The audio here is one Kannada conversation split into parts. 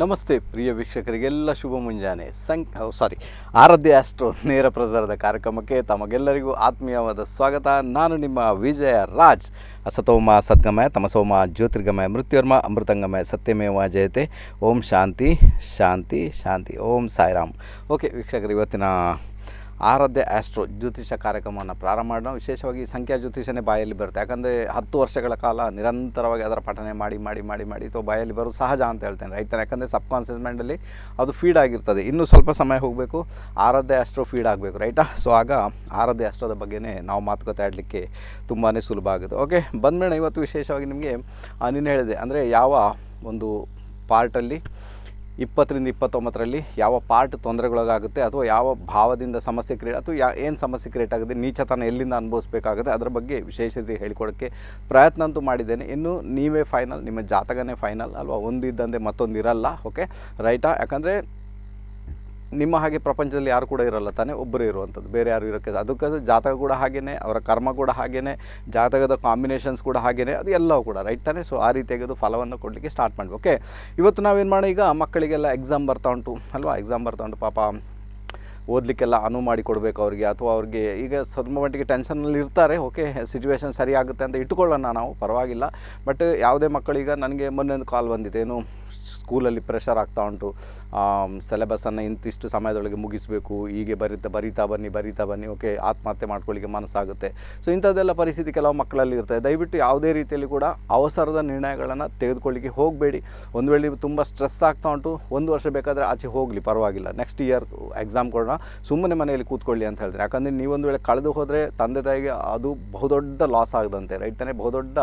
ನಮಸ್ತೆ ಪ್ರಿಯ ವೀಕ್ಷಕರಿಗೆಲ್ಲ ಶುಭ ಮುಂಜಾನೆ ಸಂ ಸಾರಿ ಆರಾಧ್ಯ ಆಸ್ಟ್ರೋ ನೇರ ಪ್ರಸಾರದ ಕಾರ್ಯಕ್ರಮಕ್ಕೆ ತಮಗೆಲ್ಲರಿಗೂ ಆತ್ಮೀಯವಾದ ಸ್ವಾಗತ ನಾನು ನಿಮ್ಮ ವಿಜಯ ರಾಜ್ ಅಸತೋಮ ಸದ್ಗಮಯ ತಮಸೋಮ ಜ್ಯೋತಿರ್ಗಮಯ ಮೃತ್ಯುರ್ಮ ಅಮೃತಂಗಮಯ ಸತ್ಯಮೇವ ಜಯತೆ ಓಂ ಶಾಂತಿ ಶಾಂತಿ ಶಾಂತಿ ಓಂ ಸಾಯಿರಾಮ್ ಓಕೆ ವೀಕ್ಷಕರು ಇವತ್ತಿನ ಆರಾಧ್ಯ ಆಸ್ಟ್ರೋ ಜ್ಯೋತಿಷ ಕಾರ್ಯಕ್ರಮವನ್ನು ಪ್ರಾರಂಭ ಮಾಡೋಣ ವಿಶೇಷವಾಗಿ ಸಂಖ್ಯಾ ಜ್ಯೋತಿಷನೇ ಬಾಯಲ್ಲಿ ಬರುತ್ತೆ ಯಾಕಂದರೆ ಹತ್ತು ವರ್ಷಗಳ ಕಾಲ ನಿರಂತರವಾಗಿ ಅದರ ಪಠನೆ ಮಾಡಿ ಮಾಡಿ ಮಾಡಿ ಮಾಡಿ ಅಥವಾ ಬಾಯಲ್ಲಿ ಬರೋದು ಸಹಜ ಅಂತ ಹೇಳ್ತೇನೆ ರೈತನ ಯಾಕಂದರೆ ಸಬ್ ಕಾನ್ಷಿಯಸ್ ಮೈಂಡಲ್ಲಿ ಅದು ಫೀಡ್ ಆಗಿರ್ತದೆ ಇನ್ನೂ ಸ್ವಲ್ಪ ಸಮಯ ಹೋಗಬೇಕು ಆರಾಧ್ಯ ಆಸ್ಟ್ರೋ ಫೀಡ್ ಆಗಬೇಕು ರೈಟಾ ಸೊ ಆಗ ಆರಾಧ್ಯ ಆಸ್ಟ್ರೋದ ಬಗ್ಗೆನೇ ನಾವು ಮಾತುಕತೆ ಆಡಲಿಕ್ಕೆ ತುಂಬಾ ಸುಲಭ ಆಗುತ್ತೆ ಓಕೆ ಬಂದಮೇಲೆ ಇವತ್ತು ವಿಶೇಷವಾಗಿ ನಿಮಗೆ ನೀನು ಹೇಳಿದೆ ಅಂದರೆ ಯಾವ ಒಂದು ಪಾರ್ಟಲ್ಲಿ ಇಪ್ಪತ್ತರಿಂದ ಇಪ್ಪತ್ತೊಂಬತ್ತರಲ್ಲಿ ಯಾವ ಪಾರ್ಟ್ ತೊಂದರೆಗೊಳಗಾಗುತ್ತೆ ಅಥವಾ ಯಾವ ಭಾವದಿಂದ ಸಮಸ್ಯೆ ಕ್ರಿಯೇಟ್ ಅಥವಾ ಯಾ ಏನು ಸಮಸ್ಯೆ ಕ್ರಿಯೇಟ್ ಆಗುತ್ತೆ ನೀಚತನ ಎಲ್ಲಿಂದ ಅನುಭವಿಸಬೇಕಾಗುತ್ತೆ ಅದರ ಬಗ್ಗೆ ವಿಶೇಷ ರೀತಿ ಹೇಳಿಕೊಡೋಕ್ಕೆ ಪ್ರಯತ್ನ ಅಂತೂ ಮಾಡಿದ್ದೇನೆ ಇನ್ನು ನೀವೇ ಫೈನಲ್ ನಿಮ್ಮ ಜಾತಕನೇ ಫೈನಲ್ ಅಲ್ವಾ ಒಂದಿದ್ದಂತೆ ಮತ್ತೊಂದು ಇರಲ್ಲ ಓಕೆ ರೈಟಾ ಯಾಕಂದರೆ ನಿಮ್ಮ ಹಾಗೆ ಪ್ರಪಂಚದಲ್ಲಿ ಯಾರು ಕೂಡ ಇರಲ್ಲ ತಾನೇ ಒಬ್ಬರು ಇರುವಂಥದ್ದು ಬೇರೆ ಯಾರು ಇರೋಕ್ಕೆ ಅದಕ್ಕೆ ಜಾತಕ ಕೂಡ ಹಾಗೆಯೇ ಅವರ ಕರ್ಮ ಕೂಡ ಹಾಗೆಯೇ ಜಾತಕದ ಕಾಂಬಿನೇಷನ್ಸ್ ಕೂಡ ಹಾಗೆಯೇ ಅದು ಎಲ್ಲವೂ ಕೂಡ ರೈಟ್ ತಾನೇ ಸೊ ಆ ರೀತಿಯಾಗಿ ಅದು ಫಲವನ್ನು ಕೊಡಲಿಕ್ಕೆ ಸ್ಟಾರ್ಟ್ ಮಾಡಿ ಓಕೆ ಇವತ್ತು ನಾವೇನು ಮಾಡೋಣ ಈಗ ಮಕ್ಕಳಿಗೆಲ್ಲ ಎಕ್ಸಾಮ್ ಬರ್ತಾ ಉಂಟು ಅಲ್ವಾ ಎಕ್ಸಾಮ್ ಬರ್ತಾ ಉಂಟು ಪಾಪ ಓದಲಿಕ್ಕೆಲ್ಲ ಅನುವು ಮಾಡಿಕೊಡ್ಬೇಕು ಅವರಿಗೆ ಅಥವಾ ಅವ್ರಿಗೆ ಈಗ ಸ್ವಲ್ಪ ಮಟ್ಟಿಗೆ ಟೆನ್ಷನಲ್ಲಿ ಇರ್ತಾರೆ ಓಕೆ ಸಿಚುವೇಶನ್ ಸರಿಯಾಗುತ್ತೆ ಅಂತ ಇಟ್ಕೊಳ್ಳೋಣ ನಾವು ಪರವಾಗಿಲ್ಲ ಬಟ್ ಯಾವುದೇ ಮಕ್ಕಳೀಗ ನನಗೆ ಮೊನ್ನೆ ಒಂದು ಕಾಲ್ ಬಂದಿದೆ ಏನು ಸ್ಕೂಲಲ್ಲಿ ಪ್ರೆಷರ್ ಆಗ್ತಾ ಉಂಟು ಸಿಲೆಬಸನ್ನು ಇಂತಿಷ್ಟು ಸಮಯದೊಳಗೆ ಮುಗಿಸಬೇಕು ಹೀಗೆ ಬರೀತಾ ಬರಿತಾ ಬನ್ನಿ ಬರಿತಾ ಬನ್ನಿ ಓಕೆ ಆತ್ಮಹತ್ಯೆ ಮಾಡ್ಕೊಳ್ಳಿಕ್ಕೆ ಮನಸ್ಸಾಗುತ್ತೆ ಸೊ ಇಂಥದ್ದೆಲ್ಲ ಪರಿಸ್ಥಿತಿ ಕೆಲವು ಮಕ್ಕಳಲ್ಲಿ ಇರ್ತದೆ ದಯವಿಟ್ಟು ಯಾವುದೇ ರೀತಿಯಲ್ಲಿ ಕೂಡ ಅವಸರದ ನಿರ್ಣಯಗಳನ್ನು ತೆಗೆದುಕೊಳ್ಳಿಕ್ಕೆ ಹೋಗಬೇಡಿ ಒಂದು ವೇಳೆ ತುಂಬ ಸ್ಟ್ರೆಸ್ ಆಗ್ತಾ ಉಂಟು ಒಂದು ವರ್ಷ ಬೇಕಾದರೆ ಆಚೆ ಹೋಗಲಿ ಪರವಾಗಿಲ್ಲ ನೆಕ್ಸ್ಟ್ ಇಯರ್ ಎಕ್ಸಾಮ್ ಕೊಡೋಣ ಸುಮ್ಮನೆ ಮನೆಯಲ್ಲಿ ಕೂತ್ಕೊಳ್ಳಿ ಅಂತ ಹೇಳ್ತಾರೆ ಯಾಕಂದರೆ ನೀವೊಂದು ವೇಳೆ ಕಳೆದು ಹೋದರೆ ತಂದೆ ತಾಯಿಗೆ ಅದು ಬಹುದೊಡ್ಡ ಲಾಸ್ ಆಗದಂತೆ ರೈಟ್ ತಾನೇ ಬಹುದೊಡ್ಡ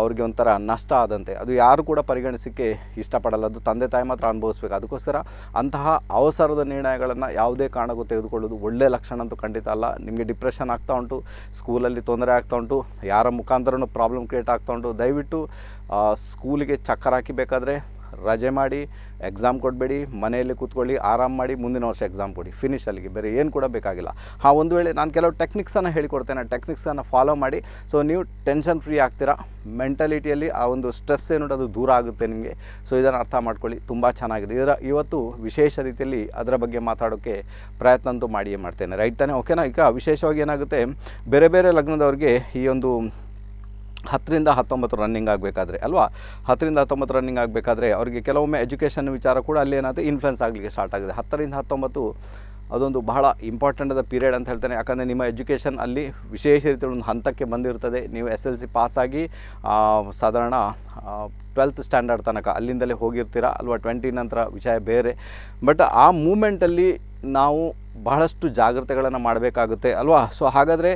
ಅವ್ರಿಗೆ ಒಂಥರ ನಷ್ಟ ಆದಂತೆ ಅದು ಯಾರು ಕೂಡ ಪರಿಗಣಿಸೋಕ್ಕೆ ಇಷ್ಟಪಡಲ್ಲ ಅದು ತಂದೆ ತಾಯಿ ಮಾತ್ರ ಅನುಭವಿಸ್ಬೇಕು ಅದಕ್ಕೋಸ್ಕರ ಅಂತಹ ಅವಸರದ ನಿರ್ಣಯಗಳನ್ನು ಯಾವುದೇ ಕಾರಣಕ್ಕೂ ತೆಗೆದುಕೊಳ್ಳೋದು ಒಳ್ಳೆಯ ಲಕ್ಷಣ ಅಂತೂ ಖಂಡಿತ ಅಲ್ಲ ನಿಮಗೆ ಡಿಪ್ರೆಷನ್ ಆಗ್ತಾ ಉಂಟು ಸ್ಕೂಲಲ್ಲಿ ತೊಂದರೆ ಆಗ್ತಾ ಉಂಟು ಯಾರ ಮುಖಾಂತರನೂ ಪ್ರಾಬ್ಲಮ್ ಕ್ರಿಯೇಟ್ ಆಗ್ತಾ ಉಂಟು ದಯವಿಟ್ಟು ಸ್ಕೂಲಿಗೆ ಚಕ್ಕರ್ ಹಾಕಿ ಬೇಕಾದರೆ ರಜೆ ಮಾಡಿ ಎಕ್ಸಾಮ್ ಕೊಡಬೇಡಿ ಮನೆಯಲ್ಲಿ ಕೂತ್ಕೊಳ್ಳಿ ಆರಾಮ್ ಮಾಡಿ ಮುಂದಿನ ವರ್ಷ ಎಕ್ಸಾಮ್ ಕೊಡಿ ಫಿನಿಶ್ ಅಲ್ಲಿಗೆ ಬೇರೆ ಏನು ಕೂಡ ಬೇಕಾಗಿಲ್ಲ ಆ ಒಂದು ವೇಳೆ ನಾನು ಕೆಲವು ಟೆಕ್ನಿಕ್ಸನ್ನು ಹೇಳಿಕೊಡ್ತೇನೆ ಆ ಟೆಕ್ನಿಕ್ಸನ್ನು ಫಾಲೋ ಮಾಡಿ ಸೊ ನೀವು ಟೆನ್ಷನ್ ಫ್ರೀ ಆಗ್ತೀರಾ ಮೆಂಟಾಲಿಟಿಯಲ್ಲಿ ಆ ಒಂದು ಸ್ಟ್ರೆಸ್ ಏನು ಅದು ದೂರ ಆಗುತ್ತೆ ನಿಮಗೆ ಸೊ ಇದನ್ನು ಅರ್ಥ ಮಾಡ್ಕೊಳ್ಳಿ ತುಂಬ ಚೆನ್ನಾಗಿದೆ ಇದರ ಇವತ್ತು ವಿಶೇಷ ರೀತಿಯಲ್ಲಿ ಅದರ ಬಗ್ಗೆ ಮಾತಾಡೋಕ್ಕೆ ಪ್ರಯತ್ನ ಅಂತೂ ಮಾಡಿಯೇ ಮಾಡ್ತೇನೆ ರೈಟ್ ತಾನೆ ಓಕೆನಾ ಈಗ ವಿಶೇಷವಾಗಿ ಏನಾಗುತ್ತೆ ಬೇರೆ ಬೇರೆ ಲಗ್ನದವ್ರಿಗೆ ಈ ಒಂದು ಹತ್ತರಿಂದ ಹತ್ತೊಂಬತ್ತು ರನ್ನಿಂಗ್ ಆಗಬೇಕಾದ್ರೆ ಅಲ್ವಾ ಹತ್ತರಿಂದ ಹತ್ತೊಂಬತ್ತು ರನ್ನಿಂಗ್ ಆಗಬೇಕಾದ್ರೆ ಅವರಿಗೆ ಕೆಲವೊಮ್ಮೆ ಎಜುಕೇಷನ್ ವಿಚಾರ ಕೂಡ ಅಲ್ಲಿ ಏನಾಗುತ್ತೆ ಇನ್ಫ್ಲುಯೆನ್ಸ್ ಆಗಲಿಕ್ಕೆ ಸ್ಟಾರ್ಟ್ ಆಗಿದೆ ಹತ್ತರಿಂದ ಹತ್ತೊಂಬತ್ತು ಅದೊಂದು ಬಹಳ ಇಂಪಾರ್ಟೆಂಟ್ ಆದ ಪೀರಿಯಡ್ ಅಂತ ಹೇಳ್ತೇನೆ ಯಾಕಂದರೆ ನಿಮ್ಮ ಎಜುಕೇಷನ್ ಅಲ್ಲಿ ವಿಶೇಷ ರೀತಿಯ ಒಂದು ಹಂತಕ್ಕೆ ಬಂದಿರ್ತದೆ ನೀವು ಎಸ್ ಎಲ್ ಸಿ ಪಾಸಾಗಿ ಸಾಧಾರಣ ಟ್ವೆಲ್ತ್ ಸ್ಟ್ಯಾಂಡರ್ಡ್ ತನಕ ಅಲ್ಲಿಂದಲೇ ಹೋಗಿರ್ತೀರಾ ಅಲ್ವಾ ಟ್ವೆಂಟಿ ನಂತರ ವಿಷಯ ಬೇರೆ ಬಟ್ ಆ ಮೂಮೆಂಟಲ್ಲಿ ನಾವು ಬಹಳಷ್ಟು ಜಾಗ್ರತೆಗಳನ್ನು ಮಾಡಬೇಕಾಗುತ್ತೆ ಅಲ್ವಾ ಸೊ ಹಾಗಾದರೆ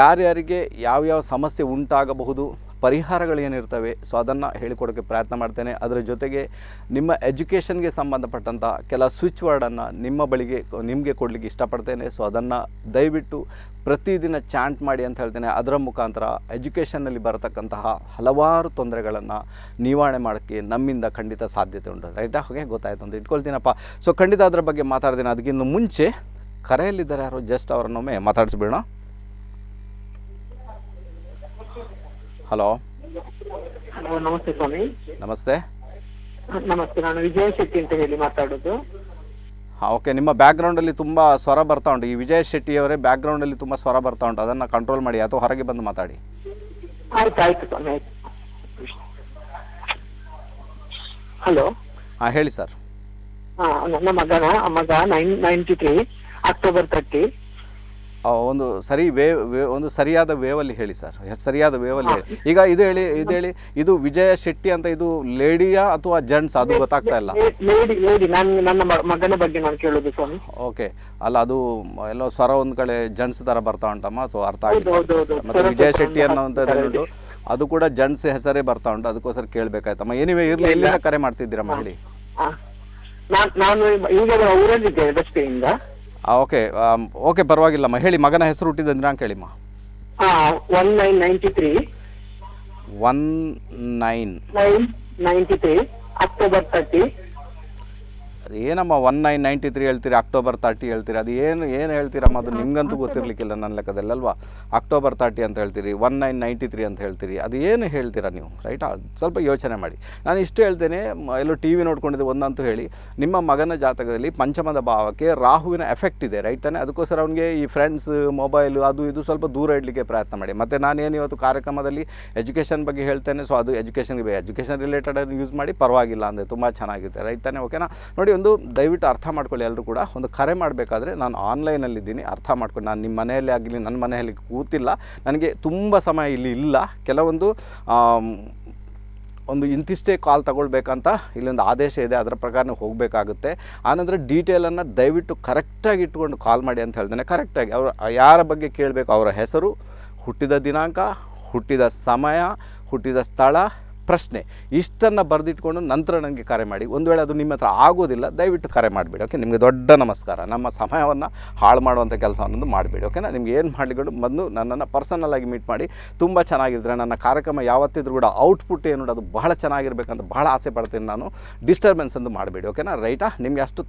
ಯಾರ್ಯಾರಿಗೆ ಯಾವ್ಯಾವ ಸಮಸ್ಯೆ ಉಂಟಾಗಬಹುದು ಪರಿಹಾರಗಳೇನಿರ್ತವೆ ಸೊ ಅದನ್ನು ಹೇಳಿಕೊಡೋಕ್ಕೆ ಪ್ರಯತ್ನ ಮಾಡ್ತೇನೆ ಅದರ ಜೊತೆಗೆ ನಿಮ್ಮ ಎಜುಕೇಷನ್ಗೆ ಸಂಬಂಧಪಟ್ಟಂಥ ಕೆಲ ಸ್ವಿಚ್ ವರ್ಡನ್ನು ನಿಮ್ಮ ಬಳಿಗೆ ನಿಮಗೆ ಕೊಡಲಿಕ್ಕೆ ಇಷ್ಟಪಡ್ತೇನೆ ಸೊ ಅದನ್ನು ದಯವಿಟ್ಟು ಪ್ರತಿದಿನ ಚಾಂಟ್ ಮಾಡಿ ಅಂತ ಹೇಳ್ತೇನೆ ಅದರ ಮುಖಾಂತರ ಎಜುಕೇಷನ್ನಲ್ಲಿ ಬರತಕ್ಕಂತಹ ಹಲವಾರು ತೊಂದರೆಗಳನ್ನು ನೀವು ನಿರ್ವಹಣೆ ಮಾಡೋಕ್ಕೆ ನಮ್ಮಿಂದ ಖಂಡಿತ ಸಾಧ್ಯತೆ ಉಂಟು ರೈಟ್ ಹಾಗೆ ಗೊತ್ತಾಯ್ತು ಅಂತ ಇಟ್ಕೊಳ್ತೀನಪ್ಪ ಸೊ ಖಂಡಿತ ಅದರ ಬಗ್ಗೆ ಮಾತಾಡ್ತೀನಿ ಅದಕ್ಕಿಂತ ಮುಂಚೆ ಕರೆಯಲ್ಲಿದ್ದಾರೆ ಯಾರು ಜಸ್ಟ್ ಅವರನ್ನೊಮ್ಮೆ ಮಾತಾಡಿಸ್ಬಿಡೋಣ ಹಲೋ ನಮಸ್ತೆ ಸ್ವಾಮಿ ನಮಸ್ತೆ ನಮಸ್ತೆ ನಾನು ವಿಜಯ ಶೆಟ್ಟಿ ಅಂತ ಹೇಳಿ ಮಾತಾಡೋದು ಓಕೆ ನಿಮ್ಮ ಬ್ಯಾಕ್ಗ್ರೌಂಡಲ್ಲಿ ತುಂಬಾ ಸ್ವರ ಬರ್ತಾ ಉಂಟು ಈ ವಿಜಯ ಶೆಟ್ಟಿ ಅವರೇ ಅಲ್ಲಿ ತುಂಬಾ ಸ್ವರ ಬರ್ತಾ ಉಂಟು ಅದನ್ನ ಕಂಟ್ರೋಲ್ ಮಾಡಿ ಅಥವಾ ಹೊರಗೆ ಬಂದು ಮಾತಾಡಿ ಆಯ್ತು ಆಯ್ತು ಸ್ವಾಮಿ ಆಯ್ತು ಹಲೋ ಹಾ ಹೇಳಿ ಸರ್ ನನ್ನ ಮಗನ ಮಗ nine ninety three October thirty ಒಂದು ಸರಿ ವೇ ಒಂದು ಸರಿಯಾದ ವೇವಲ್ಲಿ ಹೇಳಿ ಸರ್ ಸರಿಯಾದ ವೇವಲ್ಲಿ ಹೇಳಿ ಈಗ ಇದು ಹೇಳಿ ಇದು ಹೇಳಿ ಇದು ವಿಜಯ ಶೆಟ್ಟಿ ಅಂತ ಇದು ಲೇಡಿಯಾ ಅಥವಾ ಜೆಂಟ್ಸ್ ಅದು ಗೊತ್ತಾಗ್ತಾ ಇಲ್ಲ ಲೇಡಿ ಲೇಡಿ ನಾನು ನನ್ನ ಮಗನ ಬಗ್ಗೆ ನಾನು ಕೇಳೋದು ಸ್ವಾಮಿ ಓಕೆ ಅಲ್ಲ ಅದು ಎಲ್ಲೋ ಸ್ವರ ಒಂದು ಕಡೆ ಜೆಂಟ್ಸ್ ತರ ಬರ್ತಾ ಉಂಟಮ್ಮ ಅಥವಾ ಅರ್ಥ ಆಗಿದೆ ಮತ್ತೆ ವಿಜಯ ಶೆಟ್ಟಿ ಅನ್ನೋ ಅಂತ ಅದು ಕೂಡ ಜಂಟ್ಸ್ ಹೆಸರೇ ಬರ್ತಾ ಉಂಟು ಅದಕ್ಕೋಸ್ಕರ ಕೇಳ್ಬೇಕಾಯ್ತಮ್ಮ ಏನಿವೆ ಇರ್ಲಿ ಎಲ್ಲಿಂದ ಕರೆ ಮಾಡ್ತಿದ್ದೀರಮ್ಮ ಹೇಳಿ ನಾನು ಈಗ ಊರಲ್ಲಿದ್ದೇನೆ ಬೆಸ್ಕೆಯಿಂದ ಓಕೆ ಓಕೆ ಪರವಾಗಿಲ್ಲಮ್ಮ ಹೇಳಿ ಮಗನ ಹೆಸರು ಹುಟ್ಟಿದ ದಿನಾಂಕ ಹೇಳಿಮ್ಮ one nine ninety three one nine nine ninety three October thirty ಅದು ಏನಮ್ಮ ಒನ್ ನೈನ್ ನೈಂಟಿ ತ್ರೀ ಹೇಳ್ತೀರಿ ಅಕ್ಟೋಬರ್ ತರ್ಟಿ ಹೇಳ್ತೀರಿ ಅದು ಏನು ಏನು ಹೇಳ್ತೀರಮ್ಮ ಅದು ನಿಮಗಂತೂ ಗೊತ್ತಿರಲಿಕ್ಕಿಲ್ಲ ನನ್ನ ಲೆಕ್ಕದಲ್ಲಿ ಅಕ್ಟೋಬರ್ ತರ್ಟಿ ಅಂತ ಹೇಳ್ತೀರಿ ಒನ್ ನೈನ್ ನೈಂಟಿ ತ್ರೀ ಅಂತ ಹೇಳ್ತೀರಿ ಅದು ಏನು ಹೇಳ್ತೀರಾ ನೀವು ರೈಟಾ ಸ್ವಲ್ಪ ಯೋಚನೆ ಮಾಡಿ ನಾನು ಇಷ್ಟು ಹೇಳ್ತೇನೆ ಎಲ್ಲೋ ಟಿ ವಿ ನೋಡ್ಕೊಂಡಿದ್ದೆ ಒಂದಂತೂ ಹೇಳಿ ನಿಮ್ಮ ಮಗನ ಜಾತಕದಲ್ಲಿ ಪಂಚಮದ ಭಾವಕ್ಕೆ ರಾಹುವಿನ ಎಫೆಕ್ಟ್ ಇದೆ ರೈಟ್ ತಾನೆ ಅದಕ್ಕೋಸ್ಕರ ಅವನಿಗೆ ಈ ಫ್ರೆಂಡ್ಸ್ ಮೊಬೈಲು ಅದು ಇದು ಸ್ವಲ್ಪ ದೂರ ಇಡಲಿಕ್ಕೆ ಪ್ರಯತ್ನ ಮಾಡಿ ಮತ್ತು ನಾನೇನು ಇವತ್ತು ಕಾರ್ಯಕ್ರಮದಲ್ಲಿ ಎಜುಕೇಷನ್ ಬಗ್ಗೆ ಹೇಳ್ತೇನೆ ಸೊ ಅದು ಎಜುಕೇಷನ್ಗೆ ಎಜುಕೇಷನ್ ರಿಲೇಟೆಡ್ ಯೂಸ್ ಮಾಡಿ ಪರವಾಗಿಲ್ಲ ಅಂದರೆ ತುಂಬ ಚೆನ್ನಾಗಿದೆ ರೈಟ್ ತಾನೆ ಓಕೆನಾ ನೋಡಿ ಒಂದು ದಯವಿಟ್ಟು ಅರ್ಥ ಮಾಡ್ಕೊಳ್ಳಿ ಎಲ್ಲರೂ ಕೂಡ ಒಂದು ಕರೆ ಮಾಡಬೇಕಾದ್ರೆ ನಾನು ಆನ್ಲೈನಲ್ಲಿದ್ದೀನಿ ಅರ್ಥ ಮಾಡ್ಕೊಂಡು ನಾನು ನಿಮ್ಮ ಮನೆಯಲ್ಲಿ ಆಗಲಿ ನನ್ನ ಮನೆಯಲ್ಲಿ ಕೂತಿಲ್ಲ ನನಗೆ ತುಂಬ ಸಮಯ ಇಲ್ಲಿ ಇಲ್ಲ ಕೆಲವೊಂದು ಒಂದು ಇಂತಿಷ್ಟೇ ಕಾಲ್ ತಗೊಳ್ಬೇಕಂತ ಇಲ್ಲೊಂದು ಆದೇಶ ಇದೆ ಅದರ ಪ್ರಕಾರ ನೀವು ಹೋಗಬೇಕಾಗುತ್ತೆ ಆನಂತರ ಡೀಟೇಲನ್ನು ದಯವಿಟ್ಟು ಕರೆಕ್ಟಾಗಿ ಇಟ್ಕೊಂಡು ಕಾಲ್ ಮಾಡಿ ಅಂತ ಹೇಳ್ತೇನೆ ಕರೆಕ್ಟಾಗಿ ಅವರು ಯಾರ ಬಗ್ಗೆ ಕೇಳಬೇಕು ಅವರ ಹೆಸರು ಹುಟ್ಟಿದ ದಿನಾಂಕ ಹುಟ್ಟಿದ ಸಮಯ ಹುಟ್ಟಿದ ಸ್ಥಳ ಪ್ರಶ್ನೆ ಇಷ್ಟನ್ನು ಬರೆದಿಟ್ಕೊಂಡು ನಂತರ ನನಗೆ ಕರೆ ಮಾಡಿ ಒಂದು ವೇಳೆ ಅದು ನಿಮ್ಮ ಹತ್ರ ಆಗೋದಿಲ್ಲ ದಯವಿಟ್ಟು ಕರೆ ಮಾಡಿಬಿಡಿ ಓಕೆ ನಿಮಗೆ ದೊಡ್ಡ ನಮಸ್ಕಾರ ನಮ್ಮ ಸಮಯವನ್ನು ಹಾಳು ಮಾಡುವಂಥ ಕೆಲಸ ಅನ್ನೋದು ಮಾಡಬೇಡಿ ಓಕೆನಾ ನಿಮ್ಗೆ ಏನು ಮಾಡಲಿಗಳು ಬಂದು ನನ್ನನ್ನು ಪರ್ಸನಲ್ಲಾಗಿ ಮೀಟ್ ಮಾಡಿ ತುಂಬ ಚೆನ್ನಾಗಿದ್ದರೆ ನನ್ನ ಕಾರ್ಯಕ್ರಮ ಯಾವತ್ತಿದ್ರೂ ಕೂಡ ಔಟ್ಪುಟ್ ಏನು ಅದು ಬಹಳ ಚೆನ್ನಾಗಿರ್ಬೇಕಂತ ಬಹಳ ಆಸೆ ಪಡ್ತೀನಿ ನಾನು ಡಿಸ್ಟರ್ಬೆನ್ಸ್ ಅಂತ ಮಾಡಬೇಡಿ ಓಕೆನಾ ರೈಟಾ ನಿಮಗೆ ಅಷ್ಟು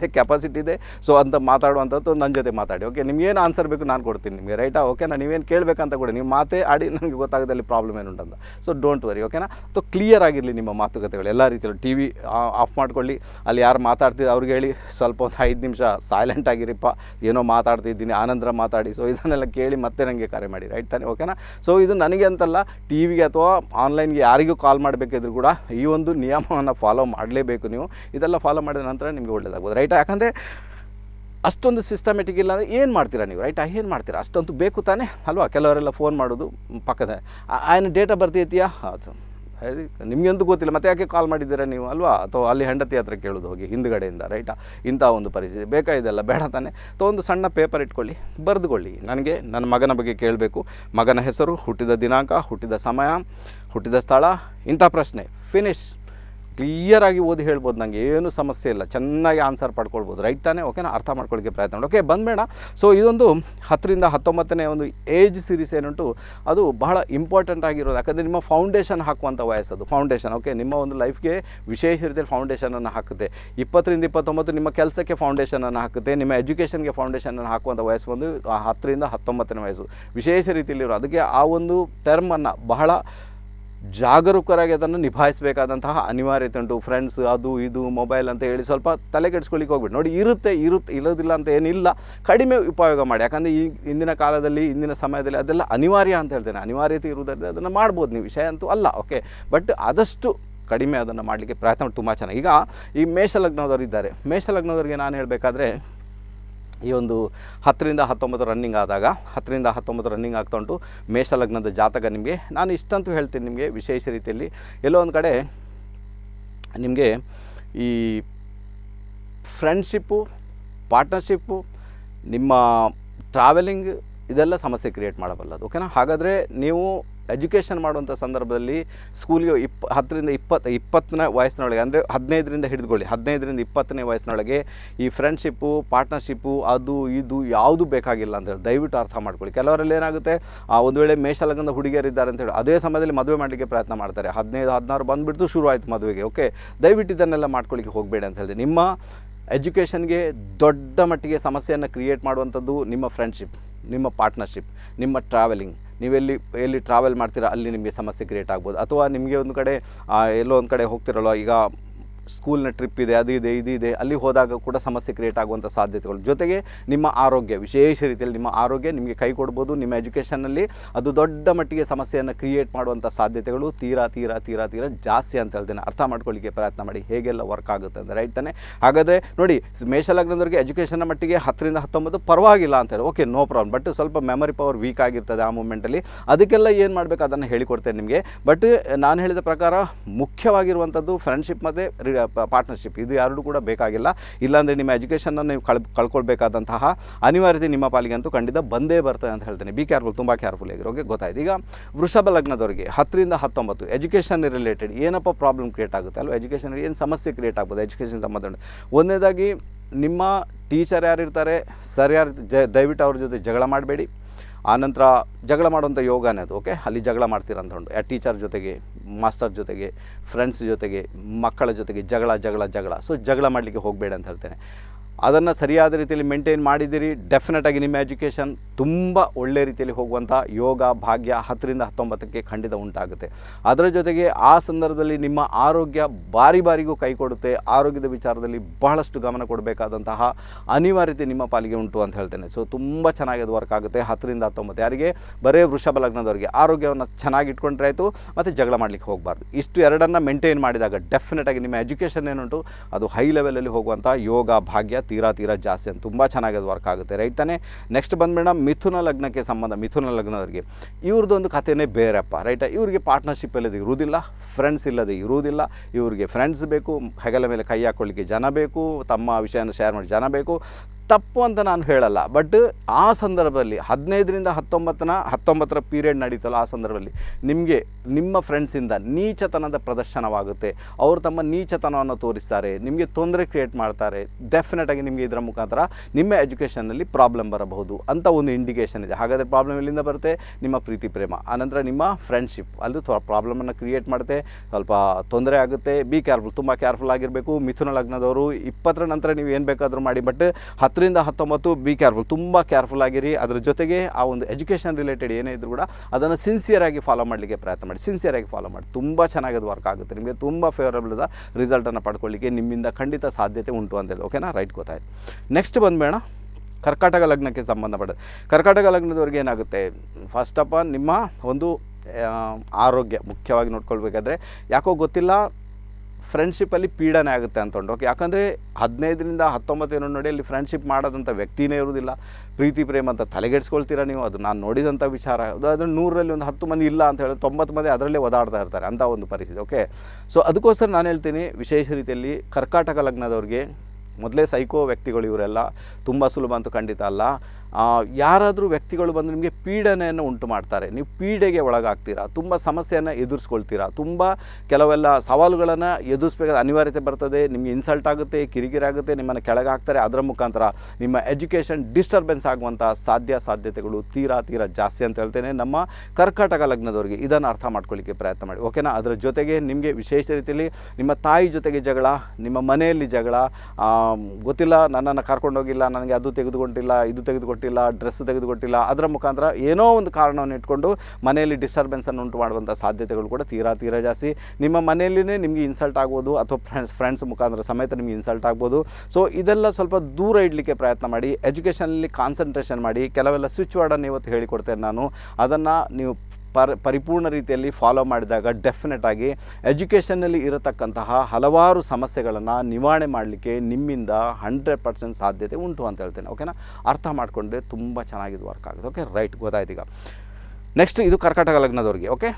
ಇದೆ ಕೆಪಾಸಿಟಿ ಇದೆ ಸೊ ಅಂತ ಮಾತಾಡುವಂಥದ್ದು ನನ್ನ ಜೊತೆ ಮಾತಾಡಿ ಓಕೆ ಏನು ಆನ್ಸರ್ ಬೇಕು ನಾನು ಕೊಡ್ತೀನಿ ನಿಮಗೆ ರೈಟಾ ಓಕೆನಾ ನೀವೇನು ಕೇಳಬೇಕಂತ ಕೂಡ ನೀವು ಮಾತೇ ಆಡಿ ನನಗೆ ಗೊತ್ತಾಗದಲ್ಲಿ ಪ್ರಾಬ್ಲಮ್ ಏನು ಉಂಟಂತ ಸೊ ಡೋಂಟ್ ವರಿ ಓಕೆನಾ ಅಥವಾ ಕ್ಲಿಯರ್ ಆಗಿರಲಿ ನಿಮ್ಮ ಮಾತುಕತೆಗಳು ಎಲ್ಲ ರೀತಿಯಲ್ಲೂ ಟಿ ವಿ ಆಫ್ ಮಾಡ್ಕೊಳ್ಳಿ ಅಲ್ಲಿ ಯಾರು ಮಾತಾಡ್ತಿದ್ರು ಅವ್ರಿಗೆ ಹೇಳಿ ಸ್ವಲ್ಪ ಒಂದು ಐದು ನಿಮಿಷ ಸೈಲೆಂಟ್ ಆಗಿರಿಪ್ಪ ಏನೋ ಮಾತಾಡ್ತಿದ್ದೀನಿ ಆನಂತರ ಮಾತಾಡಿ ಸೊ ಇದನ್ನೆಲ್ಲ ಕೇಳಿ ಮತ್ತೆ ನನಗೆ ಕರೆ ಮಾಡಿ ರೈಟ್ ತಾನೆ ಓಕೆನಾ ಸೊ ಇದು ನನಗೆ ಅಂತಲ್ಲ ಟಿ ವಿಗೆ ಅಥವಾ ಆನ್ಲೈನ್ಗೆ ಯಾರಿಗೂ ಕಾಲ್ ಮಾಡಬೇಕಿದ್ರು ಕೂಡ ಈ ಒಂದು ನಿಯಮವನ್ನು ಫಾಲೋ ಮಾಡಲೇಬೇಕು ನೀವು ಇದೆಲ್ಲ ಫಾಲೋ ಮಾಡಿದ ನಂತರ ನಿಮಗೆ ಒಳ್ಳೆಯದಾಗ್ಬೋದು ರೈಟ್ ಯಾಕಂದರೆ ಅಷ್ಟೊಂದು ಸಿಸ್ಟಮೆಟಿಕ್ ಇಲ್ಲ ಅಂದರೆ ಏನು ಮಾಡ್ತೀರಾ ನೀವು ರೈಟ್ ಏನು ಮಾಡ್ತೀರಾ ಅಷ್ಟಂತೂ ಬೇಕು ತಾನೇ ಅಲ್ವಾ ಕೆಲವರೆಲ್ಲ ಫೋನ್ ಮಾಡೋದು ಪಕ್ಕದ ಆಯನ ಡೇಟಾ ಬರ್ತೈತಿಯಾ ಅದು ಹೇಳಿ ನಿಮಗೆಂತೂ ಗೊತ್ತಿಲ್ಲ ಮತ್ತೆ ಯಾಕೆ ಕಾಲ್ ಮಾಡಿದ್ದೀರಾ ನೀವು ಅಲ್ವಾ ಅಥವಾ ಅಲ್ಲಿ ಹೆಂಡತಿ ಹತ್ರ ಕೇಳೋದು ಹೋಗಿ ಹಿಂದ್ಗಡೆಯಿಂದ ರೈಟಾ ಇಂಥ ಒಂದು ಪರಿಸ್ಥಿತಿ ಬೇಕಾ ಇದೆಲ್ಲ ಬೇಡ ತಾನೆ ಅಥವಾ ಒಂದು ಸಣ್ಣ ಪೇಪರ್ ಇಟ್ಕೊಳ್ಳಿ ಬರೆದುಕೊಳ್ಳಿ ನನಗೆ ನನ್ನ ಮಗನ ಬಗ್ಗೆ ಕೇಳಬೇಕು ಮಗನ ಹೆಸರು ಹುಟ್ಟಿದ ದಿನಾಂಕ ಹುಟ್ಟಿದ ಸಮಯ ಹುಟ್ಟಿದ ಸ್ಥಳ ಇಂಥ ಪ್ರಶ್ನೆ ಫಿನಿಶ್ ಕ್ಲಿಯರಾಗಿ ಓದಿ ಹೇಳ್ಬೋದು ನನಗೆ ಏನು ಸಮಸ್ಯೆ ಇಲ್ಲ ಚೆನ್ನಾಗಿ ಆನ್ಸರ್ ಪಡ್ಕೊಳ್ಬೋದು ರೈಟ್ ತಾನೇ ಓಕೆನಾ ಅರ್ಥ ಮಾಡ್ಕೊಳ್ಳೋಕ್ಕೆ ಪ್ರಯತ್ನ ಮಾಡಿ ಓಕೆ ಬಂದ್ಬೇಡ ಸೊ ಇದೊಂದು ಹತ್ತರಿಂದ ಹತ್ತೊಂಬತ್ತನೇ ಒಂದು ಏಜ್ ಸೀರೀಸ್ ಏನುಂಟು ಅದು ಬಹಳ ಇಂಪಾರ್ಟೆಂಟ್ ಆಗಿರೋದು ಯಾಕಂದರೆ ನಿಮ್ಮ ಫೌಂಡೇಶನ್ ಹಾಕುವಂಥ ಅದು ಫೌಂಡೇಶನ್ ಓಕೆ ನಿಮ್ಮ ಒಂದು ಲೈಫ್ಗೆ ವಿಶೇಷ ರೀತಿಯಲ್ಲಿ ಫೌಂಡೇಶನನ್ನು ಹಾಕುತ್ತೆ ಇಪ್ಪತ್ತರಿಂದ ಇಪ್ಪತ್ತೊಂಬತ್ತು ನಿಮ್ಮ ಕೆಲಸಕ್ಕೆ ಫೌಂಡೇಶನನ್ನು ಹಾಕುತ್ತೆ ನಿಮ್ಮ ಎಜುಕೇಷನ್ಗೆ ಫೌಂಡೇಶನನ್ನು ಹಾಕುವಂಥ ವಯಸ್ಸು ಒಂದು ಹತ್ತರಿಂದ ಹತ್ತೊಂಬತ್ತನೇ ವಯಸ್ಸು ವಿಶೇಷ ರೀತಿಯಲ್ಲಿರೋ ಅದಕ್ಕೆ ಆ ಒಂದು ಟರ್ಮನ್ನು ಬಹಳ ಜಾಗರೂಕರಾಗಿ ಅದನ್ನು ನಿಭಾಯಿಸಬೇಕಾದಂತಹ ಅನಿವಾರ್ಯತೆ ಉಂಟು ಫ್ರೆಂಡ್ಸ್ ಅದು ಇದು ಮೊಬೈಲ್ ಅಂತ ಹೇಳಿ ಸ್ವಲ್ಪ ತಲೆ ಕೆಡಿಸ್ಕೊಳ್ಳಿಕ್ಕೆ ಹೋಗ್ಬಿಟ್ಟು ನೋಡಿ ಇರುತ್ತೆ ಇರುತ್ತೆ ಇಲ್ಲೋದಿಲ್ಲ ಅಂತ ಏನಿಲ್ಲ ಕಡಿಮೆ ಉಪಯೋಗ ಮಾಡಿ ಯಾಕಂದರೆ ಈ ಇಂದಿನ ಕಾಲದಲ್ಲಿ ಇಂದಿನ ಸಮಯದಲ್ಲಿ ಅದೆಲ್ಲ ಅನಿವಾರ್ಯ ಅಂತ ಹೇಳ್ತೇನೆ ಅನಿವಾರ್ಯತೆ ಇರುವುದರಿಂದ ಅದನ್ನು ಮಾಡ್ಬೋದು ನೀವು ವಿಷಯ ಅಂತೂ ಅಲ್ಲ ಓಕೆ ಬಟ್ ಆದಷ್ಟು ಕಡಿಮೆ ಅದನ್ನು ಮಾಡಲಿಕ್ಕೆ ಪ್ರಯತ್ನ ತುಂಬ ಚೆನ್ನಾಗಿ ಈಗ ಈ ಮೇಷಲಗ್ನದವರು ಇದ್ದಾರೆ ಮೇಷಲಗ್ನದವರಿಗೆ ನಾನು ಹೇಳಬೇಕಾದ್ರೆ ಈ ಒಂದು ಹತ್ತರಿಂದ ಹತ್ತೊಂಬತ್ತು ರನ್ನಿಂಗ್ ಆದಾಗ ಹತ್ತರಿಂದ ಹತ್ತೊಂಬತ್ತು ರನ್ನಿಂಗ್ ಆಗ್ತಾ ಉಂಟು ಮೇಷಲಗ್ನದ ಜಾತಕ ನಿಮಗೆ ನಾನು ಇಷ್ಟಂತೂ ಹೇಳ್ತೀನಿ ನಿಮಗೆ ವಿಶೇಷ ರೀತಿಯಲ್ಲಿ ಎಲ್ಲೋ ಒಂದು ಕಡೆ ನಿಮಗೆ ಈ ಫ್ರೆಂಡ್ಶಿಪ್ಪು ಪಾರ್ಟ್ನರ್ಶಿಪ್ಪು ನಿಮ್ಮ ಟ್ರಾವೆಲಿಂಗ್ ಇದೆಲ್ಲ ಸಮಸ್ಯೆ ಕ್ರಿಯೇಟ್ ಮಾಡಬಲ್ಲದು ಓಕೆನಾ ಹಾಗಾದರೆ ನೀವು ಎಜುಕೇಷನ್ ಮಾಡುವಂಥ ಸಂದರ್ಭದಲ್ಲಿ ಸ್ಕೂಲಿಗೆ ಇಪ್ಪ ಹತ್ತರಿಂದ ಇಪ್ಪತ್ತು ಇಪ್ಪತ್ತನೇ ವಯಸ್ಸಿನೊಳಗೆ ಅಂದರೆ ಹದಿನೈದರಿಂದ ಹಿಡಿದುಕೊಳ್ಳಿ ಹದಿನೈದರಿಂದ ಇಪ್ಪತ್ತನೇ ವಯಸ್ಸಿನೊಳಗೆ ಈ ಫ್ರೆಂಡ್ಶಿಪ್ಪು ಪಾರ್ಟ್ನರ್ಶಿಪ್ಪು ಅದು ಇದು ಯಾವುದು ಬೇಕಾಗಿಲ್ಲ ಅಂತೇಳಿ ದಯವಿಟ್ಟು ಅರ್ಥ ಮಾಡ್ಕೊಳ್ಳಿ ಕೆಲವರಲ್ಲಿ ಏನಾಗುತ್ತೆ ಆ ಒಂದು ವೇಳೆ ಇದ್ದಾರೆ ಹುಡುಗಿಯರಿದ್ದಾರೆ ಅಂತೇಳಿ ಅದೇ ಸಮಯದಲ್ಲಿ ಮದುವೆ ಮಾಡಲಿಕ್ಕೆ ಪ್ರಯತ್ನ ಮಾಡ್ತಾರೆ ಹದಿನೈದು ಹದಿನಾರು ಬಂದುಬಿಟ್ಟು ಶುರು ಆಯಿತು ಮದುವೆಗೆ ಓಕೆ ದಯವಿಟ್ಟು ಇದನ್ನೆಲ್ಲ ಮಾಡ್ಕೊಳ್ಳಿಕ್ಕೆ ಹೋಗಬೇಡಿ ಅಂತ ಹೇಳಿದೆ ನಿಮ್ಮ ಎಜುಕೇಷನ್ಗೆ ದೊಡ್ಡ ಮಟ್ಟಿಗೆ ಸಮಸ್ಯೆಯನ್ನು ಕ್ರಿಯೇಟ್ ಮಾಡುವಂಥದ್ದು ನಿಮ್ಮ ಫ್ರೆಂಡ್ಶಿಪ್ ನಿಮ್ಮ ಪಾರ್ಟ್ನರ್ಶಿಪ್ ನಿಮ್ಮ ಟ್ರಾವೆಲಿಂಗ್ ನೀವೆಲ್ಲಿ ಎಲ್ಲಿ ಟ್ರಾವೆಲ್ ಮಾಡ್ತೀರಾ ಅಲ್ಲಿ ನಿಮಗೆ ಸಮಸ್ಯೆ ಕ್ರಿಯೇಟ್ ಆಗ್ಬೋದು ಅಥವಾ ನಿಮಗೆ ಒಂದು ಕಡೆ ಎಲ್ಲೋ ಒಂದು ಕಡೆ ಹೋಗ್ತಿರಲ್ವ ಈಗ ಸ್ಕೂಲ್ನ ಟ್ರಿಪ್ ಇದೆ ಅದು ಇದೆ ಇದು ಇದೆ ಅಲ್ಲಿ ಹೋದಾಗ ಕೂಡ ಸಮಸ್ಯೆ ಕ್ರಿಯೇಟ್ ಆಗುವಂಥ ಸಾಧ್ಯತೆಗಳು ಜೊತೆಗೆ ನಿಮ್ಮ ಆರೋಗ್ಯ ವಿಶೇಷ ರೀತಿಯಲ್ಲಿ ನಿಮ್ಮ ಆರೋಗ್ಯ ನಿಮಗೆ ಕೈ ಕೊಡ್ಬೋದು ನಿಮ್ಮ ಎಜುಕೇಷನಲ್ಲಿ ಅದು ದೊಡ್ಡ ಮಟ್ಟಿಗೆ ಸಮಸ್ಯೆಯನ್ನು ಕ್ರಿಯೇಟ್ ಮಾಡುವಂಥ ಸಾಧ್ಯತೆಗಳು ತೀರಾ ತೀರಾ ತೀರಾ ತೀರಾ ಜಾಸ್ತಿ ಅಂತ ಹೇಳ್ತೇನೆ ಅರ್ಥ ಮಾಡ್ಕೊಳ್ಳಿಕ್ಕೆ ಪ್ರಯತ್ನ ಮಾಡಿ ಹೇಗೆಲ್ಲ ವರ್ಕ್ ಆಗುತ್ತೆ ಅಂದರೆ ರೈಟ್ ತಾನೆ ಹಾಗಾದರೆ ನೋಡಿ ಮೇಷಲಗ್ನದವ್ರಿಗೆ ಎಜುಕೇಷನ್ ಮಟ್ಟಿಗೆ ಹತ್ತರಿಂದ ಹತ್ತೊಂಬತ್ತು ಪರವಾಗಿಲ್ಲ ಅಂತ ಹೇಳಿ ಓಕೆ ನೋ ಪ್ರಾಬ್ಲಮ್ ಬಟ್ ಸ್ವಲ್ಪ ಮೆಮರಿ ಪವರ್ ವೀಕ್ ಆಗಿರ್ತದೆ ಆ ಮೂಮೆಂಟಲ್ಲಿ ಅದಕ್ಕೆಲ್ಲ ಏನು ಮಾಡಬೇಕು ಅದನ್ನು ಹೇಳಿಕೊಡ್ತೇನೆ ನಿಮಗೆ ಬಟ್ ನಾನು ಹೇಳಿದ ಪ್ರಕಾರ ಮುಖ್ಯವಾಗಿರುವಂಥದ್ದು ಫ್ರೆಂಡ್ಶಿಪ್ ಮತ್ತು ಪಾರ್ಟ್ನರ್ಶಿಪ್ ಇದು ಯಾರು ಕೂಡ ಬೇಕಾಗಿಲ್ಲ ಇಲ್ಲಾಂದರೆ ನಿಮ್ಮ ಎಜುಕೇಷನ್ನ ನೀವು ಕಳ್ ಕಳ್ಕೊಳ್ಬೇಕಾದಂತಹ ಅನಿವಾರ್ಯತೆ ನಿಮ್ಮ ಪಾಲಿಗೆ ಅಂತೂ ಖಂಡಿತ ಬಂದೇ ಬರ್ತದೆ ಅಂತ ಹೇಳ್ತೇನೆ ಬಿ ಕೇರ್ಫುಲ್ ತುಂಬ ಕೇರ್ಫುಲ್ ಆಗಿರೋಕೆ ಗೊತ್ತಾಯ್ತು ಈಗ ವೃಷಭ ಲಗ್ನದವರಿಗೆ ಹತ್ತರಿಂದ ಹತ್ತೊಂಬತ್ತು ಎಜುಕೇಷನ್ ರಿಲೇಟೆಡ್ ಏನಪ್ಪ ಪ್ರಾಬ್ಲಮ್ ಕ್ರಿಯೇಟ್ ಆಗುತ್ತೆ ಅಲ್ವಾ ಎಜುಕೇಷನ್ ಏನು ಸಮಸ್ಯೆ ಕ್ರಿಯೇಟ್ ಆಗ್ಬೋದು ಎಜುಕೇಷನ್ ಸಂಬಂಧ ಒಂದನೇದಾಗಿ ನಿಮ್ಮ ಟೀಚರ್ ಯಾರಿರ್ತಾರೆ ಸರ್ ಯಾರು ದಯವಿಟ್ಟು ಅವ್ರ ಜೊತೆ ಜಗಳ ಮಾಡಬೇಡಿ ಆನಂತರ ಜಗಳ ಮಾಡುವಂಥ ಯೋಗನೇ ಅದು ಓಕೆ ಅಲ್ಲಿ ಜಗಳ ಮಾಡ್ತೀರ ಅಂತ ಆ ಟೀಚರ್ ಜೊತೆಗೆ ಮಾಸ್ಟರ್ ಜೊತೆಗೆ ಫ್ರೆಂಡ್ಸ್ ಜೊತೆಗೆ ಮಕ್ಕಳ ಜೊತೆಗೆ ಜಗಳ ಜಗಳ ಜಗಳ ಸೊ ಜಗಳ ಮಾಡಲಿಕ್ಕೆ ಹೋಗಬೇಡ ಅಂತ ಹೇಳ್ತೇನೆ ಅದನ್ನು ಸರಿಯಾದ ರೀತಿಯಲ್ಲಿ ಮೇಂಟೈನ್ ಮಾಡಿದ್ದೀರಿ ಡೆಫಿನೆಟಾಗಿ ನಿಮ್ಮ ಎಜುಕೇಷನ್ ತುಂಬ ಒಳ್ಳೆ ರೀತಿಯಲ್ಲಿ ಹೋಗುವಂಥ ಯೋಗ ಭಾಗ್ಯ ಹತ್ತರಿಂದ ಹತ್ತೊಂಬತ್ತಕ್ಕೆ ಖಂಡಿತ ಉಂಟಾಗುತ್ತೆ ಅದರ ಜೊತೆಗೆ ಆ ಸಂದರ್ಭದಲ್ಲಿ ನಿಮ್ಮ ಆರೋಗ್ಯ ಬಾರಿ ಬಾರಿಗೂ ಕೈ ಕೊಡುತ್ತೆ ಆರೋಗ್ಯದ ವಿಚಾರದಲ್ಲಿ ಬಹಳಷ್ಟು ಗಮನ ಕೊಡಬೇಕಾದಂತಹ ಅನಿವಾರ್ಯತೆ ನಿಮ್ಮ ಪಾಲಿಗೆ ಉಂಟು ಅಂತ ಹೇಳ್ತೇನೆ ಸೊ ತುಂಬ ಚೆನ್ನಾಗಿ ಅದು ವರ್ಕ್ ಆಗುತ್ತೆ ಹತ್ತರಿಂದ ಹತ್ತೊಂಬತ್ತು ಯಾರಿಗೆ ಬರೇ ವೃಷಭ ಲಗ್ನದವರಿಗೆ ಆರೋಗ್ಯವನ್ನು ಚೆನ್ನಾಗಿ ಇಟ್ಕೊಂಡ್ರೆ ಆಯಿತು ಮತ್ತು ಜಗಳ ಮಾಡಲಿಕ್ಕೆ ಹೋಗಬಾರ್ದು ಇಷ್ಟು ಎರಡನ್ನು ಮೇಂಟೈನ್ ಮಾಡಿದಾಗ ಡೆಫಿನೆಟಾಗಿ ನಿಮ್ಮ ಎಜುಕೇಷನ್ ಏನುಂಟು ಅದು ಹೈ ಲೆವೆಲಲ್ಲಿ ಹೋಗುವಂಥ ಯೋಗ ಭಾಗ್ಯ ತೀರಾ ತೀರಾ ಜಾಸ್ತಿ ಅಂತ ತುಂಬ ಚೆನ್ನಾಗಿ ಅದು ವರ್ಕ್ ಆಗುತ್ತೆ ರೈಟ್ ತಾನೇ ನೆಕ್ಸ್ಟ್ ಮೇಡಮ್ ಮಿಥುನ ಲಗ್ನಕ್ಕೆ ಸಂಬಂಧ ಮಿಥುನ ಲಗ್ನವರಿಗೆ ಇವ್ರದ್ದು ಒಂದು ಕಥೆನೇ ಬೇರೆಪ್ಪ ರೈಟಾ ಇವರಿಗೆ ಪಾರ್ಟ್ನರ್ಶಿಪ್ ಇಲ್ಲದೆ ಇರುವುದಿಲ್ಲ ಫ್ರೆಂಡ್ಸ್ ಇಲ್ಲದೆ ಇರುವುದಿಲ್ಲ ಇವರಿಗೆ ಫ್ರೆಂಡ್ಸ್ ಬೇಕು ಹೆಗಲ ಮೇಲೆ ಕೈ ಹಾಕೊಳ್ಳಿಕ್ಕೆ ಜನ ಬೇಕು ತಮ್ಮ ವಿಷಯನ ಶೇರ್ ಮಾಡಿ ಜನ ಬೇಕು ತಪ್ಪು ಅಂತ ನಾನು ಹೇಳಲ್ಲ ಬಟ್ ಆ ಸಂದರ್ಭದಲ್ಲಿ ಹದಿನೈದರಿಂದ ಹತ್ತೊಂಬತ್ತನ ಹತ್ತೊಂಬತ್ತರ ಪೀರಿಯಡ್ ನಡೀತಲ್ಲ ಆ ಸಂದರ್ಭದಲ್ಲಿ ನಿಮಗೆ ನಿಮ್ಮ ಫ್ರೆಂಡ್ಸಿಂದ ನೀಚತನದ ಪ್ರದರ್ಶನವಾಗುತ್ತೆ ಅವರು ತಮ್ಮ ನೀಚತನವನ್ನು ತೋರಿಸ್ತಾರೆ ನಿಮಗೆ ತೊಂದರೆ ಕ್ರಿಯೇಟ್ ಮಾಡ್ತಾರೆ ಡೆಫಿನೆಟಾಗಿ ನಿಮಗೆ ಇದರ ಮುಖಾಂತರ ನಿಮ್ಮ ಎಜುಕೇಷನಲ್ಲಿ ಪ್ರಾಬ್ಲಮ್ ಬರಬಹುದು ಅಂತ ಒಂದು ಇಂಡಿಕೇಷನ್ ಇದೆ ಹಾಗಾದರೆ ಪ್ರಾಬ್ಲಮ್ ಎಲ್ಲಿಂದ ಬರುತ್ತೆ ನಿಮ್ಮ ಪ್ರೀತಿ ಪ್ರೇಮ ಆನಂತರ ನಿಮ್ಮ ಫ್ರೆಂಡ್ಶಿಪ್ ಅಲ್ಲಿ ಥೋ ಪ್ರಾಬ್ಲಮನ್ನು ಕ್ರಿಯೇಟ್ ಮಾಡುತ್ತೆ ಸ್ವಲ್ಪ ತೊಂದರೆ ಆಗುತ್ತೆ ಬಿ ಕೇರ್ಫುಲ್ ತುಂಬ ಕೇರ್ಫುಲ್ ಆಗಿರಬೇಕು ಮಿಥುನ ಲಗ್ನದವರು ಇಪ್ಪತ್ತರ ನಂತರ ನೀವು ಏನು ಬೇಕಾದರೂ ಮಾಡಿ ಬಟ್ ಹತ್ತು ಹತ್ತರಿಂದ ಹತ್ತೊಂಬತ್ತು ಬಿ ಕೇರ್ಫುಲ್ ತುಂಬ ಕೇರ್ಫುಲ್ ಆಗಿರಿ ಅದರ ಜೊತೆಗೆ ಆ ಒಂದು ಎಜುಕೇಷನ್ ರಿಲೇಟೆಡ್ ಏನೇ ಇದ್ದರೂ ಕೂಡ ಅದನ್ನು ಸಿನ್ಸಿಯರಾಗಿ ಫಾಲೋ ಮಾಡಲಿಕ್ಕೆ ಪ್ರಯತ್ನ ಮಾಡಿ ಸಿನ್ಸಿಯರಾಗಿ ಫಾಲೋ ಮಾಡಿ ತುಂಬ ಚೆನ್ನಾಗಿ ಅದು ವರ್ಕ್ ಆಗುತ್ತೆ ನಿಮಗೆ ತುಂಬ ಫೇವರಬಲ್ ರಿಸಲ್ಟನ್ನು ಪಡ್ಕೊಳ್ಳಿಕ್ಕೆ ನಿಮ್ಮಿಂದ ಖಂಡಿತ ಸಾಧ್ಯತೆ ಉಂಟು ಅಂತೇಳಿ ಓಕೆನಾ ರೈಟ್ ಗೊತ್ತಾಯ್ತು ನೆಕ್ಸ್ಟ್ ಬಂದ್ಬೇಡ ಕರ್ಕಾಟಕ ಲಗ್ನಕ್ಕೆ ಸಂಬಂಧಪಟ್ಟದ್ದು ಕರ್ಕಾಟಕ ಲಗ್ನದವ್ರಿಗೆ ಏನಾಗುತ್ತೆ ಫಸ್ಟ್ ಆಫ್ ಆಲ್ ನಿಮ್ಮ ಒಂದು ಆರೋಗ್ಯ ಮುಖ್ಯವಾಗಿ ನೋಡ್ಕೊಳ್ಬೇಕಾದ್ರೆ ಯಾಕೋ ಗೊತ್ತಿಲ್ಲ ಫ್ರೆಂಡ್ಶಿಪ್ಪಲ್ಲಿ ಪೀಡನೆ ಆಗುತ್ತೆ ಅಂತಂದು ಓಕೆ ಯಾಕಂದರೆ ಹದಿನೈದರಿಂದ ಹತ್ತೊಂಬತ್ತೇನೋ ಅಲ್ಲಿ ಫ್ರೆಂಡ್ಶಿಪ್ ಮಾಡೋದಂಥ ವ್ಯಕ್ತಿನೇ ಇರೋದಿಲ್ಲ ಪ್ರೀತಿ ಪ್ರೇಮ ಅಂತ ತಲೆಗೆಡ್ಸ್ಕೊಳ್ತೀರಾ ನೀವು ಅದು ನಾನು ನೋಡಿದಂಥ ವಿಚಾರ ಅದು ಅದನ್ನು ನೂರರಲ್ಲಿ ಒಂದು ಹತ್ತು ಮಂದಿ ಇಲ್ಲ ಅಂತ ಹೇಳಿದ್ರೆ ತೊಂಬತ್ತು ಮಂದಿ ಅದರಲ್ಲೇ ಓದಾಡ್ತಾ ಇರ್ತಾರೆ ಅಂತ ಒಂದು ಪರಿಸ್ಥಿತಿ ಓಕೆ ಸೊ ಅದಕ್ಕೋಸ್ಕರ ನಾನು ಹೇಳ್ತೀನಿ ವಿಶೇಷ ರೀತಿಯಲ್ಲಿ ಕರ್ಕಾಟಕ ಲಗ್ನದವ್ರಿಗೆ ಮೊದಲೇ ಸೈಕೋ ವ್ಯಕ್ತಿಗಳು ಇವರೆಲ್ಲ ತುಂಬ ಸುಲಭ ಅಂತೂ ಖಂಡಿತ ಅಲ್ಲ ಯಾರಾದರೂ ವ್ಯಕ್ತಿಗಳು ಬಂದು ನಿಮಗೆ ಪೀಡನೆಯನ್ನು ಉಂಟು ಮಾಡ್ತಾರೆ ನೀವು ಪೀಡೆಗೆ ಒಳಗಾಗ್ತೀರಾ ತುಂಬ ಸಮಸ್ಯೆಯನ್ನು ಎದುರಿಸ್ಕೊಳ್ತೀರಾ ತುಂಬ ಕೆಲವೆಲ್ಲ ಸವಾಲುಗಳನ್ನು ಎದುರಿಸಬೇಕಾದ ಅನಿವಾರ್ಯತೆ ಬರ್ತದೆ ನಿಮಗೆ ಇನ್ಸಲ್ಟ್ ಆಗುತ್ತೆ ಕಿರಿಕಿರಿ ಆಗುತ್ತೆ ನಿಮ್ಮನ್ನು ಕೆಳಗಾಗ್ತಾರೆ ಅದರ ಮುಖಾಂತರ ನಿಮ್ಮ ಎಜುಕೇಷನ್ ಡಿಸ್ಟರ್ಬೆನ್ಸ್ ಆಗುವಂಥ ಸಾಧ್ಯ ಸಾಧ್ಯತೆಗಳು ತೀರಾ ತೀರಾ ಜಾಸ್ತಿ ಅಂತ ಹೇಳ್ತೇನೆ ನಮ್ಮ ಕರ್ಕಾಟಕ ಲಗ್ನದವರಿಗೆ ಇದನ್ನು ಅರ್ಥ ಮಾಡ್ಕೊಳ್ಳಿಕ್ಕೆ ಪ್ರಯತ್ನ ಮಾಡಿ ಓಕೆನಾ ಅದರ ಜೊತೆಗೆ ನಿಮಗೆ ವಿಶೇಷ ರೀತಿಯಲ್ಲಿ ನಿಮ್ಮ ತಾಯಿ ಜೊತೆಗೆ ಜಗಳ ನಿಮ್ಮ ಮನೆಯಲ್ಲಿ ಜಗಳ ಗೊತ್ತಿಲ್ಲ ನನ್ನನ್ನು ಕರ್ಕೊಂಡೋಗಿಲ್ಲ ನನಗೆ ಅದು ತೆಗೆದುಕೊಂಡಿಲ್ಲ ಇದು ತೆಗೆದುಕೊಟ್ಟಿಲ್ಲ ಕೊಟ್ಟಿಲ್ಲ ಡ್ರೆಸ್ ತೆಗೆದುಕೊಟ್ಟಿಲ್ಲ ಅದರ ಮುಖಾಂತರ ಏನೋ ಒಂದು ಕಾರಣವನ್ನು ಇಟ್ಕೊಂಡು ಮನೆಯಲ್ಲಿ ಡಿಸ್ಟರ್ಬೆನ್ಸನ್ನು ಉಂಟು ಮಾಡುವಂಥ ಸಾಧ್ಯತೆಗಳು ಕೂಡ ತೀರಾ ತೀರಾ ಜಾಸ್ತಿ ನಿಮ್ಮ ಮನೆಯಲ್ಲಿನೇ ನಿಮಗೆ ಇನ್ಸಲ್ಟ್ ಆಗ್ಬೋದು ಅಥವಾ ಫ್ರೆಂಡ್ಸ್ ಫ್ರೆಂಡ್ಸ್ ಮುಖಾಂತರ ಸಮೇತ ನಿಮಗೆ ಇನ್ಸಲ್ಟ್ ಆಗ್ಬೋದು ಸೊ ಇದೆಲ್ಲ ಸ್ವಲ್ಪ ದೂರ ಇಡಲಿಕ್ಕೆ ಪ್ರಯತ್ನ ಮಾಡಿ ಎಜುಕೇಷನಲ್ಲಿ ಕಾನ್ಸಂಟ್ರೇಷನ್ ಮಾಡಿ ಕೆಲವೆಲ್ಲ ಸ್ವಿಚ್ ವರ್ಡನ್ನು ಇವತ್ತು ಹೇಳಿಕೊಡ್ತೇನೆ ನಾನು ಅದನ್ನು ನೀವು ಪರ್ ಪರಿಪೂರ್ಣ ರೀತಿಯಲ್ಲಿ ಫಾಲೋ ಮಾಡಿದಾಗ ಡೆಫಿನೆಟ್ ಆಗಿ ಎಜುಕೇಷನಲ್ಲಿ ಇರತಕ್ಕಂತಹ ಹಲವಾರು ಸಮಸ್ಯೆಗಳನ್ನು ನಿವಾರಣೆ ಮಾಡಲಿಕ್ಕೆ ನಿಮ್ಮಿಂದ ಹಂಡ್ರೆಡ್ ಪರ್ಸೆಂಟ್ ಸಾಧ್ಯತೆ ಉಂಟು ಅಂತ ಹೇಳ್ತೇನೆ ಓಕೆನಾ ಅರ್ಥ ಮಾಡಿಕೊಂಡ್ರೆ ತುಂಬ ಚೆನ್ನಾಗಿದ್ದು ವರ್ಕ್ ಆಗುತ್ತೆ ಓಕೆ ರೈಟ್ ಗೊತ್ತಾಯ್ತು ಈಗ ನೆಕ್ಸ್ಟ್ ಇದು ಕರ್ಕಾಟಕ ಲಗ್ನದವ್ರಿಗೆ ಓಕೆ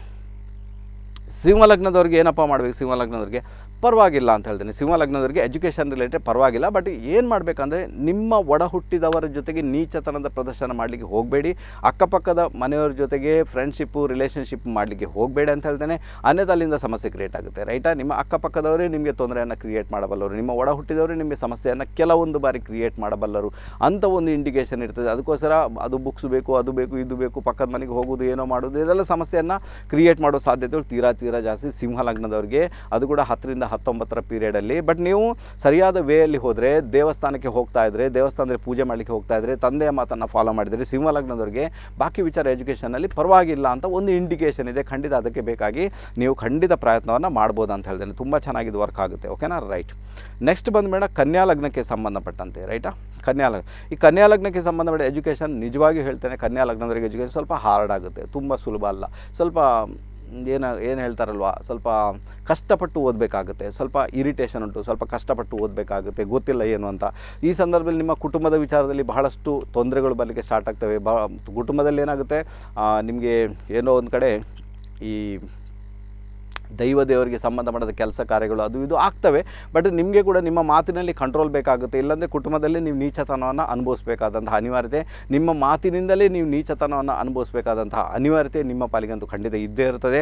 ಸಿಂಹ ಲಗ್ನದವ್ರಿಗೆ ಏನಪ್ಪ ಮಾಡಬೇಕು ಸಿಂಹ ಲಗ್ನದವ್ರಿಗೆ ಪರವಾಗಿಲ್ಲ ಅಂತ ಹೇಳ್ತೀನಿ ಸಿಂಹ ಲಗ್ನದವರಿಗೆ ಎಜುಕೇಷನ್ ರಿಲೇಟೆಡ್ ಪರವಾಗಿಲ್ಲ ಬಟ್ ಏನು ಮಾಡಬೇಕಂದ್ರೆ ನಿಮ್ಮ ಒಡ ಹುಟ್ಟಿದವರ ಜೊತೆಗೆ ನೀಚತನದ ಪ್ರದರ್ಶನ ಮಾಡಲಿಕ್ಕೆ ಹೋಗಬೇಡಿ ಅಕ್ಕಪಕ್ಕದ ಮನೆಯವರ ಜೊತೆಗೆ ಫ್ರೆಂಡ್ಶಿಪ್ಪು ರಿಲೇಷನ್ಶಿಪ್ ಮಾಡಲಿಕ್ಕೆ ಹೋಗಬೇಡಿ ಅಂತ ಹೇಳ್ತೇನೆ ಅನ್ಯದ ಅಲ್ಲಿಂದ ಸಮಸ್ಯೆ ಕ್ರಿಯೇಟ್ ಆಗುತ್ತೆ ರೈಟಾ ನಿಮ್ಮ ಅಕ್ಕಪಕ್ಕದವರೇ ನಿಮಗೆ ತೊಂದರೆಯನ್ನು ಕ್ರಿಯೇಟ್ ಮಾಡಬಲ್ಲರು ನಿಮ್ಮ ಒಡ ಹುಟ್ಟಿದವರೇ ನಿಮಗೆ ಸಮಸ್ಯೆಯನ್ನು ಕೆಲವೊಂದು ಬಾರಿ ಕ್ರಿಯೇಟ್ ಮಾಡಬಲ್ಲರು ಅಂಥ ಒಂದು ಇಂಡಿಕೇಷನ್ ಇರ್ತದೆ ಅದಕ್ಕೋಸ್ಕರ ಅದು ಬುಕ್ಸ್ ಬೇಕು ಅದು ಬೇಕು ಇದು ಬೇಕು ಪಕ್ಕದ ಮನೆಗೆ ಹೋಗೋದು ಏನೋ ಮಾಡೋದು ಇದೆಲ್ಲ ಸಮಸ್ಯೆಯನ್ನು ಕ್ರಿಯೇಟ್ ಮಾಡೋ ಸಾಧ್ಯತೆಗಳು ತೀರಾ ತೀರಾ ಜಾಸ್ತಿ ಸಿಂಹ ಲಗ್ನದವರಿಗೆ ಅದು ಕೂಡ ಹತ್ತರಿಂದ ಹತ್ತೊಂಬತ್ತರ ಪೀರಿಯಡಲ್ಲಿ ಬಟ್ ನೀವು ಸರಿಯಾದ ವೇಯಲ್ಲಿ ಹೋದರೆ ದೇವಸ್ಥಾನಕ್ಕೆ ಹೋಗ್ತಾ ಇದ್ದರೆ ದೇವಸ್ಥಾನದಲ್ಲಿ ಪೂಜೆ ಮಾಡಲಿಕ್ಕೆ ಹೋಗ್ತಾ ಇದ್ದರೆ ತಂದೆಯ ಮಾತನ್ನು ಫಾಲೋ ಮಾಡಿದರೆ ಸಿಂಹಲಗ್ನದವ್ರಿಗೆ ಬಾಕಿ ವಿಚಾರ ಎಜುಕೇಷನಲ್ಲಿ ಪರವಾಗಿಲ್ಲ ಅಂತ ಒಂದು ಇಂಡಿಕೇಷನ್ ಇದೆ ಖಂಡಿತ ಅದಕ್ಕೆ ಬೇಕಾಗಿ ನೀವು ಖಂಡಿತ ಪ್ರಯತ್ನವನ್ನು ಮಾಡ್ಬೋದು ಅಂತ ಹೇಳಿದ್ರೆ ತುಂಬ ಇದು ವರ್ಕ್ ಆಗುತ್ತೆ ಓಕೆನಾ ರೈಟ್ ನೆಕ್ಸ್ಟ್ ಮೇಡಮ್ ಕನ್ಯಾ ಲಗ್ನಕ್ಕೆ ಸಂಬಂಧಪಟ್ಟಂತೆ ರೈಟಾ ಕನ್ಯಾ ಲಗ್ನ ಈ ಕನ್ಯಾ ಲಗ್ನಕ್ಕೆ ಸಂಬಂಧಪಟ್ಟ ಎಜುಕೇಷನ್ ನಿಜವಾಗಿ ಹೇಳ್ತೇನೆ ಕನ್ಯಾ ಲಗ್ನದವರಿಗೆ ಎಜುಕೇಷನ್ ಸ್ವಲ್ಪ ಹಾರ್ಡ್ ಆಗುತ್ತೆ ತುಂಬ ಸುಲಭ ಅಲ್ಲ ಸ್ವಲ್ಪ ಏನು ಏನು ಹೇಳ್ತಾರಲ್ವ ಸ್ವಲ್ಪ ಕಷ್ಟಪಟ್ಟು ಓದಬೇಕಾಗುತ್ತೆ ಸ್ವಲ್ಪ ಇರಿಟೇಷನ್ ಉಂಟು ಸ್ವಲ್ಪ ಕಷ್ಟಪಟ್ಟು ಓದಬೇಕಾಗುತ್ತೆ ಗೊತ್ತಿಲ್ಲ ಏನು ಅಂತ ಈ ಸಂದರ್ಭದಲ್ಲಿ ನಿಮ್ಮ ಕುಟುಂಬದ ವಿಚಾರದಲ್ಲಿ ಬಹಳಷ್ಟು ತೊಂದರೆಗಳು ಬರಲಿಕ್ಕೆ ಸ್ಟಾರ್ಟ್ ಆಗ್ತವೆ ಬ ಕುಟುಂಬದಲ್ಲಿ ಏನಾಗುತ್ತೆ ನಿಮಗೆ ಏನೋ ಒಂದು ಕಡೆ ಈ ದೈವ ದೇವರಿಗೆ ಸಂಬಂಧಪಟ್ಟ ಕೆಲಸ ಕಾರ್ಯಗಳು ಅದು ಇದು ಆಗ್ತವೆ ಬಟ್ ನಿಮಗೆ ಕೂಡ ನಿಮ್ಮ ಮಾತಿನಲ್ಲಿ ಕಂಟ್ರೋಲ್ ಬೇಕಾಗುತ್ತೆ ಇಲ್ಲಾಂದರೆ ಕುಟುಂಬದಲ್ಲಿ ನೀವು ನೀಚತನವನ್ನು ಅನುಭವಿಸಬೇಕಾದಂತಹ ಅನಿವಾರ್ಯತೆ ನಿಮ್ಮ ಮಾತಿನಿಂದಲೇ ನೀವು ನೀಚತನವನ್ನು ಅನುಭವಿಸಬೇಕಾದಂತಹ ಅನಿವಾರ್ಯತೆ ನಿಮ್ಮ ಪಾಲಿಗಂತೂ ಖಂಡಿತ ಇದ್ದೇ ಇರ್ತದೆ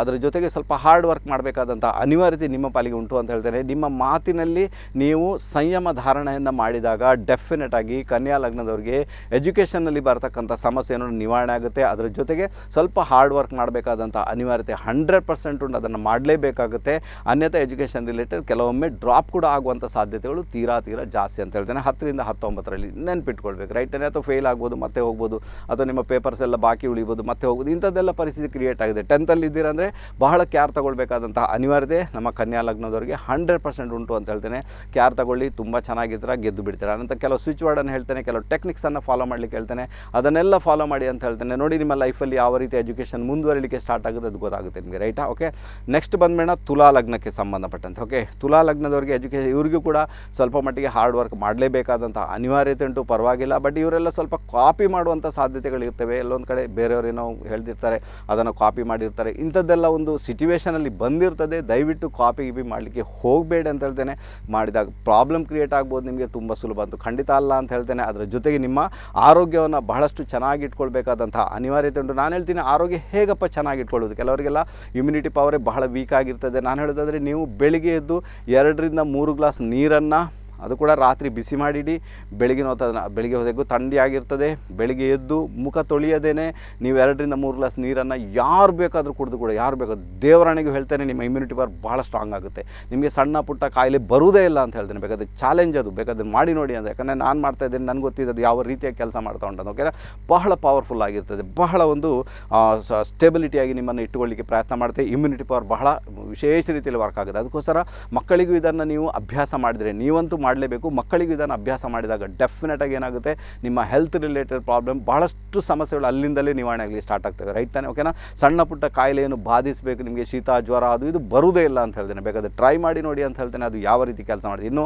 ಅದರ ಜೊತೆಗೆ ಸ್ವಲ್ಪ ಹಾರ್ಡ್ ವರ್ಕ್ ಮಾಡಬೇಕಾದಂಥ ಅನಿವಾರ್ಯತೆ ನಿಮ್ಮ ಪಾಲಿಗೆ ಉಂಟು ಅಂತ ಹೇಳ್ತಾರೆ ನಿಮ್ಮ ಮಾತಿನಲ್ಲಿ ನೀವು ಸಂಯಮ ಧಾರಣೆಯನ್ನು ಮಾಡಿದಾಗ ಡೆಫಿನೆಟಾಗಿ ಆಗಿ ಕನ್ಯಾ ಲಗ್ನದವ್ರಿಗೆ ಎಜುಕೇಷನಲ್ಲಿ ಸಮಸ್ಯೆ ಸಮಸ್ಯೆಯನ್ನು ನಿವಾರಣೆ ಆಗುತ್ತೆ ಅದರ ಜೊತೆಗೆ ಸ್ವಲ್ಪ ಹಾರ್ಡ್ ವರ್ಕ್ ಮಾಡಬೇಕಾದಂಥ ಅನಿವಾರ್ಯತೆ ಹಂಡ್ರೆಡ್ ಪರ್ಸೆಂಟ್ ಉಂಟು ಮಕ್ಕಳು ಅದನ್ನು ಮಾಡಲೇಬೇಕಾಗುತ್ತೆ ಅನ್ಯಥಾ ಎಜುಕೇಷನ್ ರಿಲೇಟೆಡ್ ಕೆಲವೊಮ್ಮೆ ಡ್ರಾಪ್ ಕೂಡ ಆಗುವಂಥ ಸಾಧ್ಯತೆಗಳು ತೀರಾ ತೀರಾ ಜಾಸ್ತಿ ಅಂತ ಹೇಳ್ತೇನೆ ಹತ್ತರಿಂದ ಹತ್ತೊಂಬತ್ತರಲ್ಲಿ ನೆನ್ಪಿಟ್ಕೊಳ್ಬೇಕು ರೈಟನೇ ಅಥವಾ ಫೇಲ್ ಆಗ್ಬೋದು ಮತ್ತೆ ಹೋಗ್ಬೋದು ಅಥವಾ ನಿಮ್ಮ ಪೇಪರ್ಸ್ ಎಲ್ಲ ಬಾಕಿ ಉಳಿಬೋದು ಮತ್ತೆ ಹೋಗ್ಬೋದು ಇಂಥದ್ದೆಲ್ಲ ಪರಿಸ್ಥಿತಿ ಕ್ರಿಯೇಟ್ ಆಗಿದೆ ಟೆಂತಲ್ಲಿ ಇದ್ದೀರಂದರೆ ಬಹಳ ಕ್ಯಾರ್ ತಗೊಳ್ಬೇಕಾದಂತಹ ಅನಿವಾರ್ಯತೆ ನಮ್ಮ ಕನ್ಯಾ ಲಗ್ನದವರಿಗೆ ಹಂಡ್ರೆಡ್ ಪರ್ಸೆಂಟ್ ಉಂಟು ಅಂತ ಹೇಳ್ತೇನೆ ಕ್ಯಾರ್ ತಗೊಳ್ಳಿ ತುಂಬ ಚೆನ್ನಾಗಿದ್ದೀರ ಗೆದ್ದು ಬಿಡ್ತೀರ ಅನಂತ ಕೆಲವು ಸ್ವಿಚ್ ವರ್ಡನ್ನು ಹೇಳ್ತೇನೆ ಕೆಲವು ಟೆಕ್ನಿಕ್ಸನ್ನು ಫಾಲೋ ಮಾಡಲಿಕ್ಕೆ ಹೇಳ್ತೇನೆ ಅದನ್ನೆಲ್ಲ ಫಾಲೋ ಮಾಡಿ ಅಂತ ಹೇಳ್ತೇನೆ ನೋಡಿ ನಿಮ್ಮ ಲೈಫಲ್ಲಿ ಯಾವ ರೀತಿ ಎಜುಕೇಷನ್ ಮುಂದುವರಿಲಿಕ್ಕೆ ಸ್ಟಾರ್ಟ್ ಆಗುತ್ತೆ ಅದು ಗೊತ್ತಾಗುತ್ತೆ ನಿಮಗೆ ರೈಟಾ ಓಕೆ ನೆಕ್ಸ್ಟ್ ಬಂದಮೇಣ ತುಲಾ ಲಗ್ನಕ್ಕೆ ಸಂಬಂಧಪಟ್ಟಂತೆ ಓಕೆ ತುಲಾ ಲಗ್ನದವರಿಗೆ ಎಜುಕೇಶನ್ ಇವ್ರಿಗೂ ಕೂಡ ಸ್ವಲ್ಪ ಮಟ್ಟಿಗೆ ಹಾರ್ಡ್ ವರ್ಕ್ ಮಾಡಲೇಬೇಕಾದಂಥ ಅನಿವಾರ್ಯತೆ ಉಂಟು ಪರವಾಗಿಲ್ಲ ಬಟ್ ಇವರೆಲ್ಲ ಸ್ವಲ್ಪ ಕಾಪಿ ಮಾಡುವಂಥ ಸಾಧ್ಯತೆಗಳಿರ್ತವೆ ಎಲ್ಲೊಂದು ಕಡೆ ಬೇರೆಯವರೇನೋ ಹೇಳ್ದಿರ್ತಾರೆ ಅದನ್ನು ಕಾಪಿ ಮಾಡಿರ್ತಾರೆ ಇಂಥದ್ದೆಲ್ಲ ಒಂದು ಸಿಚುವೇಷನಲ್ಲಿ ಬಂದಿರ್ತದೆ ದಯವಿಟ್ಟು ಕಾಪಿ ಗಿಪಿ ಮಾಡಲಿಕ್ಕೆ ಹೋಗಬೇಡ ಅಂತ ಹೇಳ್ತೇನೆ ಮಾಡಿದಾಗ ಪ್ರಾಬ್ಲಮ್ ಕ್ರಿಯೇಟ್ ಆಗ್ಬೋದು ನಿಮಗೆ ತುಂಬ ಸುಲಭ ಅಂತ ಖಂಡಿತ ಅಲ್ಲ ಅಂತ ಹೇಳ್ತೇನೆ ಅದರ ಜೊತೆಗೆ ನಿಮ್ಮ ಆರೋಗ್ಯವನ್ನು ಬಹಳಷ್ಟು ಚೆನ್ನಾಗಿ ಅನಿವಾರ್ಯತೆ ಉಂಟು ನಾನು ಹೇಳ್ತೀನಿ ಆರೋಗ್ಯ ಹೇಗಪ್ಪ ಚೆನ್ನಾಗಿ ಇಟ್ಕೊಳ್ಳೋದು ಕೆಲವರಿಗೆಲ್ಲ ಇಮ್ಯುನಿಟಿ ಪವರ್ ಬಹಳ ವೀಕ್ ಆಗಿರ್ತದೆ ನಾನು ಹೇಳೋದಾದರೆ ನೀವು ಬೆಳಿಗ್ಗೆ ಎದ್ದು ಎರಡರಿಂದ ಮೂರು ಗ್ಲಾಸ್ ನೀರನ್ನು ಅದು ಕೂಡ ರಾತ್ರಿ ಬಿಸಿ ಮಾಡಿಡಿ ಬೆಳಗಿನ ಬೆಳಗ್ಗೆ ಬೆಳಗ್ಗೆ ಹೊತ್ತಿಗೂ ಥಂಡಿಯಾಗಿರ್ತದೆ ಬೆಳಗ್ಗೆ ಎದ್ದು ಮುಖ ತೊಳೆಯದೇನೆ ನೀವು ಎರಡರಿಂದ ಮೂರು ಗ್ಲಾಸ್ ನೀರನ್ನು ಯಾರು ಬೇಕಾದರೂ ಕುಡಿದು ಕೂಡ ಯಾರು ಬೇಕಾದ್ರೂ ದೇವರಾಣಿಗೂ ಹೇಳ್ತೇನೆ ನಿಮ್ಮ ಇಮ್ಯುನಿಟಿ ಪವರ್ ಭಾಳ ಸ್ಟ್ರಾಂಗ್ ಆಗುತ್ತೆ ನಿಮಗೆ ಸಣ್ಣ ಪುಟ್ಟ ಕಾಯಿಲೆ ಬರುವುದೇ ಇಲ್ಲ ಅಂತ ಹೇಳ್ತೇನೆ ಬೇಕಾದರೆ ಚಾಲೆಂಜ್ ಅದು ಬೇಕಾದ್ರೆ ಮಾಡಿ ನೋಡಿ ಅಂತ ಯಾಕಂದರೆ ನಾನು ಮಾಡ್ತಾ ಇದ್ದೇನೆ ನನಗೆ ಗೊತ್ತಿದ್ದು ಯಾವ ರೀತಿಯ ಕೆಲಸ ಮಾಡ್ತಾ ಉಂಟು ಓಕೆ ಬಹಳ ಪವರ್ಫುಲ್ ಆಗಿರ್ತದೆ ಬಹಳ ಒಂದು ಸ್ಟೆಬಿಲಿಟಿಯಾಗಿ ನಿಮ್ಮನ್ನು ಇಟ್ಟುಕೊಳ್ಳಿಕ್ಕೆ ಪ್ರಯತ್ನ ಮಾಡ್ತೇವೆ ಇಮ್ಯುನಿಟಿ ಪವರ್ ಬಹಳ ವಿಶೇಷ ರೀತಿಯಲ್ಲಿ ವರ್ಕ್ ಆಗುತ್ತೆ ಅದಕ್ಕೋಸ್ಕರ ಮಕ್ಕಳಿಗೂ ಇದನ್ನು ನೀವು ಅಭ್ಯಾಸ ಮಾಡಿದರೆ ನೀವಂತೂ ಮಾಡಲೇಬೇಕು ಮಕ್ಕಳಿಗೆ ಇದನ್ನು ಅಭ್ಯಾಸ ಮಾಡಿದಾಗ ಡೆಫಿನೆಟಾಗಿ ಏನಾಗುತ್ತೆ ನಿಮ್ಮ ಹೆಲ್ತ್ ರಿಲೇಟೆಡ್ ಪ್ರಾಬ್ಲಮ್ ಭಾಳಷ್ಟು ಸಮಸ್ಯೆಗಳು ಅಲ್ಲಿಂದಲೇ ನಿವಾರಣೆ ಆಗಲಿ ಸ್ಟಾರ್ಟ್ ಆಗ್ತವೆ ರೈಟ್ ತಾನೆ ಓಕೆನಾ ಸಣ್ಣ ಪುಟ್ಟ ಕಾಯಿಲೆಯನ್ನು ಬಾಧಿಸಬೇಕು ನಿಮಗೆ ಶೀತ ಜ್ವರ ಅದು ಇದು ಬರುವುದೇ ಇಲ್ಲ ಅಂತ ಹೇಳ್ತೇನೆ ಬೇಕಾದರೆ ಟ್ರೈ ಮಾಡಿ ನೋಡಿ ಅಂತ ಹೇಳ್ತೇನೆ ಅದು ಯಾವ ರೀತಿ ಕೆಲಸ ಮಾಡಿದೆ ಇನ್ನು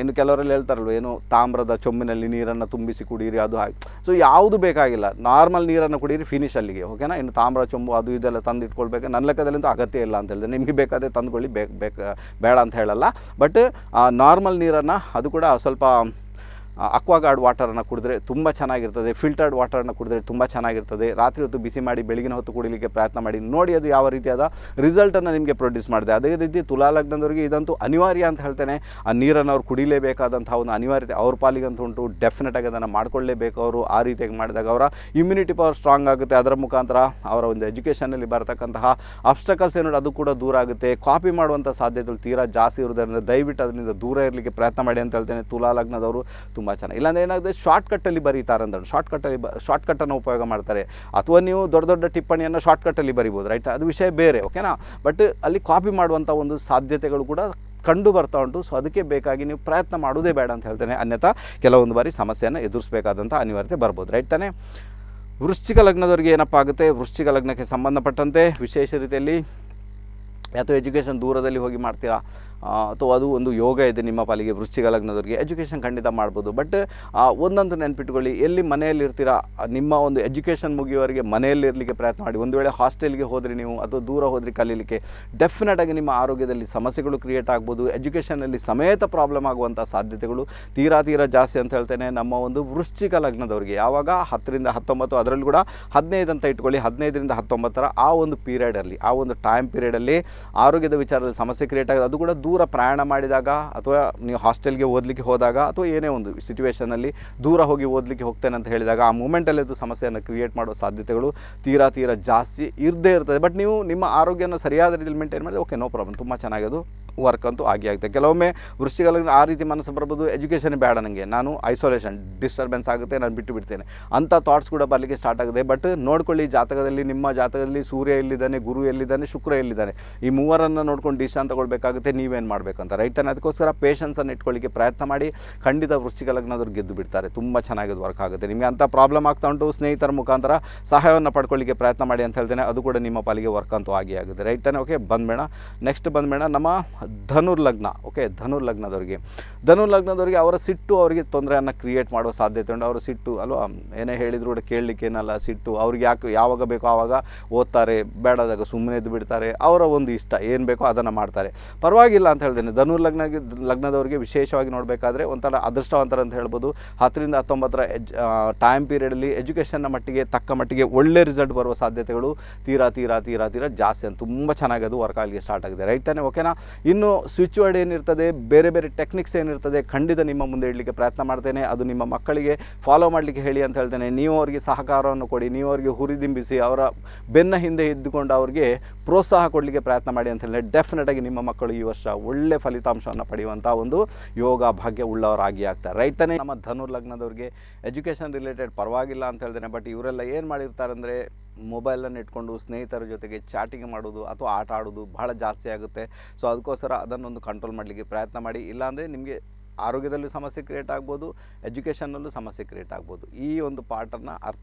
ಇನ್ನು ಕೆಲವರಲ್ಲಿ ಹೇಳ್ತಾರಲ್ವ ಏನು ತಾಮ್ರದ ಚೊಮ್ಮಿನಲ್ಲಿ ನೀರನ್ನು ತುಂಬಿಸಿ ಕುಡಿಯಿರಿ ಅದು ಹಾಗೆ ಸೊ ಯಾವುದು ಬೇಕಾಗಿಲ್ಲ ನಾರ್ಮಲ್ ನೀರನ್ನು ಕುಡಿಯಿರಿ ಫಿನಿಶ್ ಅಲ್ಲಿಗೆ ಓಕೆನಾ ಇನ್ನು ತಾಮ್ರ ಚೊಂಬು ಅದು ಇದೆಲ್ಲ ತಂದು ಇಟ್ಕೊಳ್ಬೇಕು ನನ್ನ ಅಂತೂ ಅಗತ್ಯ ಇಲ್ಲ ಅಂತ ಹೇಳಿದೆ ನಿಮಗೆ ಬೇಕಾದರೆ ತಂದುಕೊಳ್ಳಿ ಬೇಕು ಬೇಕು ಬೇಡ ಅಂತ ಹೇಳಲ್ಲ ಬಟ್ ನಾರ್ಮಲ್ ನೀರನ್ನು ಅದು ಕೂಡ ಸ್ವಲ್ಪ ಅಕ್ವಾಗಾರ್ಡ್ ವಾಟರನ್ನು ಕುಡಿದ್ರೆ ತುಂಬ ಚೆನ್ನಾಗಿರ್ತದೆ ಫಿಲ್ಟರ್ಡ್ ವಾಟರನ್ನು ಕುಡಿದ್ರೆ ತುಂಬ ಚೆನ್ನಾಗಿರ್ತದೆ ರಾತ್ರಿ ಹೊತ್ತು ಬಿಸಿ ಮಾಡಿ ಬೆಳಗಿನ ಹೊತ್ತು ಕುಡಿಲಿಕ್ಕೆ ಪ್ರಯತ್ನ ಮಾಡಿ ನೋಡಿ ಅದು ಯಾವ ರೀತಿಯಾದ ರಿಸಲ್ಟನ್ನು ನಿಮಗೆ ಪ್ರೊಡ್ಯೂಸ್ ಮಾಡಿದೆ ಅದೇ ರೀತಿ ತುಲಾ ಲಗ್ನದವರಿಗೆ ಇದಂತೂ ಅನಿವಾರ್ಯ ಅಂತ ಹೇಳ್ತೇನೆ ಆ ನೀರನ್ನು ಅವ್ರು ಕುಡಿಲೇಬೇಕಾದಂಥ ಒಂದು ಅನಿವಾರ್ಯತೆ ಅವ್ರ ಅಂತ ಉಂಟು ಡೆಫಿನೆಟಾಗಿ ಆಗಿ ಅದನ್ನು ಮಾಡಿಕೊಳ್ಳೇಬೇಕು ಅವರು ಆ ರೀತಿಯಾಗಿ ಮಾಡಿದಾಗ ಅವರ ಇಮ್ಯುನಿಟಿ ಪವರ್ ಸ್ಟ್ರಾಂಗ್ ಆಗುತ್ತೆ ಅದರ ಮುಖಾಂತರ ಅವರ ಒಂದು ಎಜುಕೇಷನಲ್ಲಿ ಬರತಕ್ಕಂತಹ ಅಬ್ಸ್ಟಕಲ್ಸ್ ಏನೋ ಅದು ಕೂಡ ದೂರ ಆಗುತ್ತೆ ಕಾಪಿ ಮಾಡುವಂಥ ಸಾಧ್ಯತೆಗಳು ತೀರಾ ಜಾಸ್ತಿ ಇರುವುದರಿಂದ ದಯವಿಟ್ಟು ಅದರಿಂದ ದೂರ ಇರಲಿಕ್ಕೆ ಪ್ರಯತ್ನ ಮಾಡಿ ಅಂತ ಹೇಳ್ತೇನೆ ತುಲಾ ಲಗ್ನದವರು ತುಂಬ ಚೆನ್ನಾಗಿ ಇಲ್ಲಾಂದರೆ ಏನಾಗುತ್ತೆ ಶಾರ್ಟ್ ಕಟ್ಟಲ್ಲಿ ಬರೀತಾರೆ ಅಂದ್ರೆ ಶಾರ್ಟ್ ಬ ಶಾರ್ಟ್ ಉಪಯೋಗ ಮಾಡ್ತಾರೆ ಅಥವಾ ನೀವು ದೊಡ್ಡ ದೊಡ್ಡ ಟಿಪ್ಪಣಿಯನ್ನು ಶಾರ್ಟ್ ಬರಿಬೋದು ರೈಟ್ ಅದು ವಿಷಯ ಬೇರೆ ಓಕೆನಾ ಬಟ್ ಅಲ್ಲಿ ಕಾಪಿ ಮಾಡುವಂಥ ಒಂದು ಸಾಧ್ಯತೆಗಳು ಕೂಡ ಕಂಡು ಬರ್ತಾ ಉಂಟು ಸೊ ಅದಕ್ಕೆ ಬೇಕಾಗಿ ನೀವು ಪ್ರಯತ್ನ ಮಾಡೋದೇ ಬೇಡ ಅಂತ ಹೇಳ್ತೇನೆ ಅನ್ಯಥಾ ಕೆಲವೊಂದು ಬಾರಿ ಸಮಸ್ಯೆಯನ್ನು ಎದುರಿಸಬೇಕಾದಂಥ ಅನಿವಾರ್ಯತೆ ಬರ್ಬೋದು ರೈಟ್ ತಾನೇ ವೃಶ್ಚಿಕ ಲಗ್ನದವರಿಗೆ ಏನಪ್ಪ ಆಗುತ್ತೆ ವೃಶ್ಚಿಕ ಲಗ್ನಕ್ಕೆ ಸಂಬಂಧಪಟ್ಟಂತೆ ವಿಶೇಷ ರೀತಿಯಲ್ಲಿ ಅಥವಾ ಎಜುಕೇಷನ್ ದೂರದಲ್ಲಿ ಹೋಗಿ ಮಾಡ್ತೀರಾ ಅಥವಾ ಅದು ಒಂದು ಯೋಗ ಇದೆ ನಿಮ್ಮ ಪಾಲಿಗೆ ವೃಶ್ಚಿಕ ಲಗ್ನದವ್ರಿಗೆ ಎಜುಕೇಷನ್ ಖಂಡಿತ ಮಾಡ್ಬೋದು ಬಟ್ ಒಂದೊಂದು ನೆನ್ಪಿಟ್ಕೊಳ್ಳಿ ಎಲ್ಲಿ ಮನೆಯಲ್ಲಿ ಇರ್ತೀರಾ ನಿಮ್ಮ ಒಂದು ಎಜುಕೇಷನ್ ಮುಗಿಯುವವರಿಗೆ ಮನೆಯಲ್ಲಿ ಇರಲಿಕ್ಕೆ ಪ್ರಯತ್ನ ಮಾಡಿ ಒಂದು ವೇಳೆ ಹಾಸ್ಟೆಲ್ಗೆ ಹೋದರೆ ನೀವು ಅಥವಾ ದೂರ ಹೋದರೆ ಕಲೀಲಿಕ್ಕೆ ಡೆಫಿನೆಟಾಗಿ ನಿಮ್ಮ ಆರೋಗ್ಯದಲ್ಲಿ ಸಮಸ್ಯೆಗಳು ಕ್ರಿಯೇಟ್ ಆಗ್ಬೋದು ಎಜುಕೇಷನಲ್ಲಿ ಸಮೇತ ಪ್ರಾಬ್ಲಮ್ ಆಗುವಂಥ ಸಾಧ್ಯತೆಗಳು ತೀರಾ ತೀರಾ ಜಾಸ್ತಿ ಅಂತ ಹೇಳ್ತೇನೆ ನಮ್ಮ ಒಂದು ವೃಶ್ಚಿಕ ಲಗ್ನದವರಿಗೆ ಯಾವಾಗ ಹತ್ತರಿಂದ ಹತ್ತೊಂಬತ್ತು ಅದರಲ್ಲಿ ಕೂಡ ಹದಿನೈದು ಅಂತ ಇಟ್ಕೊಳ್ಳಿ ಹದಿನೈದರಿಂದ ಹತ್ತೊಂಬತ್ತರ ಆ ಒಂದು ಪೀರಿಯಡಲ್ಲಿ ಆ ಒಂದು ಟೈಮ್ ಪೀರಿಯಡಲ್ಲಿ ಆರೋಗ್ಯದ ವಿಚಾರದಲ್ಲಿ ಸಮಸ್ಯೆ ಕ್ರಿಯೇಟ್ ಆಗಿದೆ ಅದು ಕೂಡ ದೂರ ದೂರ ಪ್ರಯಾಣ ಮಾಡಿದಾಗ ಅಥವಾ ನೀವು ಹಾಸ್ಟೆಲ್ಗೆ ಓದಲಿಕ್ಕೆ ಹೋದಾಗ ಅಥವಾ ಏನೇ ಒಂದು ಸಿಚುವೇಷನಲ್ಲಿ ದೂರ ಹೋಗಿ ಓದಲಿಕ್ಕೆ ಹೋಗ್ತೇನೆ ಅಂತ ಹೇಳಿದಾಗ ಆ ಮೂಮೆಂಟಲ್ಲಿ ಅದು ಸಮಸ್ಯೆಯನ್ನು ಕ್ರಿಯೇಟ್ ಮಾಡೋ ಸಾಧ್ಯತೆಗಳು ತೀರಾ ತೀರಾ ಜಾಸ್ತಿ ಇರದೇ ಇರ್ತದೆ ಬಟ್ ನೀವು ನಿಮ್ಮ ಆರೋಗ್ಯವನ್ನು ಸರಿಯಾದ ರೀತಿಯಲ್ಲಿ ಮೇಂಟೈನ್ ಮಾಡಿದ್ರೆ ಓಕೆ ನೋ ಪ್ರಾಬ್ಲಮ್ ತುಂಬ ಚೆನ್ನಾಗಿ ಅದು ವರ್ಕ್ ಅಂತೂ ಆಗಿ ಆಗುತ್ತೆ ಕೆಲವೊಮ್ಮೆ ವೃಷ್ಟಿಗಾಲ ಆ ರೀತಿ ಮನಸ್ಸು ಬರ್ಬೋದು ಎಜುಕೇಷನ್ ಬೇಡ ನನಗೆ ನಾನು ಐಸೋಲೇಷನ್ ಡಿಸ್ಟರ್ಬೆನ್ಸ್ ಆಗುತ್ತೆ ನಾನು ಬಿಟ್ಟು ಬಿಡ್ತೇನೆ ಅಂಥ ಥಾಟ್ಸ್ ಕೂಡ ಬರಲಿಕ್ಕೆ ಸ್ಟಾರ್ಟ್ ಆಗಿದೆ ಬಟ್ ನೋಡ್ಕೊಳ್ಳಿ ಜಾತಕದಲ್ಲಿ ನಿಮ್ಮ ಜಾತಕದಲ್ಲಿ ಸೂರ್ಯ ಎಲ್ಲಿದ್ದಾನೆ ಗುರು ಎಲ್ಲಿದ್ದಾನೆ ಶುಕ್ರ ಎಲ್ಲಿದ್ದಾನೆ ಈ ಮೂವರನ್ನು ನೋಡ್ಕೊಂಡು ಡಿಶಾನ್ ತಗೊಳ್ಬೇಕಾಗುತ್ತೆ ನೀವೇ ಮಾಡ್ಬೇಕಂತ ಮಾಡಬೇಕಂತ ರೈಟ್ ಅದಕ್ಕೋಸ್ಕರ ಪೇಷನ್ಸನ್ನು ಇಟ್ಕೊಳ್ಳಿಕ್ಕೆ ಪ್ರಯತ್ನ ಮಾಡಿ ಖಂಡಿತ ವೃಶ್ಚಿಕ ಲಗ್ನದವ್ರು ಗೆದ್ದು ಬಿಡ್ತಾರೆ ತುಂಬ ಚೆನ್ನಾಗಿ ವರ್ಕ್ ಆಗುತ್ತೆ ನಿಮಗೆ ಅಂಥ ಪ್ರಾಬ್ಲಮ್ ಆಗ್ತಾ ಉಂಟು ಸ್ನೇಹಿತರ ಮುಖಾಂತರ ಸಹಾಯವನ್ನು ಪಡ್ಕೊಳ್ಳಿಕ್ಕೆ ಪ್ರಯತ್ನ ಮಾಡಿ ಅಂತ ಹೇಳ್ತೇನೆ ಅದು ಕೂಡ ನಿಮ್ಮ ಪಾಲಿಗೆ ವರ್ಕ್ ಅಂತೂ ಆಗಿ ಆಗುತ್ತೆ ರೈಟ್ ಓಕೆ ಬಂದ್ಬೇಡ ನೆಕ್ಸ್ಟ್ ಬಂದ್ಬೇಡ ನಮ್ಮ ಧನುರ್ ಲಗ್ನ ಓಕೆ ಧನುರ್ ಲಗ್ನದವ್ರಿಗೆ ಧನುರ್ ಲಗ್ನದವರಿಗೆ ಅವರ ಸಿಟ್ಟು ಅವರಿಗೆ ತೊಂದರೆಯನ್ನು ಕ್ರಿಯೇಟ್ ಮಾಡುವ ಸಾಧ್ಯತೆ ಉಂಟು ಅವರು ಸಿಟ್ಟು ಅಲ್ವಾ ಏನೇ ಹೇಳಿದ್ರು ಕೂಡ ಏನಲ್ಲ ಸಿಟ್ಟು ಅವ್ರಿಗೆ ಯಾಕೆ ಯಾವಾಗ ಬೇಕೋ ಆವಾಗ ಓದ್ತಾರೆ ಬೇಡದಾಗ ಸುಮ್ಮನೆ ಎದ್ದು ಬಿಡ್ತಾರೆ ಅವರ ಒಂದು ಇಷ್ಟ ಏನು ಬೇಕೋ ಅದನ್ನು ಮಾಡ್ತಾರೆ ಪರವಾಗಿಲ್ಲ ಇಲ್ಲ ಅಂತ ಹೇಳಿದ್ದೇನೆ ಧನುರ್ ಲಗ್ನ ಲಗ್ನದವರಿಗೆ ವಿಶೇಷವಾಗಿ ನೋಡಬೇಕಾದ್ರೆ ಒಂಥರ ಅದೃಷ್ಟವಂತರ ಅಂತ ಹೇಳ್ಬೋದು ಹತ್ತರಿಂದ ಹತ್ತೊಂಬತ್ತರ ಎಜ್ ಟೈಮ್ ಪೀರಿಯಡಲ್ಲಿ ಎಜುಕೇಷನ್ನ ಮಟ್ಟಿಗೆ ತಕ್ಕ ಮಟ್ಟಿಗೆ ಒಳ್ಳೆ ರಿಸಲ್ಟ್ ಬರುವ ಸಾಧ್ಯತೆಗಳು ತೀರಾ ತೀರಾ ತೀರಾ ತೀರಾ ಜಾಸ್ತಿ ಅಂತ ತುಂಬ ಚೆನ್ನಾಗಿ ಅದು ವರ್ಕ್ ಆಗಲಿಕ್ಕೆ ಸ್ಟಾರ್ಟ್ ಆಗಿದೆ ರೈಟ್ ತಾನೆ ಓಕೆನಾ ಇನ್ನು ಸ್ವಿಚ್ ವರ್ಡ್ ಏನಿರ್ತದೆ ಬೇರೆ ಬೇರೆ ಟೆಕ್ನಿಕ್ಸ್ ಏನಿರ್ತದೆ ಖಂಡಿತ ನಿಮ್ಮ ಮುಂದೆ ಇಡಲಿಕ್ಕೆ ಪ್ರಯತ್ನ ಮಾಡ್ತೇನೆ ಅದು ನಿಮ್ಮ ಮಕ್ಕಳಿಗೆ ಫಾಲೋ ಮಾಡಲಿಕ್ಕೆ ಹೇಳಿ ಅಂತ ಹೇಳ್ತೇನೆ ನೀವು ಅವರಿಗೆ ಸಹಕಾರವನ್ನು ಕೊಡಿ ನೀವು ಅವರಿಗೆ ಹುರಿದಿಂಬಿಸಿ ಅವರ ಬೆನ್ನ ಹಿಂದೆ ಇದ್ದುಕೊಂಡು ಅವರಿಗೆ ಪ್ರೋತ್ಸಾಹ ಕೊಡಲಿಕ್ಕೆ ಪ್ರಯತ್ನ ಮಾಡಿ ಅಂತ ಹೇಳಿದ್ರೆ ಡೆಫಿನೆಟಾಗಿ ನಿಮ್ಮ ಮಕ್ಕಳು ಈ ವರ್ಷ ಒಳ್ಳೆ ಫಲಿತಾಂಶವನ್ನು ಪಡೆಯುವಂಥ ಒಂದು ಯೋಗ ಭಾಗ್ಯ ಉಳ್ಳವರಾಗಿ ಆಗ್ತಾರೆ ರೈತನೇ ನಮ್ಮ ಧನುರ್ಲಗ್ನದವ್ರಿಗೆ ಲಗ್ನದವ್ರಿಗೆ ಎಜುಕೇಷನ್ ರಿಲೇಟೆಡ್ ಪರವಾಗಿಲ್ಲ ಅಂತ ಹೇಳ್ತೇನೆ ಬಟ್ ಇವರೆಲ್ಲ ಏನು ಮಾಡಿರ್ತಾರೆ ಅಂದರೆ ಮೊಬೈಲನ್ನು ಇಟ್ಕೊಂಡು ಸ್ನೇಹಿತರ ಜೊತೆಗೆ ಚಾಟಿಂಗ್ ಮಾಡೋದು ಅಥವಾ ಆಟ ಆಡೋದು ಭಾಳ ಜಾಸ್ತಿ ಆಗುತ್ತೆ ಸೊ ಅದಕ್ಕೋಸ್ಕರ ಅದನ್ನೊಂದು ಕಂಟ್ರೋಲ್ ಮಾಡಲಿಕ್ಕೆ ಪ್ರಯತ್ನ ಮಾಡಿ ಇಲ್ಲಾಂದರೆ ನಿಮಗೆ ಆರೋಗ್ಯದಲ್ಲೂ ಸಮಸ್ಯೆ ಕ್ರಿಯೇಟ್ ಆಗ್ಬೋದು ಎಜುಕೇಷನ್ನಲ್ಲೂ ಸಮಸ್ಯೆ ಕ್ರಿಯೇಟ್ ಆಗ್ಬೋದು ಈ ಒಂದು ಪಾರ್ಟನ್ನು ಅರ್ಥ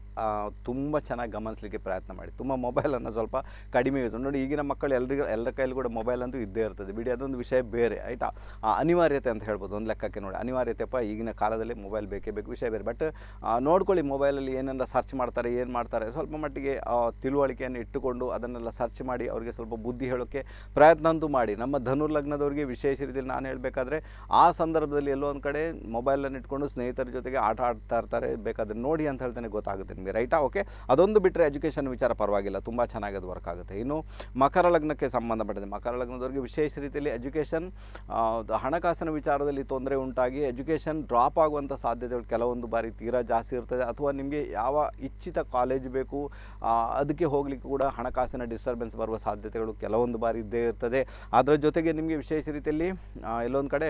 ತುಂಬ ಚೆನ್ನಾಗಿ ಗಮನಿಸಲಿಕ್ಕೆ ಪ್ರಯತ್ನ ಮಾಡಿ ತುಂಬ ಮೊಬೈಲನ್ನು ಸ್ವಲ್ಪ ಕಡಿಮೆ ಯೂಸ್ ನೋಡಿ ಈಗಿನ ಮಕ್ಕಳು ಎಲ್ರಿಗೂ ಎಲ್ಲರ ಕೈಯಲ್ಲೂ ಕೂಡ ಮೊಬೈಲ್ ಅಂತೂ ಇದ್ದೇ ಇರ್ತದೆ ಬಿಡಿ ಅದೊಂದು ವಿಷಯ ಬೇರೆ ಆಯಿತಾ ಅನಿವಾರ್ಯತೆ ಅಂತ ಹೇಳ್ಬೋದು ಒಂದು ಲೆಕ್ಕಕ್ಕೆ ನೋಡಿ ಅನಿವಾರ್ಯತೆಪ್ಪ ಈಗಿನ ಕಾಲದಲ್ಲಿ ಮೊಬೈಲ್ ಬೇಕೇ ಬೇಕು ವಿಷಯ ಬೇರೆ ಬಟ್ ನೋಡ್ಕೊಳ್ಳಿ ಮೊಬೈಲಲ್ಲಿ ಏನೆಲ್ಲ ಸರ್ಚ್ ಮಾಡ್ತಾರೆ ಏನು ಮಾಡ್ತಾರೆ ಸ್ವಲ್ಪ ಮಟ್ಟಿಗೆ ತಿಳುವಳಿಕೆಯನ್ನು ಇಟ್ಟುಕೊಂಡು ಅದನ್ನೆಲ್ಲ ಸರ್ಚ್ ಮಾಡಿ ಅವರಿಗೆ ಸ್ವಲ್ಪ ಬುದ್ಧಿ ಹೇಳೋಕ್ಕೆ ಪ್ರಯತ್ನ ಅಂತೂ ಮಾಡಿ ನಮ್ಮ ಧನುರ್ಲಗ್ನದವರಿಗೆ ವಿಶೇಷ ರೀತಿಯಲ್ಲಿ ನಾನು ಹೇಳಬೇಕಾದ್ರೆ ಆ ಸಂದರ್ಭದಲ್ಲಿ ಪಕ್ಕದಲ್ಲಿ ಎಲ್ಲೋ ಒಂದು ಕಡೆ ಮೊಬೈಲನ್ನು ಇಟ್ಕೊಂಡು ಸ್ನೇಹಿತರ ಜೊತೆಗೆ ಆಟ ಆಡ್ತಾ ಇರ್ತಾರೆ ಬೇಕಾದ್ರೆ ನೋಡಿ ಅಂತ ಹೇಳ್ತಾನೆ ಗೊತ್ತಾಗುತ್ತೆ ನಿಮಗೆ ರೈಟಾ ಓಕೆ ಅದೊಂದು ಬಿಟ್ಟರೆ ಎಜುಕೇಷನ್ ವಿಚಾರ ಪರವಾಗಿಲ್ಲ ತುಂಬ ಚೆನ್ನಾಗಿ ಅದು ವರ್ಕ್ ಆಗುತ್ತೆ ಇನ್ನು ಮಕರ ಲಗ್ನಕ್ಕೆ ಸಂಬಂಧಪಟ್ಟಿದೆ ಮಕರ ಲಗ್ನದವರಿಗೆ ವಿಶೇಷ ರೀತಿಯಲ್ಲಿ ಎಜುಕೇಷನ್ ಹಣಕಾಸಿನ ವಿಚಾರದಲ್ಲಿ ತೊಂದರೆ ಉಂಟಾಗಿ ಎಜುಕೇಷನ್ ಡ್ರಾಪ್ ಆಗುವಂಥ ಸಾಧ್ಯತೆಗಳು ಕೆಲವೊಂದು ಬಾರಿ ತೀರಾ ಜಾಸ್ತಿ ಇರ್ತದೆ ಅಥವಾ ನಿಮಗೆ ಯಾವ ಇಚ್ಛಿತ ಕಾಲೇಜ್ ಬೇಕು ಅದಕ್ಕೆ ಹೋಗಲಿಕ್ಕೆ ಕೂಡ ಹಣಕಾಸಿನ ಡಿಸ್ಟರ್ಬೆನ್ಸ್ ಬರುವ ಸಾಧ್ಯತೆಗಳು ಕೆಲವೊಂದು ಬಾರಿ ಇದ್ದೇ ಇರ್ತದೆ ಅದರ ಜೊತೆಗೆ ನಿಮಗೆ ವಿಶೇಷ ರೀತಿಯಲ್ಲಿ ಎಲ್ಲೊಂದು ಕಡೆ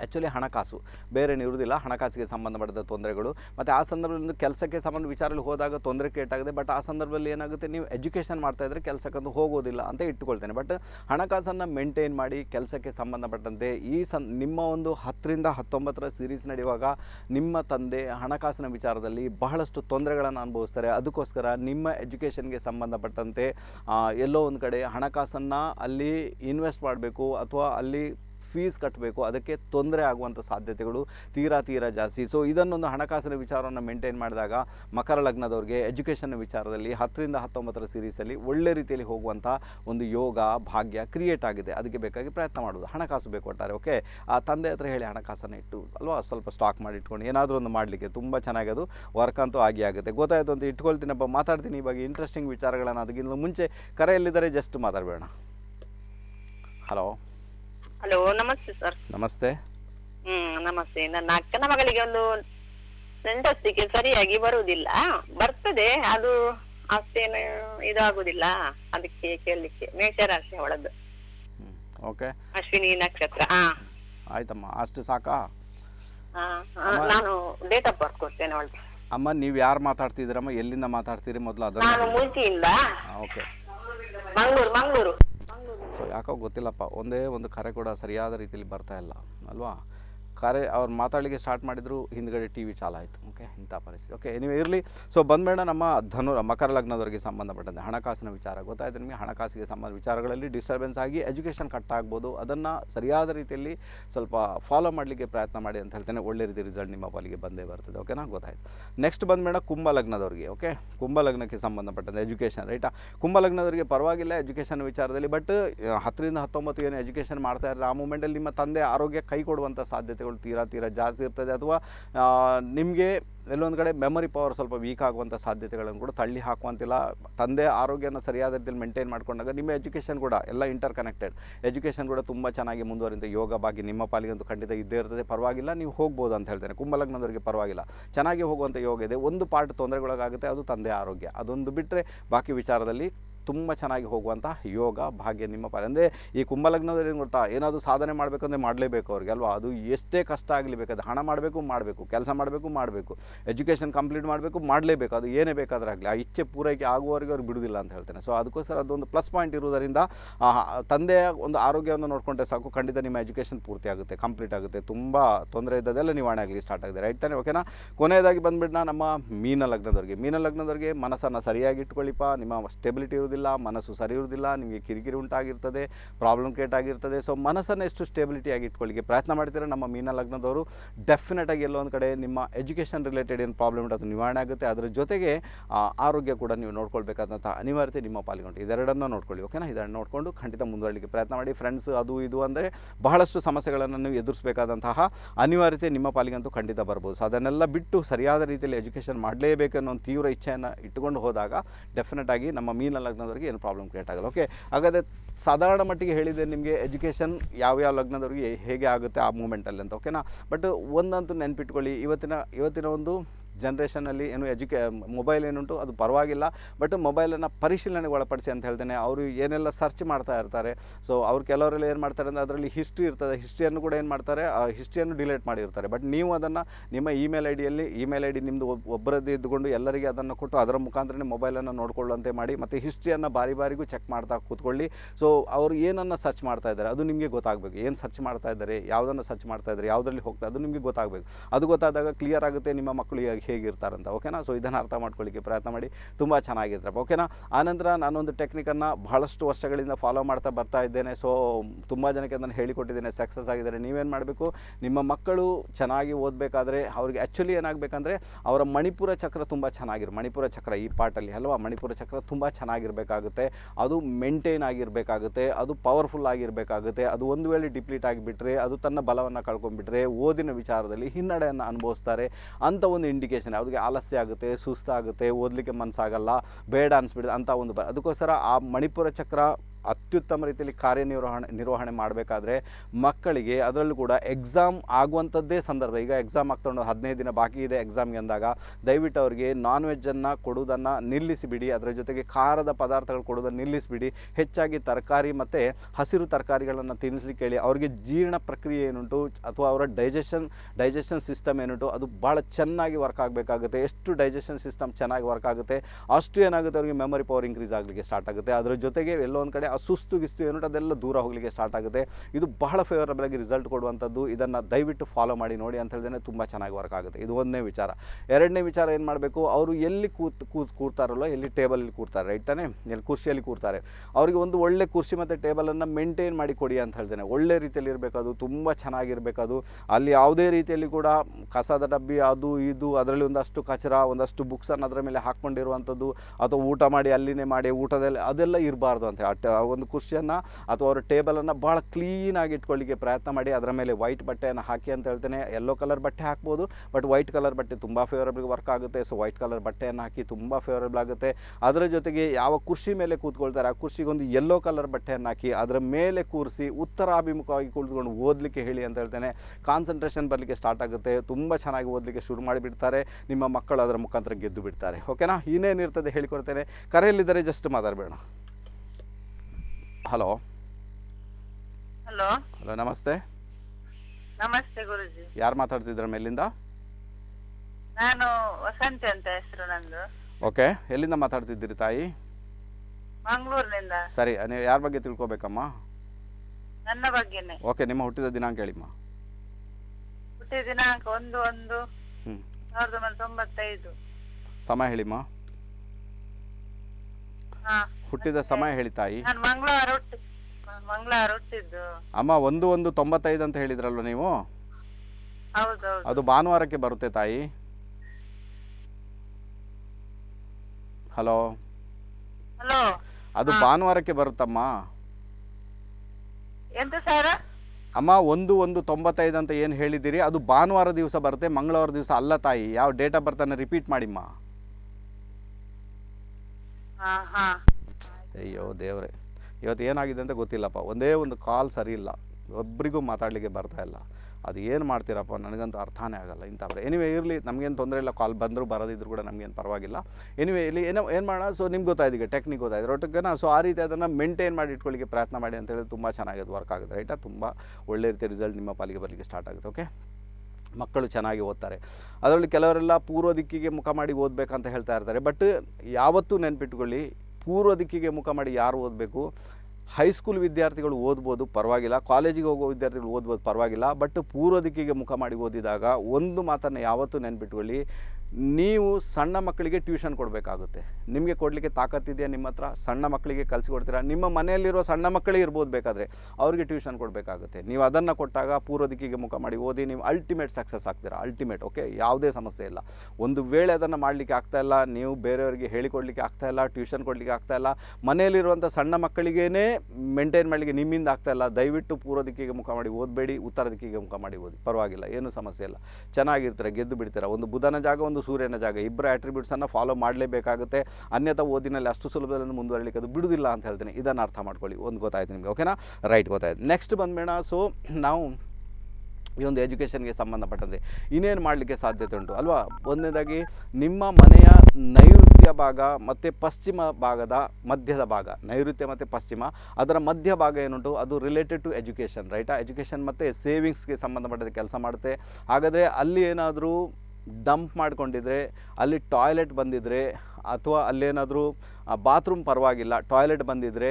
ಆ್ಯಕ್ಚುಲಿ ಹಣಕಾಸು ಬೇರೆ ಇರುವುದಿಲ್ಲ ಹಣಕಾಸಿಗೆ ಸಂಬಂಧಪಟ್ಟ ತೊಂದರೆಗಳು ಮತ್ತು ಆ ಸಂದರ್ಭದಲ್ಲಿ ಕೆಲಸಕ್ಕೆ ಸಂಬಂಧ ವಿಚಾರಲ್ಲಿ ಹೋದಾಗ ತೊಂದರೆ ಕೇಟಾಗಿದೆ ಬಟ್ ಆ ಸಂದರ್ಭದಲ್ಲಿ ಏನಾಗುತ್ತೆ ನೀವು ಎಜುಕೇಷನ್ ಮಾಡ್ತಾಯಿದ್ರೆ ಕೆಲಸಕ್ಕಂತೂ ಹೋಗೋದಿಲ್ಲ ಅಂತ ಇಟ್ಟುಕೊಳ್ತೇನೆ ಬಟ್ ಹಣಕಾಸನ್ನು ಮೇಂಟೈನ್ ಮಾಡಿ ಕೆಲಸಕ್ಕೆ ಸಂಬಂಧಪಟ್ಟಂತೆ ಈ ಸನ್ ನಿಮ್ಮ ಒಂದು ಹತ್ತರಿಂದ ಹತ್ತೊಂಬತ್ತರ ಸೀರೀಸ್ ನಡೆಯುವಾಗ ನಿಮ್ಮ ತಂದೆ ಹಣಕಾಸಿನ ವಿಚಾರದಲ್ಲಿ ಬಹಳಷ್ಟು ತೊಂದರೆಗಳನ್ನು ಅನುಭವಿಸ್ತಾರೆ ಅದಕ್ಕೋಸ್ಕರ ನಿಮ್ಮ ಎಜುಕೇಷನ್ಗೆ ಸಂಬಂಧಪಟ್ಟಂತೆ ಎಲ್ಲೋ ಒಂದು ಕಡೆ ಹಣಕಾಸನ್ನು ಅಲ್ಲಿ ಇನ್ವೆಸ್ಟ್ ಮಾಡಬೇಕು ಅಥವಾ ಅಲ್ಲಿ ಫೀಸ್ ಕಟ್ಟಬೇಕು ಅದಕ್ಕೆ ತೊಂದರೆ ಆಗುವಂಥ ಸಾಧ್ಯತೆಗಳು ತೀರಾ ತೀರಾ ಜಾಸ್ತಿ ಸೊ ಇದನ್ನೊಂದು ಹಣಕಾಸಿನ ವಿಚಾರವನ್ನು ಮೇಂಟೈನ್ ಮಾಡಿದಾಗ ಮಕರ ಲಗ್ನದವ್ರಿಗೆ ಎಜುಕೇಷನ್ ವಿಚಾರದಲ್ಲಿ ಹತ್ತರಿಂದ ಹತ್ತೊಂಬತ್ತರ ಸೀರೀಸಲ್ಲಿ ಒಳ್ಳೆ ರೀತಿಯಲ್ಲಿ ಹೋಗುವಂಥ ಒಂದು ಯೋಗ ಭಾಗ್ಯ ಕ್ರಿಯೇಟ್ ಆಗಿದೆ ಅದಕ್ಕೆ ಬೇಕಾಗಿ ಪ್ರಯತ್ನ ಮಾಡೋದು ಹಣಕಾಸು ಬೇಕು ಅಂತಾರೆ ಓಕೆ ಆ ತಂದೆ ಹತ್ರ ಹೇಳಿ ಹಣಕಾಸನ್ನು ಇಟ್ಟು ಅಲ್ವಾ ಸ್ವಲ್ಪ ಸ್ಟಾಕ್ ಮಾಡಿ ಇಟ್ಕೊಂಡು ಏನಾದರೂ ಒಂದು ಮಾಡಲಿಕ್ಕೆ ತುಂಬ ಚೆನ್ನಾಗಿ ಅದು ವರ್ಕ್ ಅಂತೂ ಆಗಿ ಆಗುತ್ತೆ ಗೊತ್ತಾಯಿತು ಅಂತ ಇಟ್ಕೊಳ್ತೀನಪ್ಪ ಮಾತಾಡ್ತೀನಿ ಇವಾಗ ಇಂಟ್ರೆಸ್ಟಿಂಗ್ ವಿಚಾರಗಳನ್ನು ಅದಕ್ಕಿಂತ ಮುಂಚೆ ಕರೆಯಲ್ಲಿದ್ದರೆ ಜಸ್ಟ್ ಮಾತಾಡಬೇಡ ಹಲೋ ಹಲೋ ನಮಸ್ತೆ ಸರ್ ನಮಸ್ತೆ ಹ್ಮ್ ನಮಸ್ತೆ ನನ್ನ ಅಕ್ಕನ ಮಗಳಿಗೆ ಒಂದು ನಂಟಸ್ತಿಕೆ ಸರಿಯಾಗಿ ಬರುವುದಿಲ್ಲ ಬರ್ತದೆ ಅದು ಅಷ್ಟೇನು ಇದಾಗುದಿಲ್ಲ ಅದಕ್ಕೆ ಕೇಳಲಿಕ್ಕೆ ಮೇಷರಾಶಿ ಅವಳದ್ದು ಓಕೆ ಅಶ್ವಿನಿ ನಕ್ಷತ್ರ ಹಾ ಆಯ್ತಮ್ಮ ಅಷ್ಟು ಸಾಕಾ ನಾನು ಡೇಟ್ ಆಫ್ ಬರ್ತ್ ಕೊಡ್ತೇನೆ ಅಮ್ಮ ನೀವು ಯಾರು ಮಾತಾಡ್ತಿದ್ದೀರಮ್ಮ ಎಲ್ಲಿಂದ ಮಾತಾಡ್ತೀರಿ ಮೊದಲು ಅದನ್ನ ನಾನು ಮುಲ್ಕಿಯಿಂದ ಓಕೆ ಮಂಗ್ಳೂರು ಮಂಗ್ಳೂರು ಸೊ ಯಾಕೋ ಗೊತ್ತಿಲ್ಲಪ್ಪ ಒಂದೇ ಒಂದು ಕರೆ ಕೂಡ ಸರಿಯಾದ ರೀತಿಯಲ್ಲಿ ಬರ್ತಾ ಇಲ್ಲ ಅಲ್ವಾ ಕಾರ್ಯ ಅವ್ರು ಮಾತಾಡಲಿಕ್ಕೆ ಸ್ಟಾರ್ಟ್ ಮಾಡಿದ್ರು ಹಿಂದ್ಗಡೆ ಟಿ ವಿ ಆಯಿತು ಓಕೆ ಇಂಥ ಪರಿಸ್ಥಿತಿ ಓಕೆ ನೀವು ಇರಲಿ ಸೊ ಬಂದ್ಬೇಡ ನಮ್ಮ ಧನು ಮಕರ ಲಗ್ನದವರಿಗೆ ಸಂಬಂಧಪಟ್ಟಂತೆ ಹಣಕಾಸಿನ ವಿಚಾರ ಗೊತ್ತಾಯಿತು ನಿಮಗೆ ಹಣಕಾಸಿಗೆ ಸಂಬಂಧ ವಿಚಾರಗಳಲ್ಲಿ ಡಿಸ್ಟರ್ಬೆನ್ಸ್ ಆಗಿ ಎಜುಕೇಷನ್ ಕಟ್ ಆಗ್ಬೋದು ಅದನ್ನು ಸರಿಯಾದ ರೀತಿಯಲ್ಲಿ ಸ್ವಲ್ಪ ಫಾಲೋ ಮಾಡಲಿಕ್ಕೆ ಪ್ರಯತ್ನ ಮಾಡಿ ಅಂತ ಹೇಳ್ತೇನೆ ಒಳ್ಳೆ ರೀತಿ ರಿಸಲ್ಟ್ ನಿಮ್ಮ ಪಾಲಿಗೆ ಬಂದೇ ಬರ್ತದೆ ಓಕೆನಾ ಗೊತ್ತಾಯಿತು ನೆಕ್ಸ್ಟ್ ಬಂದಬೇಡ ಕುಂಭ ಲಗ್ನದವರಿಗೆ ಓಕೆ ಕುಂಭ ಲಗ್ನಕ್ಕೆ ಸಂಬಂಧಪಟ್ಟಂತೆ ಎಜುಕೇಷನ್ ರೈಟಾ ಕುಂಭ ಲಗ್ನದವರಿಗೆ ಪರವಾಗಿಲ್ಲ ಎಜುಕೇಷನ್ ವಿಚಾರದಲ್ಲಿ ಬಟ್ ಹತ್ತರಿಂದ ಹತ್ತೊಂಬತ್ತು ಏನು ಎಜುಕೇಷನ್ ಮಾಡ್ತಾ ಇರೋ ಆ ಮೂಮೆಂಟಲ್ಲಿ ನಿಮ್ಮ ತಂದೆ ಆರೋಗ್ಯ ಕೈ ಕೊಡುವಂಥ ಸಾಧ್ಯತೆ ವಿದ್ಯಾರ್ಥಿಗಳು ತೀರಾ ತೀರಾ ಜಾಸ್ತಿ ಇರ್ತದೆ ಅಥವಾ ನಿಮಗೆ ಎಲ್ಲೊಂದು ಕಡೆ ಮೆಮೊರಿ ಪವರ್ ಸ್ವಲ್ಪ ವೀಕ್ ಆಗುವಂಥ ಸಾಧ್ಯತೆಗಳನ್ನು ಕೂಡ ತಳ್ಳಿ ಹಾಕುವಂತಿಲ್ಲ ತಂದೆ ಆರೋಗ್ಯನ ಸರಿಯಾದ ರೀತಿಯಲ್ಲಿ ಮೇಂಟೈನ್ ಮಾಡಿಕೊಂಡಾಗ ನಿಮ್ಮ ಎಜುಕೇಷನ್ ಕೂಡ ಎಲ್ಲ ಇಂಟರ್ ಕನೆಕ್ಟೆಡ್ ಎಜುಕೇಷನ್ ಕೂಡ ತುಂಬ ಚೆನ್ನಾಗಿ ಮುಂದುವರಿದ ಯೋಗ ಬಾಗಿ ನಿಮ್ಮ ಪಾಲಿಗಂತೂ ಖಂಡಿತ ಇದ್ದೇ ಇರ್ತದೆ ಪರವಾಗಿಲ್ಲ ನೀವು ಹೋಗ್ಬೋದು ಅಂತ ಹೇಳ್ತೇನೆ ಕುಂಭಲಗ್ನದವರಿಗೆ ಪರವಾಗಿಲ್ಲ ಚೆನ್ನಾಗಿ ಹೋಗುವಂಥ ಯೋಗ ಇದೆ ಒಂದು ಪಾರ್ಟ್ ತೊಂದರೆಗೊಳಗಾಗುತ್ತೆ ಅದು ತಂದೆ ಆರೋಗ್ಯ ಅದೊಂದು ಬಿಟ್ಟರೆ ಬಾಕಿ ವಿಚಾರದಲ್ಲಿ ತುಂಬ ಚೆನ್ನಾಗಿ ಹೋಗುವಂಥ ಯೋಗ ಭಾಗ್ಯ ನಿಮ್ಮ ಪಾಲೆ ಅಂದರೆ ಈ ಕುಂಭಲಗ್ನದಲ್ಲಿ ಏನು ಗೊತ್ತಾ ಏನಾದರೂ ಸಾಧನೆ ಮಾಡಬೇಕಂದ್ರೆ ಮಾಡಲೇಬೇಕು ಅವ್ರಿಗೆ ಅಲ್ವಾ ಅದು ಎಷ್ಟೇ ಕಷ್ಟ ಆಗಲಿ ಬೇಕಾದ ಹಣ ಮಾಡಬೇಕು ಮಾಡಬೇಕು ಕೆಲಸ ಮಾಡಬೇಕು ಮಾಡಬೇಕು ಎಜುಕೇಷನ್ ಕಂಪ್ಲೀಟ್ ಮಾಡಬೇಕು ಮಾಡಲೇಬೇಕು ಅದು ಏನೇ ಬೇಕಾದರೂ ಆಗಲಿ ಆ ಇಚ್ಛೆ ಪೂರೈಕೆ ಆಗುವವರೆಗೆ ಅವ್ರು ಬಿಡುವುದಿಲ್ಲ ಅಂತ ಹೇಳ್ತೇನೆ ಸೊ ಅದಕ್ಕೋಸ್ಕರ ಅದೊಂದು ಪ್ಲಸ್ ಪಾಯಿಂಟ್ ಇರುವುದರಿಂದ ತಂದೆಯ ಒಂದು ಆರೋಗ್ಯವನ್ನು ನೋಡಿಕೊಂಡ್ರೆ ಸಾಕು ಖಂಡಿತ ನಿಮ್ಮ ಎಜುಕೇಷನ್ ಪೂರ್ತಿ ಆಗುತ್ತೆ ಕಂಪ್ಲೀಟ್ ಆಗುತ್ತೆ ತುಂಬ ತೊಂದರೆ ಇದ್ದದೆಲ್ಲ ನಿವಾರಣೆ ಆಗಲಿ ಸ್ಟಾರ್ಟ್ ಆಗಿದೆ ರೈಟ್ ತಾನೆ ಓಕೆನಾ ಕೊನೆಯದಾಗಿ ಬಂದುಬಿಟ್ಟು ನಮ್ಮ ಮೀನ ಲಗ್ನದವ್ರಿಗೆ ಮೀನ ಲಗ್ನದವ್ರಿಗೆ ಮನಸ್ಸನ್ನು ಸರಿಯಾಗಿ ಇಟ್ಕೊಳ್ಳಿಪ್ಪ ನಿಮ್ಮ ಸ್ಟೆಬಿಲಿಟಿ ಇರುವುದಿಲ್ಲ ಮನಸ್ಸು ಸರಿ ಇರುವುದಿಲ್ಲ ನಿಮಗೆ ಕಿರಿಕಿರಿ ಉಂಟಾಗಿರ್ತದೆ ಪ್ರಾಬ್ಲಮ್ ಕ್ರಿಯೇಟ್ ಆಗಿರ್ತದೆ ಸೊ ಮನಸ್ಸನ್ನು ಎಷ್ಟು ಸ್ಟೆಬಿಲಿಟಿಯಾಗಿ ಇಟ್ಕೊಳ್ಳಿಕ್ಕೆ ಪ್ರಯತ್ನ ಮಾಡ್ತೀರಾ ನಮ್ಮ ಮೀನ ಲಗ್ನದವರು ಡೆಫಿನೆಟಾಗಿ ಎಲ್ಲೊಂದು ಕಡೆ ನಿಮ್ಮ ಎಜುಕೇಷನ್ ರಿಲೇಟೆಡ್ ರಿಲೇಟೆಡ್ ಏನು ಪ್ರಾಬ್ಲಮ್ ಇಟ್ಟು ಅದು ನಿವಾರಣೆ ಆಗುತ್ತೆ ಅದರ ಜೊತೆಗೆ ಆರೋಗ್ಯ ಕೂಡ ನೀವು ನೋಡ್ಕೊಳ್ಬೇಕಾದಂಥ ಅನಿವಾರ್ಯತೆ ನಿಮ್ಮ ಪಾಲ್ಗೊಂಡು ಇದೆರಡನ್ನು ನೋಡ್ಕೊಳ್ಳಿ ಓಕೆನಾ ಇದನ್ನು ನೋಡಿಕೊಂಡು ಖಂಡಿತ ಮುಂದುವರಲಿಕ್ಕೆ ಪ್ರಯತ್ನ ಮಾಡಿ ಫ್ರೆಂಡ್ಸ್ ಅದು ಇದು ಅಂದರೆ ಬಹಳಷ್ಟು ಸಮಸ್ಯೆಗಳನ್ನು ನೀವು ಎದುರಿಸಬೇಕಾದಂತಹ ಅನಿವಾರ್ಯತೆ ನಿಮ್ಮ ಪಾಲಿಗಂತೂ ಖಂಡಿತ ಬರ್ಬೋದು ಸೊ ಅದನ್ನೆಲ್ಲ ಬಿಟ್ಟು ಸರಿಯಾದ ರೀತಿಯಲ್ಲಿ ಎಜುಕೇಷನ್ ಮಾಡಲೇಬೇಕು ಅನ್ನೋ ಒಂದು ತೀವ್ರ ಇಚ್ಛೆಯನ್ನು ಇಟ್ಟುಕೊಂಡು ಹೋದಾಗ ಡೆಫಿನೆಟ್ ಆಗಿ ನಮ್ಮ ಮೀನ ಲಗ್ನದವರಿಗೆ ಏನು ಪ್ರಾಬ್ಲಮ್ ಕ್ರಿಯೇಟ್ ಆಗಲ್ಲ ಓಕೆ ಹಾಗಾದರೆ ಸಾಧಾರಣ ಮಟ್ಟಿಗೆ ಹೇಳಿದೆ ನಿಮಗೆ ಎಜುಕೇಷನ್ ಯಾವ್ಯಾವ ಲಗ್ನದವರಿಗೆ ಹೇಗೆ ಆಗುತ್ತೆ ಆ ಮೂಮೆಂಟಲ್ಲಿ ಅಂತ ಓಕೆನಾ ಬಟ್ ಒಂದಂತೂ ನೆನಪಿಟ್ಕೊಳ್ಳಿ ಇವತ್ತಿನ ಇವತ್ತಿನ ಒಂದು ಜನ್ರೇಷನಲ್ಲಿ ಏನು ಎಜುಕೇ ಮೊಬೈಲ್ ಏನುಂಟು ಅದು ಪರವಾಗಿಲ್ಲ ಬಟ್ ಮೊಬೈಲನ್ನು ಪರಿಶೀಲನೆಗೆ ಒಳಪಡಿಸಿ ಅಂತ ಹೇಳ್ತೇನೆ ಅವರು ಏನೆಲ್ಲ ಸರ್ಚ್ ಮಾಡ್ತಾ ಇರ್ತಾರೆ ಸೊ ಅವ್ರು ಕೆಲವರೆಲ್ಲ ಏನು ಮಾಡ್ತಾರೆ ಅಂದರೆ ಅದರಲ್ಲಿ ಹಿಸ್ಟ್ರಿ ಇರ್ತದೆ ಹಿಸ್ಟ್ರಿಯನ್ನು ಕೂಡ ಏನು ಮಾಡ್ತಾರೆ ಆ ಹಿಸ್ಟ್ರಿಯನ್ನು ಡಿಲೀಟ್ ಮಾಡಿರ್ತಾರೆ ಬಟ್ ನೀವು ಅದನ್ನು ನಿಮ್ಮ ಇಮೇಲ್ ಐ ಡಿಯಲ್ಲಿ ಇಮೇಲ್ ಐ ಡಿ ನಿಮ್ಮದು ಒಬ್ಬರದ್ದು ಇದ್ದುಕೊಂಡು ಎಲ್ಲರಿಗೆ ಅದನ್ನು ಕೊಟ್ಟು ಅದರ ಮುಖಾಂತರನೇ ಮೊಬೈಲನ್ನು ನೋಡಿಕೊಳ್ಳುವಂತೆ ಮಾಡಿ ಮತ್ತು ಹಿಸ್ಟ್ರಿಯನ್ನು ಬಾರಿ ಬಾರಿಗೂ ಚೆಕ್ ಮಾಡ್ತಾ ಕೂತ್ಕೊಳ್ಳಿ ಸೊ ಅವರು ಏನನ್ನು ಸರ್ಚ್ ಮಾಡ್ತಾ ಇದ್ದಾರೆ ಅದು ನಿಮಗೆ ಗೊತ್ತಾಗಬೇಕು ಏನು ಸರ್ಚ್ ಮಾಡ್ತಾ ಇದ್ದಾರೆ ಯಾವುದನ್ನು ಸರ್ಚ್ ಮಾಡ್ತಾ ಇದ್ದಾರೆ ಯಾವುದರಲ್ಲಿ ಹೋಗ್ತಾ ಅದು ನಿಮಗೆ ಗೊತ್ತಾಗಬೇಕು ಅದು ಗೊತ್ತಾದಾಗ ಕ್ಲಿಯರ್ ಆಗುತ್ತೆ ನಿಮ್ಮ ಮಕ್ಕಳು ಹೇಗಿರ್ತಾರಂತ ಓಕೆನಾ ಸೊ ಇದನ್ನು ಅರ್ಥ ಮಾಡ್ಕೊಳ್ಳಿಕ್ಕೆ ಪ್ರಯತ್ನ ಮಾಡಿ ತುಂಬ ಚೆನ್ನಾಗಿರ್ತಾರಪ್ಪ ಓಕೆನಾ ಆನಂತರ ನಾನೊಂದು ಟೆಕ್ನಿಕನ್ನು ಬಹಳಷ್ಟು ವರ್ಷಗಳಿಂದ ಫಾಲೋ ಮಾಡ್ತಾ ಬರ್ತಾ ಇದ್ದೇನೆ ಸೊ ತುಂಬ ಜನಕ್ಕೆ ಅದನ್ನು ಹೇಳಿಕೊಟ್ಟಿದ್ದೇನೆ ಸಕ್ಸಸ್ ಆಗಿದ್ದಾರೆ ನೀವೇನು ಮಾಡಬೇಕು ನಿಮ್ಮ ಮಕ್ಕಳು ಚೆನ್ನಾಗಿ ಓದಬೇಕಾದ್ರೆ ಅವ್ರಿಗೆ ಆ್ಯಕ್ಚುಲಿ ಏನಾಗಬೇಕಂದ್ರೆ ಅವರ ಮಣಿಪುರ ಚಕ್ರ ತುಂಬ ಚೆನ್ನಾಗಿರು ಮಣಿಪುರ ಚಕ್ರ ಈ ಪಾಟಲ್ಲಿ ಅಲ್ವಾ ಮಣಿಪುರ ಚಕ್ರ ತುಂಬ ಚೆನ್ನಾಗಿರಬೇಕಾಗುತ್ತೆ ಅದು ಮೇಂಟೈನ್ ಆಗಿರಬೇಕಾಗುತ್ತೆ ಅದು ಪವರ್ಫುಲ್ ಆಗಿರಬೇಕಾಗುತ್ತೆ ಅದು ಒಂದು ವೇಳೆ ಡಿಪ್ಲೀಟ್ ಆಗಿಬಿಟ್ರೆ ಅದು ತನ್ನ ಬಲವನ್ನು ಕಳ್ಕೊಂಡ್ಬಿಟ್ರೆ ಓದಿನ ವಿಚಾರದಲ್ಲಿ ಹಿನ್ನಡೆಯನ್ನು ಅನುಭವಿಸ್ತಾರೆ ಅಂತ ಒಂದು ಇಂಡಿಕೇಷನ್ ಅವ್ರಿಗೆ ಆಲಸ್ಯ ಆಗುತ್ತೆ ಸುಸ್ತಾಗುತ್ತೆ ಓದಲಿಕ್ಕೆ ಮನಸ್ಸಾಗಲ್ಲ ಬೇಡ ಅನಿಸ್ಬಿಡುತ್ತೆ ಅಂತ ಒಂದು ಬಾರ ಅದಕ್ಕೋಸ್ಕರ ಆ ಮಣಿಪುರ ಚಕ್ರ ಅತ್ಯುತ್ತಮ ರೀತಿಯಲ್ಲಿ ಕಾರ್ಯನಿರ್ವಹಣೆ ನಿರ್ವಹಣೆ ಮಾಡಬೇಕಾದ್ರೆ ಮಕ್ಕಳಿಗೆ ಅದರಲ್ಲೂ ಕೂಡ ಎಕ್ಸಾಮ್ ಆಗುವಂಥದ್ದೇ ಸಂದರ್ಭ ಈಗ ಎಕ್ಸಾಮ್ ಆಗ್ತಾ ಹದಿನೈದು ದಿನ ಬಾಕಿ ಇದೆ ಎಕ್ಸಾಮ್ಗೆ ಅಂದಾಗ ದಯವಿಟ್ಟು ಅವರಿಗೆ ನಾನ್ ವೆಜ್ಜನ್ನು ಕೊಡುವುದನ್ನು ನಿಲ್ಲಿಸಿಬಿಡಿ ಅದರ ಜೊತೆಗೆ ಖಾರದ ಪದಾರ್ಥಗಳು ಕೊಡೋದನ್ನು ನಿಲ್ಲಿಸಿಬಿಡಿ ಹೆಚ್ಚಾಗಿ ತರಕಾರಿ ಮತ್ತು ಹಸಿರು ತರಕಾರಿಗಳನ್ನು ತಿನ್ನಿಸ್ಲಿಕ್ಕೆ ಕೇಳಿ ಅವರಿಗೆ ಜೀರ್ಣ ಪ್ರಕ್ರಿಯೆ ಏನುಂಟು ಅಥವಾ ಅವರ ಡೈಜೆಷನ್ ಡೈಜೆಷನ್ ಸಿಸ್ಟಮ್ ಏನುಂಟು ಅದು ಭಾಳ ಚೆನ್ನಾಗಿ ವರ್ಕ್ ಆಗಬೇಕಾಗುತ್ತೆ ಎಷ್ಟು ಡೈಜೆಷನ್ ಸಿಸ್ಟಮ್ ಚೆನ್ನಾಗಿ ವರ್ಕ್ ಆಗುತ್ತೆ ಅಷ್ಟು ಏನಾಗುತ್ತೆ ಅವರಿಗೆ ಮೆಮೊರಿ ಪವರ್ ಇನ್ಕ್ರೀಸ್ ಆಗಲಿಕ್ಕೆ ಸ್ಟಾರ್ಟ್ ಆಗುತ್ತೆ ಅದರ ಜೊತೆಗೆ ಎಲ್ಲೋ ಒಂದು ಕಡೆ ಸುಸ್ತು ಗಿಸ್ತು ಏನು ಅದೆಲ್ಲ ದೂರ ಹೋಗಲಿಕ್ಕೆ ಸ್ಟಾರ್ಟ್ ಆಗುತ್ತೆ ಇದು ಬಹಳ ಫೇವರಬಲ್ ಆಗಿ ರಿಸಲ್ಟ್ ಕೊಡುವಂಥದ್ದು ಇದನ್ನು ದಯವಿಟ್ಟು ಫಾಲೋ ಮಾಡಿ ನೋಡಿ ಅಂತ ಹೇಳಿದ್ರೆ ತುಂಬ ಚೆನ್ನಾಗಿ ವರ್ಕ್ ಆಗುತ್ತೆ ಇದು ಒಂದನೇ ವಿಚಾರ ಎರಡನೇ ವಿಚಾರ ಏನು ಮಾಡಬೇಕು ಅವರು ಎಲ್ಲಿ ಕೂತ್ ಕೂತ್ ಕೂರ್ತಾರಲ್ಲೋ ಎಲ್ಲಿ ಟೇಬಲಲ್ಲಿ ಕೂರ್ತಾರೆ ರೈಟ್ ತಾನೆ ಎಲ್ಲಿ ಕುರ್ಸಿಯಲ್ಲಿ ಕೂರ್ತಾರೆ ಅವರಿಗೆ ಒಂದು ಒಳ್ಳೆ ಕುರ್ಸಿ ಮತ್ತು ಟೇಬಲನ್ನು ಮೇಂಟೈನ್ ಮಾಡಿ ಕೊಡಿ ಅಂತ ಹೇಳ್ತೇನೆ ಒಳ್ಳೆ ರೀತಿಯಲ್ಲಿ ಇರಬೇಕದು ತುಂಬ ಚೆನ್ನಾಗಿರಬೇಕದು ಅಲ್ಲಿ ಯಾವುದೇ ರೀತಿಯಲ್ಲಿ ಕೂಡ ಕಸದ ಡಬ್ಬಿ ಅದು ಇದು ಅದರಲ್ಲಿ ಒಂದಷ್ಟು ಕಚರ ಒಂದಷ್ಟು ಬುಕ್ಸನ್ನು ಅದರ ಮೇಲೆ ಹಾಕ್ಕೊಂಡಿರುವಂಥದ್ದು ಅಥವಾ ಊಟ ಮಾಡಿ ಅಲ್ಲಿನೇ ಮಾಡಿ ಊಟದಲ್ಲಿ ಅದೆಲ್ಲ ಇರಬಾರ್ದು ಅಂತ ಆ ಒಂದು ಕುರ್ಚಿಯನ್ನು ಅಥವಾ ಅವರ ಟೇಬಲನ್ನು ಭಾಳ ಕ್ಲೀನಾಗಿ ಇಟ್ಕೊಳ್ಳಿಕ್ಕೆ ಪ್ರಯತ್ನ ಮಾಡಿ ಅದರ ಮೇಲೆ ವೈಟ್ ಬಟ್ಟೆಯನ್ನು ಹಾಕಿ ಅಂತ ಹೇಳ್ತೇನೆ ಯೆಲ್ಲೋ ಕಲರ್ ಬಟ್ಟೆ ಹಾಕ್ಬೋದು ಬಟ್ ವೈಟ್ ಕಲರ್ ಬಟ್ಟೆ ತುಂಬ ಫೇವರಬಲ್ ವರ್ಕ್ ಆಗುತ್ತೆ ಸೊ ವೈಟ್ ಕಲರ್ ಬಟ್ಟೆಯನ್ನು ಹಾಕಿ ತುಂಬ ಫೇವರಬಲ್ ಆಗುತ್ತೆ ಅದರ ಜೊತೆಗೆ ಯಾವ ಕುರ್ಚಿ ಮೇಲೆ ಕೂತ್ಕೊಳ್ತಾರೆ ಆ ಒಂದು ಯೆಲ್ಲೋ ಕಲರ್ ಬಟ್ಟೆಯನ್ನು ಹಾಕಿ ಅದರ ಮೇಲೆ ಕೂರಿಸಿ ಉತ್ತರಾಭಿಮುಖವಾಗಿ ಕುಳಿತುಕೊಂಡು ಓದಲಿಕ್ಕೆ ಹೇಳಿ ಅಂತ ಹೇಳ್ತೇನೆ ಕಾನ್ಸಂಟ್ರೇಷನ್ ಬರಲಿಕ್ಕೆ ಸ್ಟಾರ್ಟ್ ಆಗುತ್ತೆ ತುಂಬ ಚೆನ್ನಾಗಿ ಓದಲಿಕ್ಕೆ ಶುರು ಮಾಡಿಬಿಡ್ತಾರೆ ನಿಮ್ಮ ಮಕ್ಕಳು ಅದರ ಮುಖಾಂತರ ಗೆದ್ದು ಬಿಡ್ತಾರೆ ಓಕೆನಾ ಇನ್ನೇನಿರ್ತದೆ ಹೇಳಿಕೊಡ್ತೇನೆ ಕರೆಯಲ್ಲಿದ್ದರೆ ಜಸ್ಟ್ ಮಾತಾಡಬೇಡ ಹಲೋ ಹಲೋ ಹಲೋ ನಮಸ್ತೆ ನಮಸ್ತೆ ಗುರುಜಿ ಯಾರು ಮಾತಾಡ್ತಿದ್ರ ಮೇಲಿಂದ ನಾನು ವಸಂತಿ ಅಂತ ಹೆಸರು ನಂದು ಓಕೆ ಎಲ್ಲಿಂದ ಮಾತಾಡ್ತಿದ್ದೀರಿ ತಾಯಿ ಮಂಗಳೂರಿನಿಂದ ಸರಿ ನೀವು ಯಾರ ಬಗ್ಗೆ ತಿಳ್ಕೊಬೇಕಮ್ಮ ನನ್ನ ಬಗ್ಗೆನೇ ಓಕೆ ನಿಮ್ಮ ಹುಟ್ಟಿದ ದಿನಾಂಕ ಹೇಳಿಮ್ಮ ಹುಟ್ಟಿದ ದಿನಾಂಕ ಒಂದು ಒಂದು ಸಾವಿರದ ಒಂಬೈನೂರ ತೊಂಬತ್ತೈದು ಸಮಯ ಹೇಳಿಮ್ಮ ಹುಟ್ಟಿದ ಸಮಯ ಹೇಳಿ ತಾಯಿ ಅಮ್ಮ ಒಂದು ಒಂದು ತೊಂಬತ್ತೈದು ಅಂತ ಹೇಳಿದ್ರಲ್ವ ನೀವು ಅದು ಭಾನುವಾರಕ್ಕೆ ಬರುತ್ತೆ ತಾಯಿ ಹಲೋ ಅದು ಭಾನುವಾರಕ್ಕೆ ಬರುತ್ತಮ್ಮ ಅಮ್ಮ ಒಂದು ಒಂದು ತೊಂಬತ್ತೈದು ಅಂತ ಏನು ಹೇಳಿದ್ದೀರಿ ಅದು ಭಾನುವಾರ ದಿವಸ ಬರುತ್ತೆ ಮಂಗಳವಾರ ದಿವಸ ಅಲ್ಲ ತಾಯಿ ಯಾವ ಡೇಟ್ ಆಫ್ ಬರ್ತಾನೆ ರಿಪೀಟ್ ಮಾಡಿಮ್ಮ ಅಯ್ಯೋ ದೇವ್ರೆ ಇವತ್ತು ಏನಾಗಿದೆ ಅಂತ ಗೊತ್ತಿಲ್ಲಪ್ಪ ಒಂದೇ ಒಂದು ಕಾಲ್ ಸರಿ ಇಲ್ಲ ಒಬ್ಬರಿಗೂ ಮಾತಾಡಲಿಕ್ಕೆ ಬರ್ತಾ ಇಲ್ಲ ಅದು ಏನು ಮಾಡ್ತೀರಪ್ಪ ನನಗಂತೂ ಅರ್ಥನೇ ಆಗಲ್ಲ ಇಂಥವ್ರೆ ಎನಿವೇ ಇರಲಿ ನಮಗೇನು ತೊಂದರೆ ಇಲ್ಲ ಕಾಲ್ ಬಂದರೂ ಬರೋದಿದ್ರು ಕೂಡ ನಮಗೇನು ಪರವಾಗಿಲ್ಲ ಎನಿವೇ ಇಲ್ಲಿ ಏನೋ ಏನು ಮಾಡೋಣ ಸೊ ನಿಮ್ಗೆ ಗೊತ್ತಾಯ್ತೀಗ ಟೆಕ್ನಿಕ್ ಗೊತ್ತಾಯಿದ್ರು ಒಟ್ಟಿಗೆನ ಸೊ ಆ ರೀತಿ ಅದನ್ನು ಮೇಂಟೈನ್ ಮಾಡಿ ಇಟ್ಕೊಳ್ಳಿಕ್ಕೆ ಪ್ರಯತ್ನ ಮಾಡಿ ಅಂತೇಳಿ ತುಂಬ ಚೆನ್ನಾಗಿದೆ ವರ್ಕ್ ಆಗುತ್ತೆ ರೈಟಾ ತುಂಬ ಒಳ್ಳೆ ರೀತಿ ರಿಸಲ್ಟ್ ನಿಮ್ಮ ಪಾಲಿಗೆ ಬರಲಿಕ್ಕೆ ಸ್ಟಾರ್ಟ್ ಆಗುತ್ತೆ ಓಕೆ ಮಕ್ಕಳು ಚೆನ್ನಾಗಿ ಓದ್ತಾರೆ ಅದರಲ್ಲಿ ಕೆಲವರೆಲ್ಲ ಪೂರ್ವ ದಿಕ್ಕಿಗೆ ಮುಖ ಮಾಡಿ ಓದಬೇಕಂತ ಹೇಳ್ತಾ ಇರ್ತಾರೆ ಬಟ್ ಯಾವತ್ತೂ ನೆನ್ಪಿಟ್ಕೊಳ್ಳಿ ಪೂರ್ವ ದಿಕ್ಕಿಗೆ ಮುಖ ಮಾಡಿ ಯಾರು ಓದಬೇಕು ಹೈಸ್ಕೂಲ್ ವಿದ್ಯಾರ್ಥಿಗಳು ಓದ್ಬೋದು ಪರವಾಗಿಲ್ಲ ಕಾಲೇಜಿಗೆ ಹೋಗೋ ವಿದ್ಯಾರ್ಥಿಗಳು ಓದ್ಬೋದು ಪರವಾಗಿಲ್ಲ ಬಟ್ ಪೂರ್ವ ದಿಕ್ಕಿಗೆ ಮುಖ ಮಾಡಿ ಓದಿದಾಗ ಒಂದು ಮಾತನ್ನು ಯಾವತ್ತೂ ನೆನ್ಪಿಟ್ಕೊಳ್ಳಿ ನೀವು ಸಣ್ಣ ಮಕ್ಕಳಿಗೆ ಟ್ಯೂಷನ್ ಕೊಡಬೇಕಾಗುತ್ತೆ ನಿಮಗೆ ಕೊಡಲಿಕ್ಕೆ ತಾಕತ್ತಿದೆಯಾ ನಿಮ್ಮ ಹತ್ರ ಸಣ್ಣ ಮಕ್ಕಳಿಗೆ ಕಲಿಸ್ಕೊಡ್ತೀರಾ ನಿಮ್ಮ ಮನೆಯಲ್ಲಿರೋ ಸಣ್ಣ ಮಕ್ಕಳಿಗೆ ಇರ್ಬೋದು ಬೇಕಾದರೆ ಅವ್ರಿಗೆ ಟ್ಯೂಷನ್ ಕೊಡಬೇಕಾಗುತ್ತೆ ನೀವು ಅದನ್ನು ಕೊಟ್ಟಾಗ ಪೂರ್ವ ದಿಕ್ಕಿಗೆ ಮುಖ ಮಾಡಿ ಓದಿ ನೀವು ಅಲ್ಟಿಮೇಟ್ ಸಕ್ಸಸ್ ಆಗ್ತೀರಾ ಅಲ್ಟಿಮೇಟ್ ಓಕೆ ಯಾವುದೇ ಸಮಸ್ಯೆ ಇಲ್ಲ ಒಂದು ವೇಳೆ ಅದನ್ನು ಮಾಡಲಿಕ್ಕೆ ಆಗ್ತಾಯಿಲ್ಲ ನೀವು ಬೇರೆಯವರಿಗೆ ಹೇಳಿಕೊಡ್ಲಿಕ್ಕೆ ಆಗ್ತಾಯಿಲ್ಲ ಟ್ಯೂಷನ್ ಕೊಡಲಿಕ್ಕೆ ಆಗ್ತಾಯಿಲ್ಲ ಮನೆಯಲ್ಲಿರುವಂಥ ಸಣ್ಣ ಮಕ್ಕಳಿಗೇ ಮೇಂಟೈನ್ ಮಾಡಲಿಕ್ಕೆ ನಿಮ್ಮಿಂದ ಆಗ್ತಾಯಿಲ್ಲ ದಯವಿಟ್ಟು ಪೂರ್ವ ದಿಕ್ಕಿಗೆ ಮುಖ ಮಾಡಿ ಓದಬೇಡಿ ಉತ್ತರ ದಿಕ್ಕಿಗೆ ಮುಖ ಮಾಡಿ ಓದಿ ಪರವಾಗಿಲ್ಲ ಏನೂ ಸಮಸ್ಯೆ ಇಲ್ಲ ಚೆನ್ನಾಗಿರ್ತಾರೆ ಗೆದ್ದು ಬಿಡ್ತೀರಾ ಒಂದು ಬುಧನ ಜಾಗ ಒಂದು ಸೂರ್ಯನ ಜಾಗ ಇಬ್ಬರ ಆಟ್ರಿಬ್ಯೂಟ್ಸನ್ನು ಫಾಲೋ ಮಾಡಲೇಬೇಕಾಗುತ್ತೆ ಅನ್ಯಥಾ ಓದಿನಲ್ಲಿ ಅಷ್ಟು ಸುಲಭದಲ್ಲಿ ಮುಂದುವರಲಿಕ್ಕೆ ಅದು ಬಿಡುವುದಿಲ್ಲ ಅಂತ ಹೇಳ್ತೇನೆ ಇದನ್ನು ಅರ್ಥ ಮಾಡ್ಕೊಳ್ಳಿ ಒಂದು ಗೊತ್ತಾಯ್ತು ನಿಮಗೆ ಓಕೆನಾ ರೈಟ್ ಗೊತ್ತಾಯ್ತು ನೆಕ್ಸ್ಟ್ ಬಂದಬೇಡ ಸೊ ನಾವು ಈ ಒಂದು ಎಜುಕೇಷನ್ಗೆ ಸಂಬಂಧಪಟ್ಟಂತೆ ಇನ್ನೇನು ಮಾಡಲಿಕ್ಕೆ ಸಾಧ್ಯತೆ ಉಂಟು ಅಲ್ವಾ ಒಂದನೇದಾಗಿ ನಿಮ್ಮ ಮನೆಯ ನೈಋತ್ಯ ಭಾಗ ಮತ್ತು ಪಶ್ಚಿಮ ಭಾಗದ ಮಧ್ಯದ ಭಾಗ ನೈಋತ್ಯ ಮತ್ತು ಪಶ್ಚಿಮ ಅದರ ಮಧ್ಯ ಭಾಗ ಏನುಂಟು ಅದು ರಿಲೇಟೆಡ್ ಟು ಎಜುಕೇಷನ್ ರೈಟಾ ಎಜುಕೇಷನ್ ಮತ್ತು ಸೇವಿಂಗ್ಸ್ಗೆ ಸಂಬಂಧಪಟ್ಟಂತೆ ಕೆಲಸ ಮಾಡುತ್ತೆ ಹಾಗಾದರೆ ಅಲ್ಲಿ ಏನಾದರೂ ಡಂಪ್ ಮಾಡ್ಕೊಂಡಿದ್ರೆ ಅಲ್ಲಿ ಟಾಯ್ಲೆಟ್ ಬಂದಿದ್ರೆ ಅಥವಾ ಅಲ್ಲೇನಾದರೂ ಬಾತ್ರೂಮ್ ಪರವಾಗಿಲ್ಲ ಟಾಯ್ಲೆಟ್ ಬಂದಿದ್ದರೆ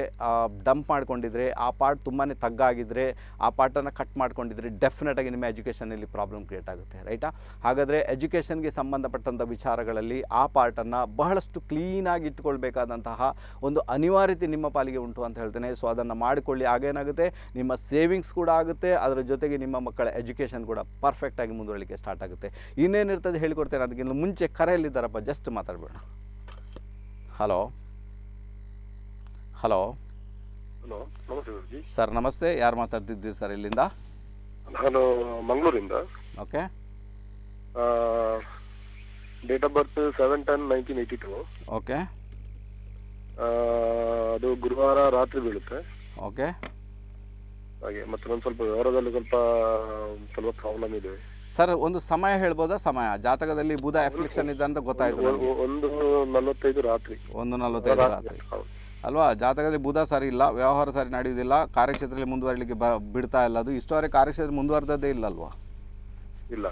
ಡಂಪ್ ಮಾಡ್ಕೊಂಡಿದ್ರೆ ಆ ಪಾರ್ಟ್ ತುಂಬಾ ತಗ್ಗಾಗಿದ್ದರೆ ಆ ಪಾರ್ಟನ್ನು ಕಟ್ ಮಾಡ್ಕೊಂಡಿದ್ರೆ ಡೆಫಿನೆಟಾಗಿ ನಿಮ್ಮ ಎಜುಕೇಷನಲ್ಲಿ ಪ್ರಾಬ್ಲಮ್ ಕ್ರಿಯೇಟ್ ಆಗುತ್ತೆ ರೈಟಾ ಹಾಗಾದರೆ ಎಜುಕೇಷನ್ಗೆ ಸಂಬಂಧಪಟ್ಟಂಥ ವಿಚಾರಗಳಲ್ಲಿ ಆ ಪಾರ್ಟನ್ನು ಬಹಳಷ್ಟು ಕ್ಲೀನಾಗಿ ಇಟ್ಕೊಳ್ಬೇಕಾದಂತಹ ಒಂದು ಅನಿವಾರ್ಯತೆ ನಿಮ್ಮ ಪಾಲಿಗೆ ಉಂಟು ಅಂತ ಹೇಳ್ತೇನೆ ಸೊ ಅದನ್ನು ಮಾಡಿಕೊಳ್ಳಿ ಆಗೇನಾಗುತ್ತೆ ನಿಮ್ಮ ಸೇವಿಂಗ್ಸ್ ಕೂಡ ಆಗುತ್ತೆ ಅದರ ಜೊತೆಗೆ ನಿಮ್ಮ ಮಕ್ಕಳ ಎಜುಕೇಷನ್ ಕೂಡ ಪರ್ಫೆಕ್ಟಾಗಿ ಮುಂದುವರಲಿಕ್ಕೆ ಸ್ಟಾರ್ಟ್ ಆಗುತ್ತೆ ಇನ್ನೇನಿರ್ತದೆ ಹೇಳಿಕೊಡ್ತೇನೆ ಅದಕ್ಕಿಂತ ಮುಂಚೆ ಕರೆಯಲ್ಲಿದ್ದಾರಪ್ಪ ಜಸ್ಟ್ ಮಾತಾಡಬೇಡ ಹಲೋ ಹಲೋ ಹಲೋ ನಮಸ್ತೆ ಸರ್ ನಮಸ್ತೆ ಯಾರು ಮಾತಾಡ್ತಿದ್ದೀರಿ ಸರ್ ಇಲ್ಲಿಂದ ನಾನು ಮಂಗಳೂರಿಂದ okay date of birth seven ten nineteen eighty two okay ಅದು ಗುರುವಾರ ರಾತ್ರಿ ಬೀಳುತ್ತೆ ಓಕೆ ಹಾಗೆ ಮತ್ತೆ ಒಂದು ಸ್ವಲ್ಪ ವಿವರದಲ್ಲಿ ಸ್ವಲ್ಪ ಸ್ವಲ್ಪ ಪ್ರಾಬ್ಲಮ್ ಇದೆ ಸರ್ ಒಂದು ಸಮಯ ಹೇಳ್ಬೋದಾ ಸಮಯ ಜಾತಕದಲ್ಲಿ ಬುಧ ಅಫ್ಲಿಕ್ಷನ್ ಇದೆ ಅಂತ ಗೊತ್ತಾಯ್ತು ಒಂದು ನಲವತ್ತೈದು ರಾತ್ರಿ ಒಂದು ನಲವತ್ತೈದು ರಾತ್ರಿ ಹೌದು ಅಲ್ವಾ ಜಾತಕದಲ್ಲಿ ಬುಧ ಸರಿ ಇಲ್ಲ ವ್ಯವಹಾರ ಸರಿ ನಡೆಯುವುದಿಲ್ಲ ಕಾರ್ಯಕ್ಷೇತ್ರದಲ್ಲಿ ಮುಂದುವರಿಲಿಕ್ಕೆ ಬ ಬಿಡ್ತಾ ಇಲ್ಲ ಅದು ಇಷ್ಟವರೆಗೆ ಕಾರ್ಯಕ್ಷೇತ್ರ ಮುಂದುವರೆದದ್ದೇ ಇಲ್ಲ ಅಲ್ವಾ ಇಲ್ಲ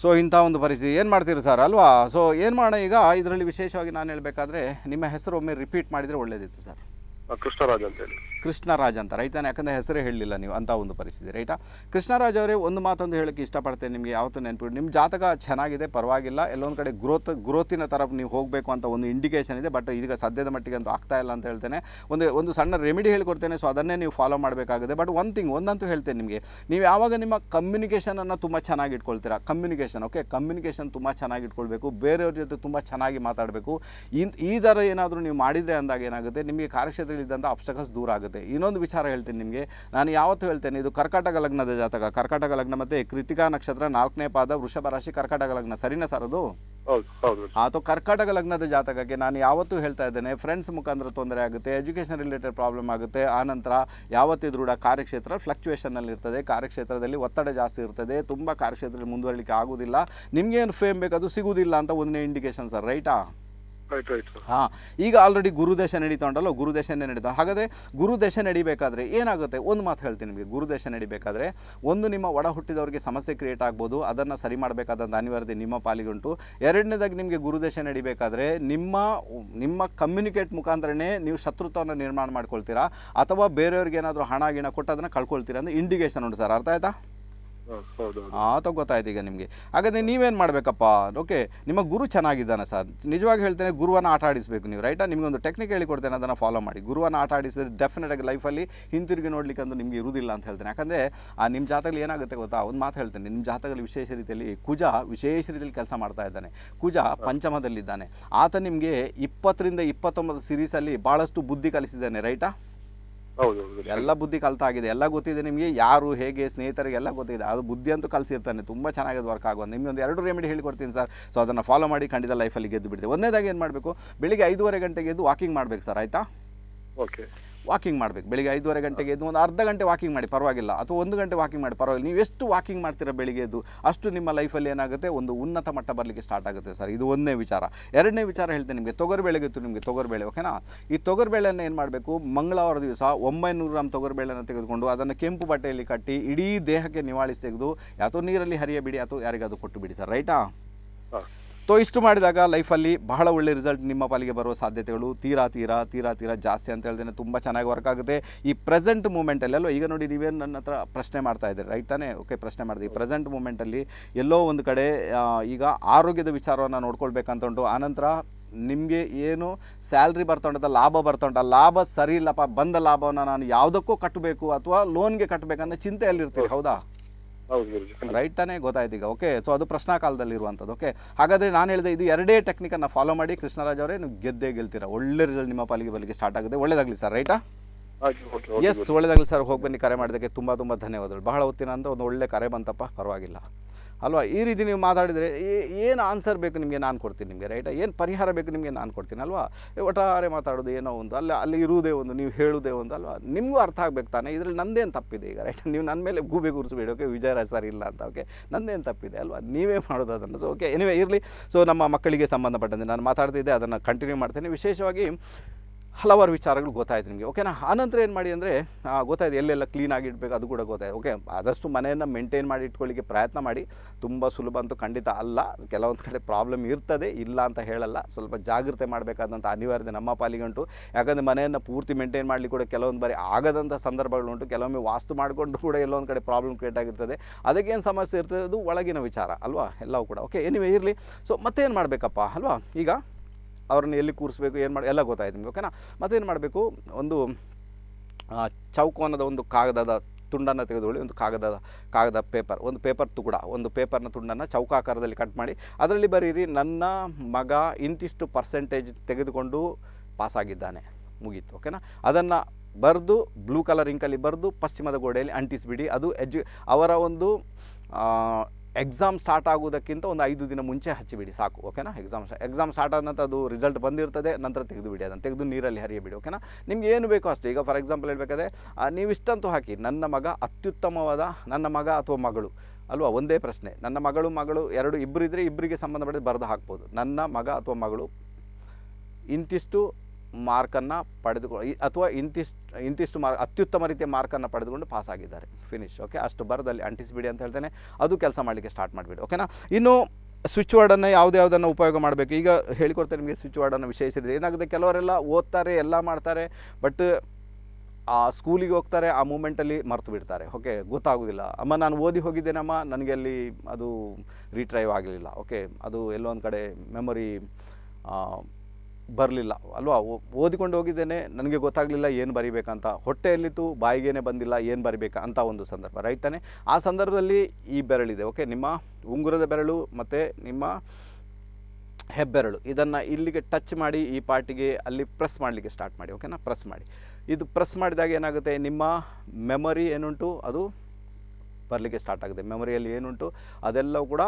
ಸೊ ಇಂಥ ಒಂದು ಪರಿಸ್ಥಿತಿ ಏನು ಮಾಡ್ತೀರಿ ಸರ್ ಅಲ್ವಾ ಸೊ ಏನು ಮಾಡೋಣ ಈಗ ಇದರಲ್ಲಿ ವಿಶೇಷವಾಗಿ ನಾನು ಹೇಳಬೇಕಾದ್ರೆ ನಿಮ್ಮ ಹೆಸರು ಒಮ್ಮೆ ರಿಪೀಟ್ ಮಾಡಿದರೆ ಒಳ್ಳೆಯದಿತ್ತು ಸರ್ ಕೃಷ್ಣರಾಜ್ ಅಂತೇಳಿ ಕೃಷ್ಣರಾಜ್ ಅಂತ ರೈಟ್ ನಾನು ಯಾಕಂದರೆ ಹೆಸರೇ ಹೇಳಲಿಲ್ಲ ನೀವು ಅಂತ ಒಂದು ಪರಿಸ್ಥಿತಿ ರೈಟಾ ಕೃಷ್ಣರಾಜ್ ಅವರೇ ಒಂದು ಮಾತೊಂದು ಹೇಳೋಕ್ಕೆ ಇಷ್ಟಪಡ್ತೇನೆ ನಿಮಗೆ ಯಾವತ್ತೂ ನೆನಪಿಡಿ ನಿಮ್ಮ ಜಾತಕ ಚೆನ್ನಾಗಿದೆ ಪರವಾಗಿಲ್ಲ ಎಲ್ಲೊಂದು ಕಡೆ ಗ್ರೋತ್ ಗ್ರೋತಿನ ಥರ ನೀವು ಹೋಗಬೇಕು ಅಂತ ಒಂದು ಇಂಡಿಕೇಷನ್ ಇದೆ ಬಟ್ ಈಗ ಸದ್ಯದ ಮಟ್ಟಿಗೆ ಅಂತೂ ಆಗ್ತಾ ಇಲ್ಲ ಅಂತ ಹೇಳ್ತೇನೆ ಒಂದು ಒಂದು ಸಣ್ಣ ರೆಮಿಡಿ ಹೇಳ್ಕೊಡ್ತೇನೆ ಸೊ ಅದನ್ನೇ ನೀವು ಫಾಲೋ ಮಾಡಬೇಕಾಗುತ್ತೆ ಬಟ್ ಒನ್ ಥಿಂಗ್ ಒಂದಂತೂ ಹೇಳ್ತೇನೆ ನಿಮಗೆ ನೀವು ಯಾವಾಗ ನಿಮ್ಮ ಕಮ್ಯುನಿಕೇಷನನ್ನು ತುಂಬ ಚೆನ್ನಾಗಿ ಇಟ್ಕೊಳ್ತೀರಾ ಕಮ್ಯುನಿಕೇಷನ್ ಓಕೆ ಕಮ್ಯುನಿಕೇಷನ್ ತುಂಬ ಚೆನ್ನಾಗಿ ಇಟ್ಕೊಳ್ಬೇಕು ಬೇರೆಯವ್ರ ಜೊತೆ ತುಂಬ ಚೆನ್ನಾಗಿ ಮಾತಾಡಬೇಕು ಈ ಥರ ಏನಾದರೂ ನೀವು ಮಾಡಿದರೆ ಅಂದಾಗ ಏನಾಗುತ್ತೆ ನಿಮಗೆ ಇದ್ದಂಥ ಅಪ್ಸಕಸ್ ದೂರ ಆಗುತ್ತೆ ಆಗುತ್ತೆ ಇನ್ನೊಂದು ವಿಚಾರ ಹೇಳ್ತೀನಿ ನಿಮಗೆ ನಾನು ಯಾವತ್ತೂ ಹೇಳ್ತೇನೆ ಇದು ಕರ್ಕಾಟಕ ಲಗ್ನದ ಜಾತಕ ಕರ್ಕಾಟಕ ಲಗ್ನ ಮತ್ತೆ ಕೃತಿಕಾ ನಕ್ಷತ್ರ ನಾಲ್ಕನೇ ಪಾದ ವೃಷಭ ರಾಶಿ ಕರ್ಕಾಟಕ ಲಗ್ನ ಸರಿನಾ ಸರ್ ಅದು ಅದು ಕರ್ಕಾಟಕ ಲಗ್ನದ ಜಾತಕಕ್ಕೆ ನಾನು ಯಾವತ್ತೂ ಹೇಳ್ತಾ ಇದ್ದೇನೆ ಫ್ರೆಂಡ್ಸ್ ಮುಖಾಂತರ ತೊಂದರೆ ಆಗುತ್ತೆ ಎಜುಕೇಶನ್ ರಿಲೇಟೆಡ್ ಪ್ರಾಬ್ಲಮ್ ಆಗುತ್ತೆ ಆನಂತರ ಯಾವತ್ತಿದ್ರೂ ಕೂಡ ಕಾರ್ಯಕ್ಷೇತ್ರ ಅಲ್ಲಿ ಇರ್ತದೆ ಕಾರ್ಯಕ್ಷೇತ್ರದಲ್ಲಿ ಒತ್ತಡ ಜಾಸ್ತಿ ಇರ್ತದೆ ತುಂಬಾ ಕಾರ್ಯಕ್ಷೇತ್ರದಲ್ಲಿ ಮುಂದುವರಲಿಕ್ಕೆ ಆಗೋದಿಲ್ಲ ನಿಮಗೇನು ಫೇಮ್ ಬೇಕು ಅದು ಸಿಗುವುದಿಲ್ಲ ಅಂತ ಒಂದನೇ ಇಂಡಿಕೇಶನ್ ಸರ್ ರೈಟಾ ಹಾ ಈಗ ಆಲ್ರೆಡಿ ಗುರುದೇಶ ನಡೀತಾ ಉಂಟಲ್ಲ ಗುರುದೇಶನೇ ನಡೀತ ಹಾಗಾದ್ರೆ ಗುರುದೇಶ ನಡಿಬೇಕಾದ್ರೆ ಏನಾಗುತ್ತೆ ಒಂದು ಮಾತು ಹೇಳ್ತೀನಿ ನಿಮಗೆ ಗುರುದೇಶ ನಡಿಬೇಕಾದ್ರೆ ಒಂದು ನಿಮ್ಮ ಒಡ ಹುಟ್ಟಿದವರಿಗೆ ಸಮಸ್ಯೆ ಕ್ರಿಯೇಟ್ ಆಗ್ಬೋದು ಅದನ್ನು ಸರಿ ಮಾಡಬೇಕಾದಂಥ ಅನಿವಾರ್ಯತೆ ನಿಮ್ಮ ಪಾಲಿಗುಂಟು ಎರಡನೇದಾಗಿ ನಿಮಗೆ ಗುರುದೇಶ ನಡಿಬೇಕಾದ್ರೆ ನಿಮ್ಮ ನಿಮ್ಮ ಕಮ್ಯುನಿಕೇಟ್ ಮುಖಾಂತರನೇ ನೀವು ಶತ್ರುತ್ವವನ್ನು ನಿರ್ಮಾಣ ಮಾಡ್ಕೊಳ್ತೀರಾ ಅಥವಾ ಬೇರೆಯವ್ರಿಗೆ ಏನಾದರೂ ಹಣ ಗಿಣ ಕೊಟ್ಟು ಅದನ್ನು ಕಳ್ಕೊಳ್ತೀರಾ ಅಂದರೆ ಇಂಡಿಕೇಶನ್ ಉಂಟು ಸರ್ ಅರ್ಥ ಆಯ್ತಾ ಆ ಅಂತ ಗೊತ್ತಾಯ್ತು ಈಗ ನಿಮಗೆ ಹಾಗಾದರೆ ನೀವೇನು ಮಾಡಬೇಕಪ್ಪ ಓಕೆ ನಿಮ್ಮ ಗುರು ಚೆನ್ನಾಗಿದ್ದಾನೆ ಸರ್ ನಿಜವಾಗಿ ಹೇಳ್ತೇನೆ ಗುರುವನ್ನು ಆಟ ಆಡಿಸಬೇಕು ನೀವು ರೈಟಾ ಒಂದು ಟೆಕ್ನಿಕ್ ಹೇಳಿಕೊಡ್ತೇನೆ ಅದನ್ನು ಫಾಲೋ ಮಾಡಿ ಗುರುವನ್ನು ಆಟ ಆಡಿಸಿದ್ರೆ ಡೆಫಿನೆಟಾಗಿ ಲೈಫಲ್ಲಿ ಹಿಂತಿರುಗಿ ನೋಡಲಿಕ್ಕೆ ಅಂದ್ರೆ ನಿಮಗೆ ಇರುವುದಿಲ್ಲ ಅಂತ ಹೇಳ್ತೇನೆ ಯಾಕಂದರೆ ಆ ನಿಮ್ಮ ಜಾತಕಲ್ಲಿ ಏನಾಗುತ್ತೆ ಗೊತ್ತಾ ಒಂದು ಮಾತು ಹೇಳ್ತೇನೆ ನಿಮ್ಮ ಜಾತಕಲ್ಲಿ ವಿಶೇಷ ರೀತಿಯಲ್ಲಿ ಕುಜ ವಿಶೇಷ ರೀತಿಯಲ್ಲಿ ಕೆಲಸ ಮಾಡ್ತಾ ಇದ್ದಾನೆ ಕುಜ ಪಂಚಮದಲ್ಲಿದ್ದಾನೆ ಆತ ನಿಮಗೆ ಇಪ್ಪತ್ತರಿಂದ ಇಪ್ಪತ್ತೊಂಬತ್ತು ಸಿರೀಸಲ್ಲಿ ಭಾಳಷ್ಟು ಬುದ್ಧಿ ಕಲಿಸಿದ್ದಾನೆ ರೈಟಾ ಹೌದು ಎಲ್ಲ ಬುದ್ಧಿ ಕಲ್ತಾಗಿದೆ ಎಲ್ಲ ಗೊತ್ತಿದೆ ನಿಮಗೆ ಯಾರು ಹೇಗೆ ಸ್ನೇಹಿತರಿಗೆ ಎಲ್ಲ ಗೊತ್ತಿದೆ ಅದು ಬುದ್ಧಿ ಅಂತೂ ಕಲಿಸಿರ್ತಾನೆ ತುಂಬ ಚೆನ್ನಾಗಿದೆ ವರ್ಕ್ ಆಗೋದು ನಿಮಗೆ ಒಂದು ಎರಡು ರೆಮಿಡಿ ಹೇಳಿಕೊಡ್ತೀನಿ ಸರ್ ಸೊ ಅದನ್ನು ಫಾಲೋ ಮಾಡಿ ಖಂಡಿತ ಲೈಫಲ್ಲಿ ಗೆದ್ದು ಬಿಡ್ತೀವಿ ಒಂದನೇದಾಗಿ ಏನು ಮಾಡಬೇಕು ಬೆಳಿಗ್ಗೆ ಐದೂವರೆ ಗಂಟೆಗೆ ಎದ್ದು ವಾಕಿಂಗ್ ಮಾಡಬೇಕು ಸರ್ ಆಯಿತಾ ಓಕೆ ವಾಕಿಂಗ್ ಮಾಡಬೇಕು ಬೆಳಿಗ್ಗೆ ಐದೂವರೆ ಗಂಟೆಗೆ ಎದ್ದು ಒಂದು ಅರ್ಧ ಗಂಟೆ ವಾಕಿಂಗ್ ಮಾಡಿ ಪರವಾಗಿಲ್ಲ ಅಥವಾ ಒಂದು ಗಂಟೆ ವಾಕಿಂಗ್ ಮಾಡಿ ಪರವಾಗಿಲ್ಲ ನೀವು ಎಷ್ಟು ವಾಕಿಂಗ್ ಮಾಡ್ತೀರಾ ಬೆಳಿಗ್ಗೆ ಎದ್ದು ಅಷ್ಟು ನಿಮ್ಮ ಲೈಫಲ್ಲಿ ಏನಾಗುತ್ತೆ ಒಂದು ಉನ್ನತ ಮಟ್ಟ ಬರಲಿಕ್ಕೆ ಸ್ಟಾರ್ಟ್ ಆಗುತ್ತೆ ಸರ್ ಇದು ಒಂದನೇ ವಿಚಾರ ಎರಡನೇ ವಿಚಾರ ಹೇಳ್ತೇನೆ ನಿಮಗೆ ಗೊತ್ತು ನಿಮಗೆ ಬೇಳೆ ಓಕೆನಾ ಈ ತೊಗರುಬೇಳೆಯನ್ನು ಏನು ಮಾಡಬೇಕು ಮಂಗಳವಾರ ದಿವಸ ಒಂಬೈನೂರು ಗ್ರಾಮ್ ತೊಗರುಬೇಳೆಯನ್ನು ತೆಗೆದುಕೊಂಡು ಅದನ್ನು ಕೆಂಪು ಬಟ್ಟೆಯಲ್ಲಿ ಕಟ್ಟಿ ಇಡೀ ದೇಹಕ್ಕೆ ನಿವಾಳಿಸಿ ತೆಗೆದು ಯಾತೋ ನೀರಲ್ಲಿ ಹರಿಯಬಿಡಿ ಅಥವಾ ಯಾರಿಗಾದರೂ ಕೊಟ್ಟು ಬಿಡಿ ಸರ್ ರೈಟಾ ತೋ ಇಷ್ಟು ಮಾಡಿದಾಗ ಲೈಫಲ್ಲಿ ಬಹಳ ಒಳ್ಳೆ ರಿಸಲ್ಟ್ ನಿಮ್ಮ ಪಾಲಿಗೆ ಬರುವ ಸಾಧ್ಯತೆಗಳು ತೀರಾ ತೀರಾ ತೀರಾ ತೀರಾ ಜಾಸ್ತಿ ಅಂತ ಹೇಳಿದ್ರೆ ತುಂಬ ಚೆನ್ನಾಗಿ ವರ್ಕ್ ಆಗುತ್ತೆ ಈ ಪ್ರೆಸೆಂಟ್ ಮೂಮೆಂಟಲ್ಲೆಲ್ಲೋ ಈಗ ನೋಡಿ ನೀವೇನು ನನ್ನ ಹತ್ರ ಪ್ರಶ್ನೆ ಮಾಡ್ತಾ ಇದ್ದೀರಿ ರೈಟ್ ತಾನೇ ಓಕೆ ಪ್ರಶ್ನೆ ಮಾಡಿದೆ ಈ ಪ್ರೆಸೆಂಟ್ ಮೂಮೆಂಟಲ್ಲಿ ಎಲ್ಲೋ ಒಂದು ಕಡೆ ಈಗ ಆರೋಗ್ಯದ ವಿಚಾರವನ್ನು ನೋಡ್ಕೊಳ್ಬೇಕಂತ ಉಂಟು ಆನಂತರ ನಿಮಗೆ ಏನು ಸ್ಯಾಲ್ರಿ ಬರ್ತಾ ಉಂಟದ ಲಾಭ ಬರ್ತಾ ಉಂಟ ಲಾಭ ಸರಿ ಇಲ್ಲಪ್ಪ ಬಂದ ಲಾಭವನ್ನು ನಾನು ಯಾವುದಕ್ಕೂ ಕಟ್ಟಬೇಕು ಅಥವಾ ಲೋನ್ಗೆ ಕಟ್ಟಬೇಕನ್ನೋ ಚಿಂತೆಯಲ್ಲಿರ್ತೀವಿ ಹೌದಾ ರೈಟ್ ತಾನೇ ಗೊತ್ತಾಯ್ತು ಈಗ ಓಕೆ ಸೊ ಅದು ಪ್ರಶ್ನಾ ಕಾಲದಲ್ಲಿ ಇರುವಂತದ್ದು ಓಕೆ ಹಾಗಾದ್ರೆ ನಾನು ಹೇಳಿದೆ ಇದು ಎರಡೇ ಟೆಕ್ನಿಕ್ ಅನ್ನ ಫಾಲೋ ಮಾಡಿ ಕೃಷ್ಣರಾಜ್ ಅವರೇ ನೀವು ಗೆದ್ದೇ ಗೆಲ್ತೀರಾ ಒಳ್ಳೆ ರಿಸಲ್ಟ್ ನಿಮ್ಮ ಪಾಲಿಗೆ ಬಲಿಗೆ ಸ್ಟಾರ್ಟ್ ಆಗುತ್ತೆ ಒಳ್ಳೇದಾಗಲಿ ಸರ್ ರೈಟಾ ಎಸ್ ಒಳ್ಳೇದಾಗಲಿ ಸರ್ ಹೋಗಿ ಬನ್ನಿ ಕರೆ ಮಾಡಿದಕ್ಕೆ ತುಂಬಾ ತುಂಬಾ ಧನ್ಯವಾದಗಳು ಬಹಳ ಹೊತ್ತಿನ ಅಂದ್ರೆ ಒಂದು ಒಳ್ಳೆ ಕರೆ ಬಂತಪ್ಪ ಪರವಾಗಿಲ್ಲ ಅಲ್ವಾ ಈ ರೀತಿ ನೀವು ಮಾತಾಡಿದರೆ ಏನು ಆನ್ಸರ್ ಬೇಕು ನಿಮಗೆ ನಾನು ಕೊಡ್ತೀನಿ ನಿಮಗೆ ರೈಟಾ ಏನು ಪರಿಹಾರ ಬೇಕು ನಿಮಗೆ ನಾನು ಕೊಡ್ತೀನಿ ಅಲ್ವಾ ಒಟ್ಟಾರೆ ಮಾತಾಡೋದು ಏನೋ ಒಂದು ಅಲ್ಲಿ ಅಲ್ಲಿ ಇರುವುದೇ ಒಂದು ನೀವು ಹೇಳುವುದೇ ಒಂದು ಅಲ್ವಾ ನಿಮಗೂ ಅರ್ಥ ಆಗಬೇಕು ತಾನೆ ಇದರಲ್ಲಿ ನಂದೇನು ತಪ್ಪಿದೆ ಈಗ ರೈಟ್ ನೀವು ನನ್ನ ಮೇಲೆ ಗೂಬೆ ಗುರುಸಬೇಡಿ ಓಕೆ ವಿಜಯ ಸರ್ ಇಲ್ಲ ಅಂತ ಓಕೆ ನಂದೇನು ತಪ್ಪಿದೆ ಅಲ್ವಾ ನೀವೇ ಮಾಡೋದು ಅದನ್ನು ಸೊ ಓಕೆ ಎನಿವೇ ಇರಲಿ ಸೊ ನಮ್ಮ ಮಕ್ಕಳಿಗೆ ಸಂಬಂಧಪಟ್ಟಂತೆ ನಾನು ಮಾತಾಡ್ತಿದ್ದೆ ಅದನ್ನು ಕಂಟಿನ್ಯೂ ಮಾಡ್ತೀನಿ ವಿಶೇಷವಾಗಿ ಹಲವಾರು ವಿಚಾರಗಳು ಗೊತ್ತಾಯ್ತು ನಿಮಗೆ ಓಕೆನಾ ಆನಂತರ ಏನು ಮಾಡಿ ಅಂದರೆ ಗೊತ್ತಾಯ್ತು ಎಲ್ಲೆಲ್ಲ ಕ್ಲೀನಾಗಿ ಇಡಬೇಕು ಅದು ಕೂಡ ಗೊತ್ತಾಯ್ತು ಓಕೆ ಆದಷ್ಟು ಮನೆಯನ್ನು ಮೇಂಟೈನ್ ಮಾಡಿ ಇಟ್ಕೊಳ್ಳಿಕ್ಕೆ ಪ್ರಯತ್ನ ಮಾಡಿ ತುಂಬ ಸುಲಭ ಅಂತೂ ಖಂಡಿತ ಅಲ್ಲ ಕೆಲವೊಂದು ಕಡೆ ಪ್ರಾಬ್ಲಮ್ ಇರ್ತದೆ ಇಲ್ಲ ಅಂತ ಹೇಳಲ್ಲ ಸ್ವಲ್ಪ ಜಾಗ್ರತೆ ಮಾಡಬೇಕಾದಂಥ ಅನಿವಾರ್ಯತೆ ನಮ್ಮ ಉಂಟು ಯಾಕಂದರೆ ಮನೆಯನ್ನು ಪೂರ್ತಿ ಮೇಂಟೈನ್ ಮಾಡಲಿ ಕೂಡ ಕೆಲವೊಂದು ಬಾರಿ ಆಗದಂಥ ಸಂದರ್ಭಗಳುಂಟು ಕೆಲವೊಮ್ಮೆ ವಾಸ್ತು ಮಾಡಿಕೊಂಡು ಕೂಡ ಎಲ್ಲೊಂದು ಕಡೆ ಪ್ರಾಬ್ಲಮ್ ಕ್ರಿಯೇಟ್ ಆಗಿರ್ತದೆ ಅದಕ್ಕೇನು ಸಮಸ್ಯೆ ಇರ್ತದೆ ಅದು ಒಳಗಿನ ವಿಚಾರ ಅಲ್ವಾ ಎಲ್ಲವೂ ಕೂಡ ಓಕೆ ಎನಿವೆ ಇರಲಿ ಸೊ ಮತ್ತೇನು ಮಾಡಬೇಕಪ್ಪ ಅಲ್ವಾ ಈಗ ಅವ್ರನ್ನ ಎಲ್ಲಿ ಕೂರಿಸ್ಬೇಕು ಏನು ಮಾಡಿ ಎಲ್ಲ ಗೊತ್ತಾಯ್ತು ನಿಮಗೆ ಓಕೆನಾ ಮತ್ತೇನು ಮಾಡಬೇಕು ಒಂದು ಚೌಕೋನದ ಒಂದು ಕಾಗದದ ತುಂಡನ್ನು ತೆಗೆದುಕೊಳ್ಳಿ ಒಂದು ಕಾಗದದ ಕಾಗದ ಪೇಪರ್ ಒಂದು ಪೇಪರ್ ತುಗುಡ ಒಂದು ಪೇಪರ್ನ ತುಂಡನ್ನು ಚೌಕಾಕಾರದಲ್ಲಿ ಕಟ್ ಮಾಡಿ ಅದರಲ್ಲಿ ಬರೀರಿ ನನ್ನ ಮಗ ಇಂತಿಷ್ಟು ಪರ್ಸೆಂಟೇಜ್ ತೆಗೆದುಕೊಂಡು ಪಾಸಾಗಿದ್ದಾನೆ ಮುಗೀತು ಓಕೆನಾ ಅದನ್ನು ಬರೆದು ಬ್ಲೂ ಕಲರ್ ಇಂಕಲ್ಲಿ ಬರೆದು ಪಶ್ಚಿಮದ ಗೋಡೆಯಲ್ಲಿ ಅಂಟಿಸಿಬಿಡಿ ಅದು ಎಜು ಅವರ ಒಂದು ಎಕ್ಸಾಮ್ ಸ್ಟಾರ್ಟ್ ಆಗೋದಕ್ಕಿಂತ ಒಂದು ಐದು ದಿನ ಮುಂಚೆ ಹಚ್ಚಿಬಿಡಿ ಸಾಕು ಓಕೆನಾ ಎಕ್ಸಾಮ್ ಎಕ್ಸಾಮ್ ಸ್ಟಾರ್ಟ್ ಆದಂಥ ಅದು ರಿಸಲ್ಟ್ ಬಂದಿರ್ತದೆ ನಂತರ ತೆಗೆದುಬಿಡಿ ಅದನ್ನು ತೆಗೆದು ನೀರಲ್ಲಿ ಹರಿಯಬಿಡಿ ಓಕೆನಾ ನಿಮ್ಗೆ ಏನು ಬೇಕೋ ಅಷ್ಟು ಈಗ ಫಾರ್ ಎಕ್ಸಾಂಪಲ್ ಹೇಳಬೇಕಾದ್ರೆ ನೀವು ಇಷ್ಟಂತೂ ಹಾಕಿ ನನ್ನ ಮಗ ಅತ್ಯುತ್ತಮವಾದ ನನ್ನ ಮಗ ಅಥವಾ ಮಗಳು ಅಲ್ವಾ ಒಂದೇ ಪ್ರಶ್ನೆ ನನ್ನ ಮಗಳು ಮಗಳು ಎರಡು ಇಬ್ಬರಿದ್ದರೆ ಇಬ್ಬರಿಗೆ ಸಂಬಂಧಪಟ್ಟಿದ್ದು ಬರೆದು ಹಾಕ್ಬೋದು ನನ್ನ ಮಗ ಅಥವಾ ಮಗಳು ಇಂತಿಷ್ಟು ಮಾರ್ಕನ್ನು ಪಡೆದುಕೊ ಅಥವಾ ಇಂತಿಷ್ಟು ಇಂತಿಷ್ಟು ಮಾರ್ಕ್ ಅತ್ಯುತ್ತಮ ರೀತಿಯ ಮಾರ್ಕನ್ನು ಪಡೆದುಕೊಂಡು ಪಾಸ್ ಆಗಿದ್ದಾರೆ ಫಿನಿಶ್ ಓಕೆ ಅಷ್ಟು ಬರದಲ್ಲಿ ಅಂಟಿಸಿಬಿಡಿ ಅಂತ ಹೇಳ್ತೇನೆ ಅದು ಕೆಲಸ ಮಾಡಲಿಕ್ಕೆ ಸ್ಟಾರ್ಟ್ ಮಾಡಿಬಿಡಿ ಓಕೆನಾ ಇನ್ನು ಸ್ವಿಚ್ ವರ್ಡನ್ನು ಯಾವ್ದು ಯಾವುದನ್ನು ಉಪಯೋಗ ಮಾಡಬೇಕು ಈಗ ಹೇಳಿಕೊಡ್ತೇನೆ ನಿಮಗೆ ಸ್ವಿಚ್ ವರ್ಡನ್ನು ವಿಷಯ ಸೇರಿದೆ ಏನಾಗುತ್ತೆ ಕೆಲವರೆಲ್ಲ ಓದ್ತಾರೆ ಎಲ್ಲ ಮಾಡ್ತಾರೆ ಬಟ್ ಆ ಸ್ಕೂಲಿಗೆ ಹೋಗ್ತಾರೆ ಆ ಮೂಮೆಂಟಲ್ಲಿ ಮರೆತು ಬಿಡ್ತಾರೆ ಓಕೆ ಗೊತ್ತಾಗೋದಿಲ್ಲ ಅಮ್ಮ ನಾನು ಓದಿ ಹೋಗಿದ್ದೇನಮ್ಮ ನನಗೆ ಅಲ್ಲಿ ಅದು ರೀಟ್ರೈವ್ ಆಗಲಿಲ್ಲ ಓಕೆ ಅದು ಎಲ್ಲೊಂದು ಕಡೆ ಮೆಮೊರಿ ಬರಲಿಲ್ಲ ಅಲ್ವಾ ಓದಿಕೊಂಡು ಹೋಗಿದ್ದೇನೆ ನನಗೆ ಗೊತ್ತಾಗಲಿಲ್ಲ ಏನು ಬರಿಬೇಕಂತ ಹೊಟ್ಟೆಯಲ್ಲಿತ್ತು ಬಾಯಿಗೇನೆ ಬಂದಿಲ್ಲ ಏನು ಬರಿಬೇಕಾ ಅಂತ ಒಂದು ಸಂದರ್ಭ ರೈಟ್ ತಾನೆ ಆ ಸಂದರ್ಭದಲ್ಲಿ ಈ ಬೆರಳಿದೆ ಓಕೆ ನಿಮ್ಮ ಉಂಗುರದ ಬೆರಳು ಮತ್ತು ನಿಮ್ಮ ಹೆಬ್ಬೆರಳು ಇದನ್ನು ಇಲ್ಲಿಗೆ ಟಚ್ ಮಾಡಿ ಈ ಪಾರ್ಟಿಗೆ ಅಲ್ಲಿ ಪ್ರೆಸ್ ಮಾಡಲಿಕ್ಕೆ ಸ್ಟಾರ್ಟ್ ಮಾಡಿ ಓಕೆನಾ ಪ್ರೆಸ್ ಮಾಡಿ ಇದು ಪ್ರೆಸ್ ಮಾಡಿದಾಗ ಏನಾಗುತ್ತೆ ನಿಮ್ಮ ಮೆಮೊರಿ ಏನುಂಟು ಅದು ಬರಲಿಕ್ಕೆ ಸ್ಟಾರ್ಟ್ ಆಗುತ್ತೆ ಮೆಮೊರಿಯಲ್ಲಿ ಏನುಂಟು ಅದೆಲ್ಲವೂ ಕೂಡ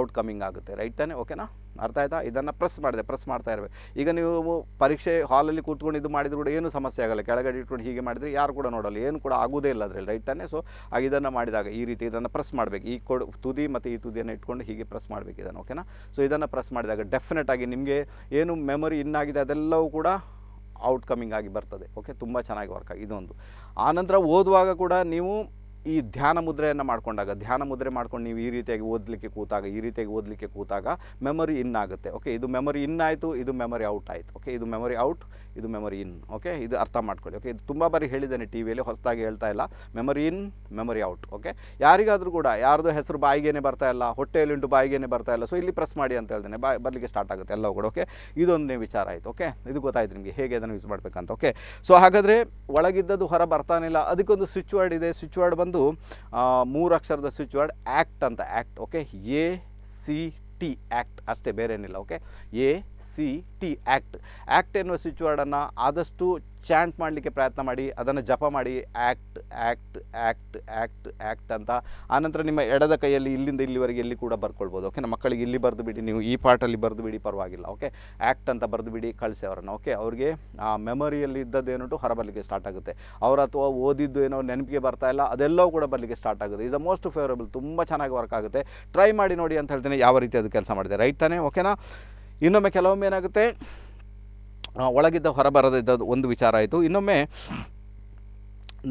ಔಟ್ಕಮಿಂಗ್ ಆಗುತ್ತೆ ರೈಟ್ ತಾನೆ ಓಕೆನಾ ಅರ್ಥ ಆಯ್ತಾ ಇದನ್ನು ಪ್ರೆಸ್ ಮಾಡಿದೆ ಪ್ರೆಸ್ ಮಾಡ್ತಾ ಇರಬೇಕು ಈಗ ನೀವು ಪರೀಕ್ಷೆ ಹಾಲಲ್ಲಿ ಕೂತ್ಕೊಂಡು ಇದು ಮಾಡಿದ್ರು ಕೂಡ ಏನು ಸಮಸ್ಯೆ ಆಗಲ್ಲ ಕೆಳಗಡೆ ಇಟ್ಕೊಂಡು ಹೀಗೆ ಮಾಡಿದರೆ ಯಾರು ಕೂಡ ನೋಡಲ್ಲ ಏನು ಕೂಡ ಆಗೋದೇ ಇಲ್ಲ ಅದರಲ್ಲಿ ರೈಟ್ ತಾನೆ ಸೊ ಇದನ್ನು ಮಾಡಿದಾಗ ಈ ರೀತಿ ಇದನ್ನು ಪ್ರೆಸ್ ಮಾಡಬೇಕು ಈ ಕೊಡು ತುದಿ ಮತ್ತು ಈ ತುದಿಯನ್ನು ಇಟ್ಕೊಂಡು ಹೀಗೆ ಪ್ರೆಸ್ ಮಾಡಬೇಕು ಇದನ್ನು ಓಕೆನಾ ಸೊ ಇದನ್ನು ಪ್ರೆಸ್ ಮಾಡಿದಾಗ ಡೆಫಿನೆಟ್ ಆಗಿ ನಿಮಗೆ ಏನು ಮೆಮೊರಿ ಇನ್ನಾಗಿದೆ ಅದೆಲ್ಲವೂ ಕೂಡ ಔಟ್ಕಮಿಂಗ್ ಆಗಿ ಬರ್ತದೆ ಓಕೆ ತುಂಬ ಚೆನ್ನಾಗಿ ವರ್ಕ್ ಆಗಿ ಇದೊಂದು ಆನಂತರ ಓದುವಾಗ ಕೂಡ ನೀವು ಈ ಧ್ಯಾನ ಮುದ್ರೆಯನ್ನು ಮಾಡಿಕೊಂಡಾಗ ಧ್ಯಾನ ಮುದ್ರೆ ಮಾಡ್ಕೊಂಡು ನೀವು ಈ ರೀತಿಯಾಗಿ ಓದಲಿಕ್ಕೆ ಕೂತಾಗ ಈ ರೀತಿಯಾಗಿ ಓದಲಿಕ್ಕೆ ಕೂತಾಗ ಮೆಮೊರಿ ಇನ್ ಆಗುತ್ತೆ ಓಕೆ ಇದು ಮೆಮೊರಿ ಇನ್ ಆಯಿತು ಇದು ಮೆಮೊರಿ ಔಟ್ ಆಯಿತು ಓಕೆ ಇದು ಮೆಮೊರಿ ಔಟ್ ಇದು ಮೆಮೊರಿ ಇನ್ ಓಕೆ ಇದು ಅರ್ಥ ಮಾಡ್ಕೊಳ್ಳಿ ಓಕೆ ಇದು ತುಂಬ ಬಾರಿ ಹೇಳಿದ್ದೇನೆ ಟಿ ವಿಯಲ್ಲಿ ಹೊಸದಾಗಿ ಹೇಳ್ತಾ ಇಲ್ಲ memory in memory out okay ಯಾರಿಗಾದರೂ ಕೂಡ ಯಾರ್ದು ಹೆಸರು ಬಾಯಿಗೇನೆ ಬರ್ತಾ ಇಲ್ಲ ಹೊಟ್ಟೆಯಲ್ಲಿ ಉಂಟು ಬಾಯಿಗೇನೆ ಬರ್ತಾ ಇಲ್ಲ ಸೊ ಇಲ್ಲಿ ಪ್ರೆಸ್ ಮಾಡಿ ಅಂತ ಹೇಳ್ತೇನೆ ಬಾಯ್ ಬರಲಿಕ್ಕೆ ಸ್ಟಾರ್ಟ್ ಆಗುತ್ತೆ ಎಲ್ಲವೂ ಕೂಡ ಓಕೆ ಇದೊಂದನೇ ವಿಚಾರ ಆಯಿತು ಓಕೆ ಇದು ಗೊತ್ತಾಯ್ತು ನಿಮಗೆ ಹೇಗೆ ಅದನ್ನು ಯೂಸ್ ಮಾಡಬೇಕಂತ ಓಕೆ ಸೊ ಹಾಗಾದರೆ ಒಳಗಿದ್ದದ್ದು ಹೊರ ಬರ್ತಾನಿಲ್ಲ ಅದಕ್ಕೊಂದು ಸ್ವಿಚ್ ವರ್ಡ್ ಇದೆ ಸ್ವಿಚ್ ವರ್ಡ್ ಬಂದು ಮೂರು ಅಕ್ಷರದ ಸ್ವಿಚ್ ವರ್ಡ್ ಆ್ಯಕ್ಟ್ ಅಂತ act okay A C T act ಅಷ್ಟೇ ಬೇರೇನಿಲ್ಲ okay A C T act act ಎನ್ನುವ ಸ್ವಿಚ್ ವರ್ಡನ್ನು ಆದಷ್ಟು ಚಾಂಟ್ ಮಾಡಲಿಕ್ಕೆ ಪ್ರಯತ್ನ ಮಾಡಿ ಅದನ್ನು ಜಪ ಮಾಡಿ act act act act act ಅಂತ ಆನಂತರ ನಿಮ್ಮ ಎಡದ ಕೈಯಲ್ಲಿ ಇಲ್ಲಿಂದ ಇಲ್ಲಿವರೆಗೆ ಎಲ್ಲಿ ಕೂಡ ಬರ್ಕೊಳ್ಬೋದು ಓಕೆ ನಮ್ಮ ಮಕ್ಕಳಿಗೆ ಇಲ್ಲಿ ಬರೆದು ಬಿಡಿ ನೀವು ಈ ಪಾರ್ಟಲ್ಲಿ ಬರೆದು ಬಿಡಿ ಪರವಾಗಿಲ್ಲ ಓಕೆ ಆ್ಯಕ್ಟ್ ಅಂತ ಬರೆದು ಬಿಡಿ ಕಳಿಸಿ ಅವರನ್ನು ಓಕೆ ಅವ್ರಿಗೆ ಆ ಮೆಮೊರಿಯಲ್ಲಿ ಇದ್ದದ್ದೇನೋ ಹೊರಬರಲಿಕ್ಕೆ ಸ್ಟಾರ್ಟ್ ಆಗುತ್ತೆ ಅವರು ಅಥವಾ ಓದಿದ್ದು ಏನೋ ನೆನಪಿಗೆ ಬರ್ತಾ ಇಲ್ಲ ಅದೆಲ್ಲವೂ ಕೂಡ ಬರಲಿಕ್ಕೆ ಸ್ಟಾರ್ಟ್ ಆಗುತ್ತೆ ಇದು ಮೋಸ್ಟ್ ಫೇವರೇಬಲ್ ತುಂಬ ಚೆನ್ನಾಗಿ ವರ್ಕ್ ಆಗುತ್ತೆ ಟ್ರೈ ಮಾಡಿ ನೋಡಿ ಅಂತ ಹೇಳ್ತೀನಿ ಯಾವ ರೀತಿ ಅದು ಕೆಲಸ ಮಾಡಿದೆ ರೈಟ್ ತಾನೇ ಓಕೆನಾ ಇನ್ನೊಮ್ಮೆ ಕೆಲವೊಮ್ಮೆ ಏನಾಗುತ್ತೆ ಒಳಗಿದ್ದ ಹೊರಬರದಿದ್ದದ್ದು ಒಂದು ವಿಚಾರ ಆಯಿತು ಇನ್ನೊಮ್ಮೆ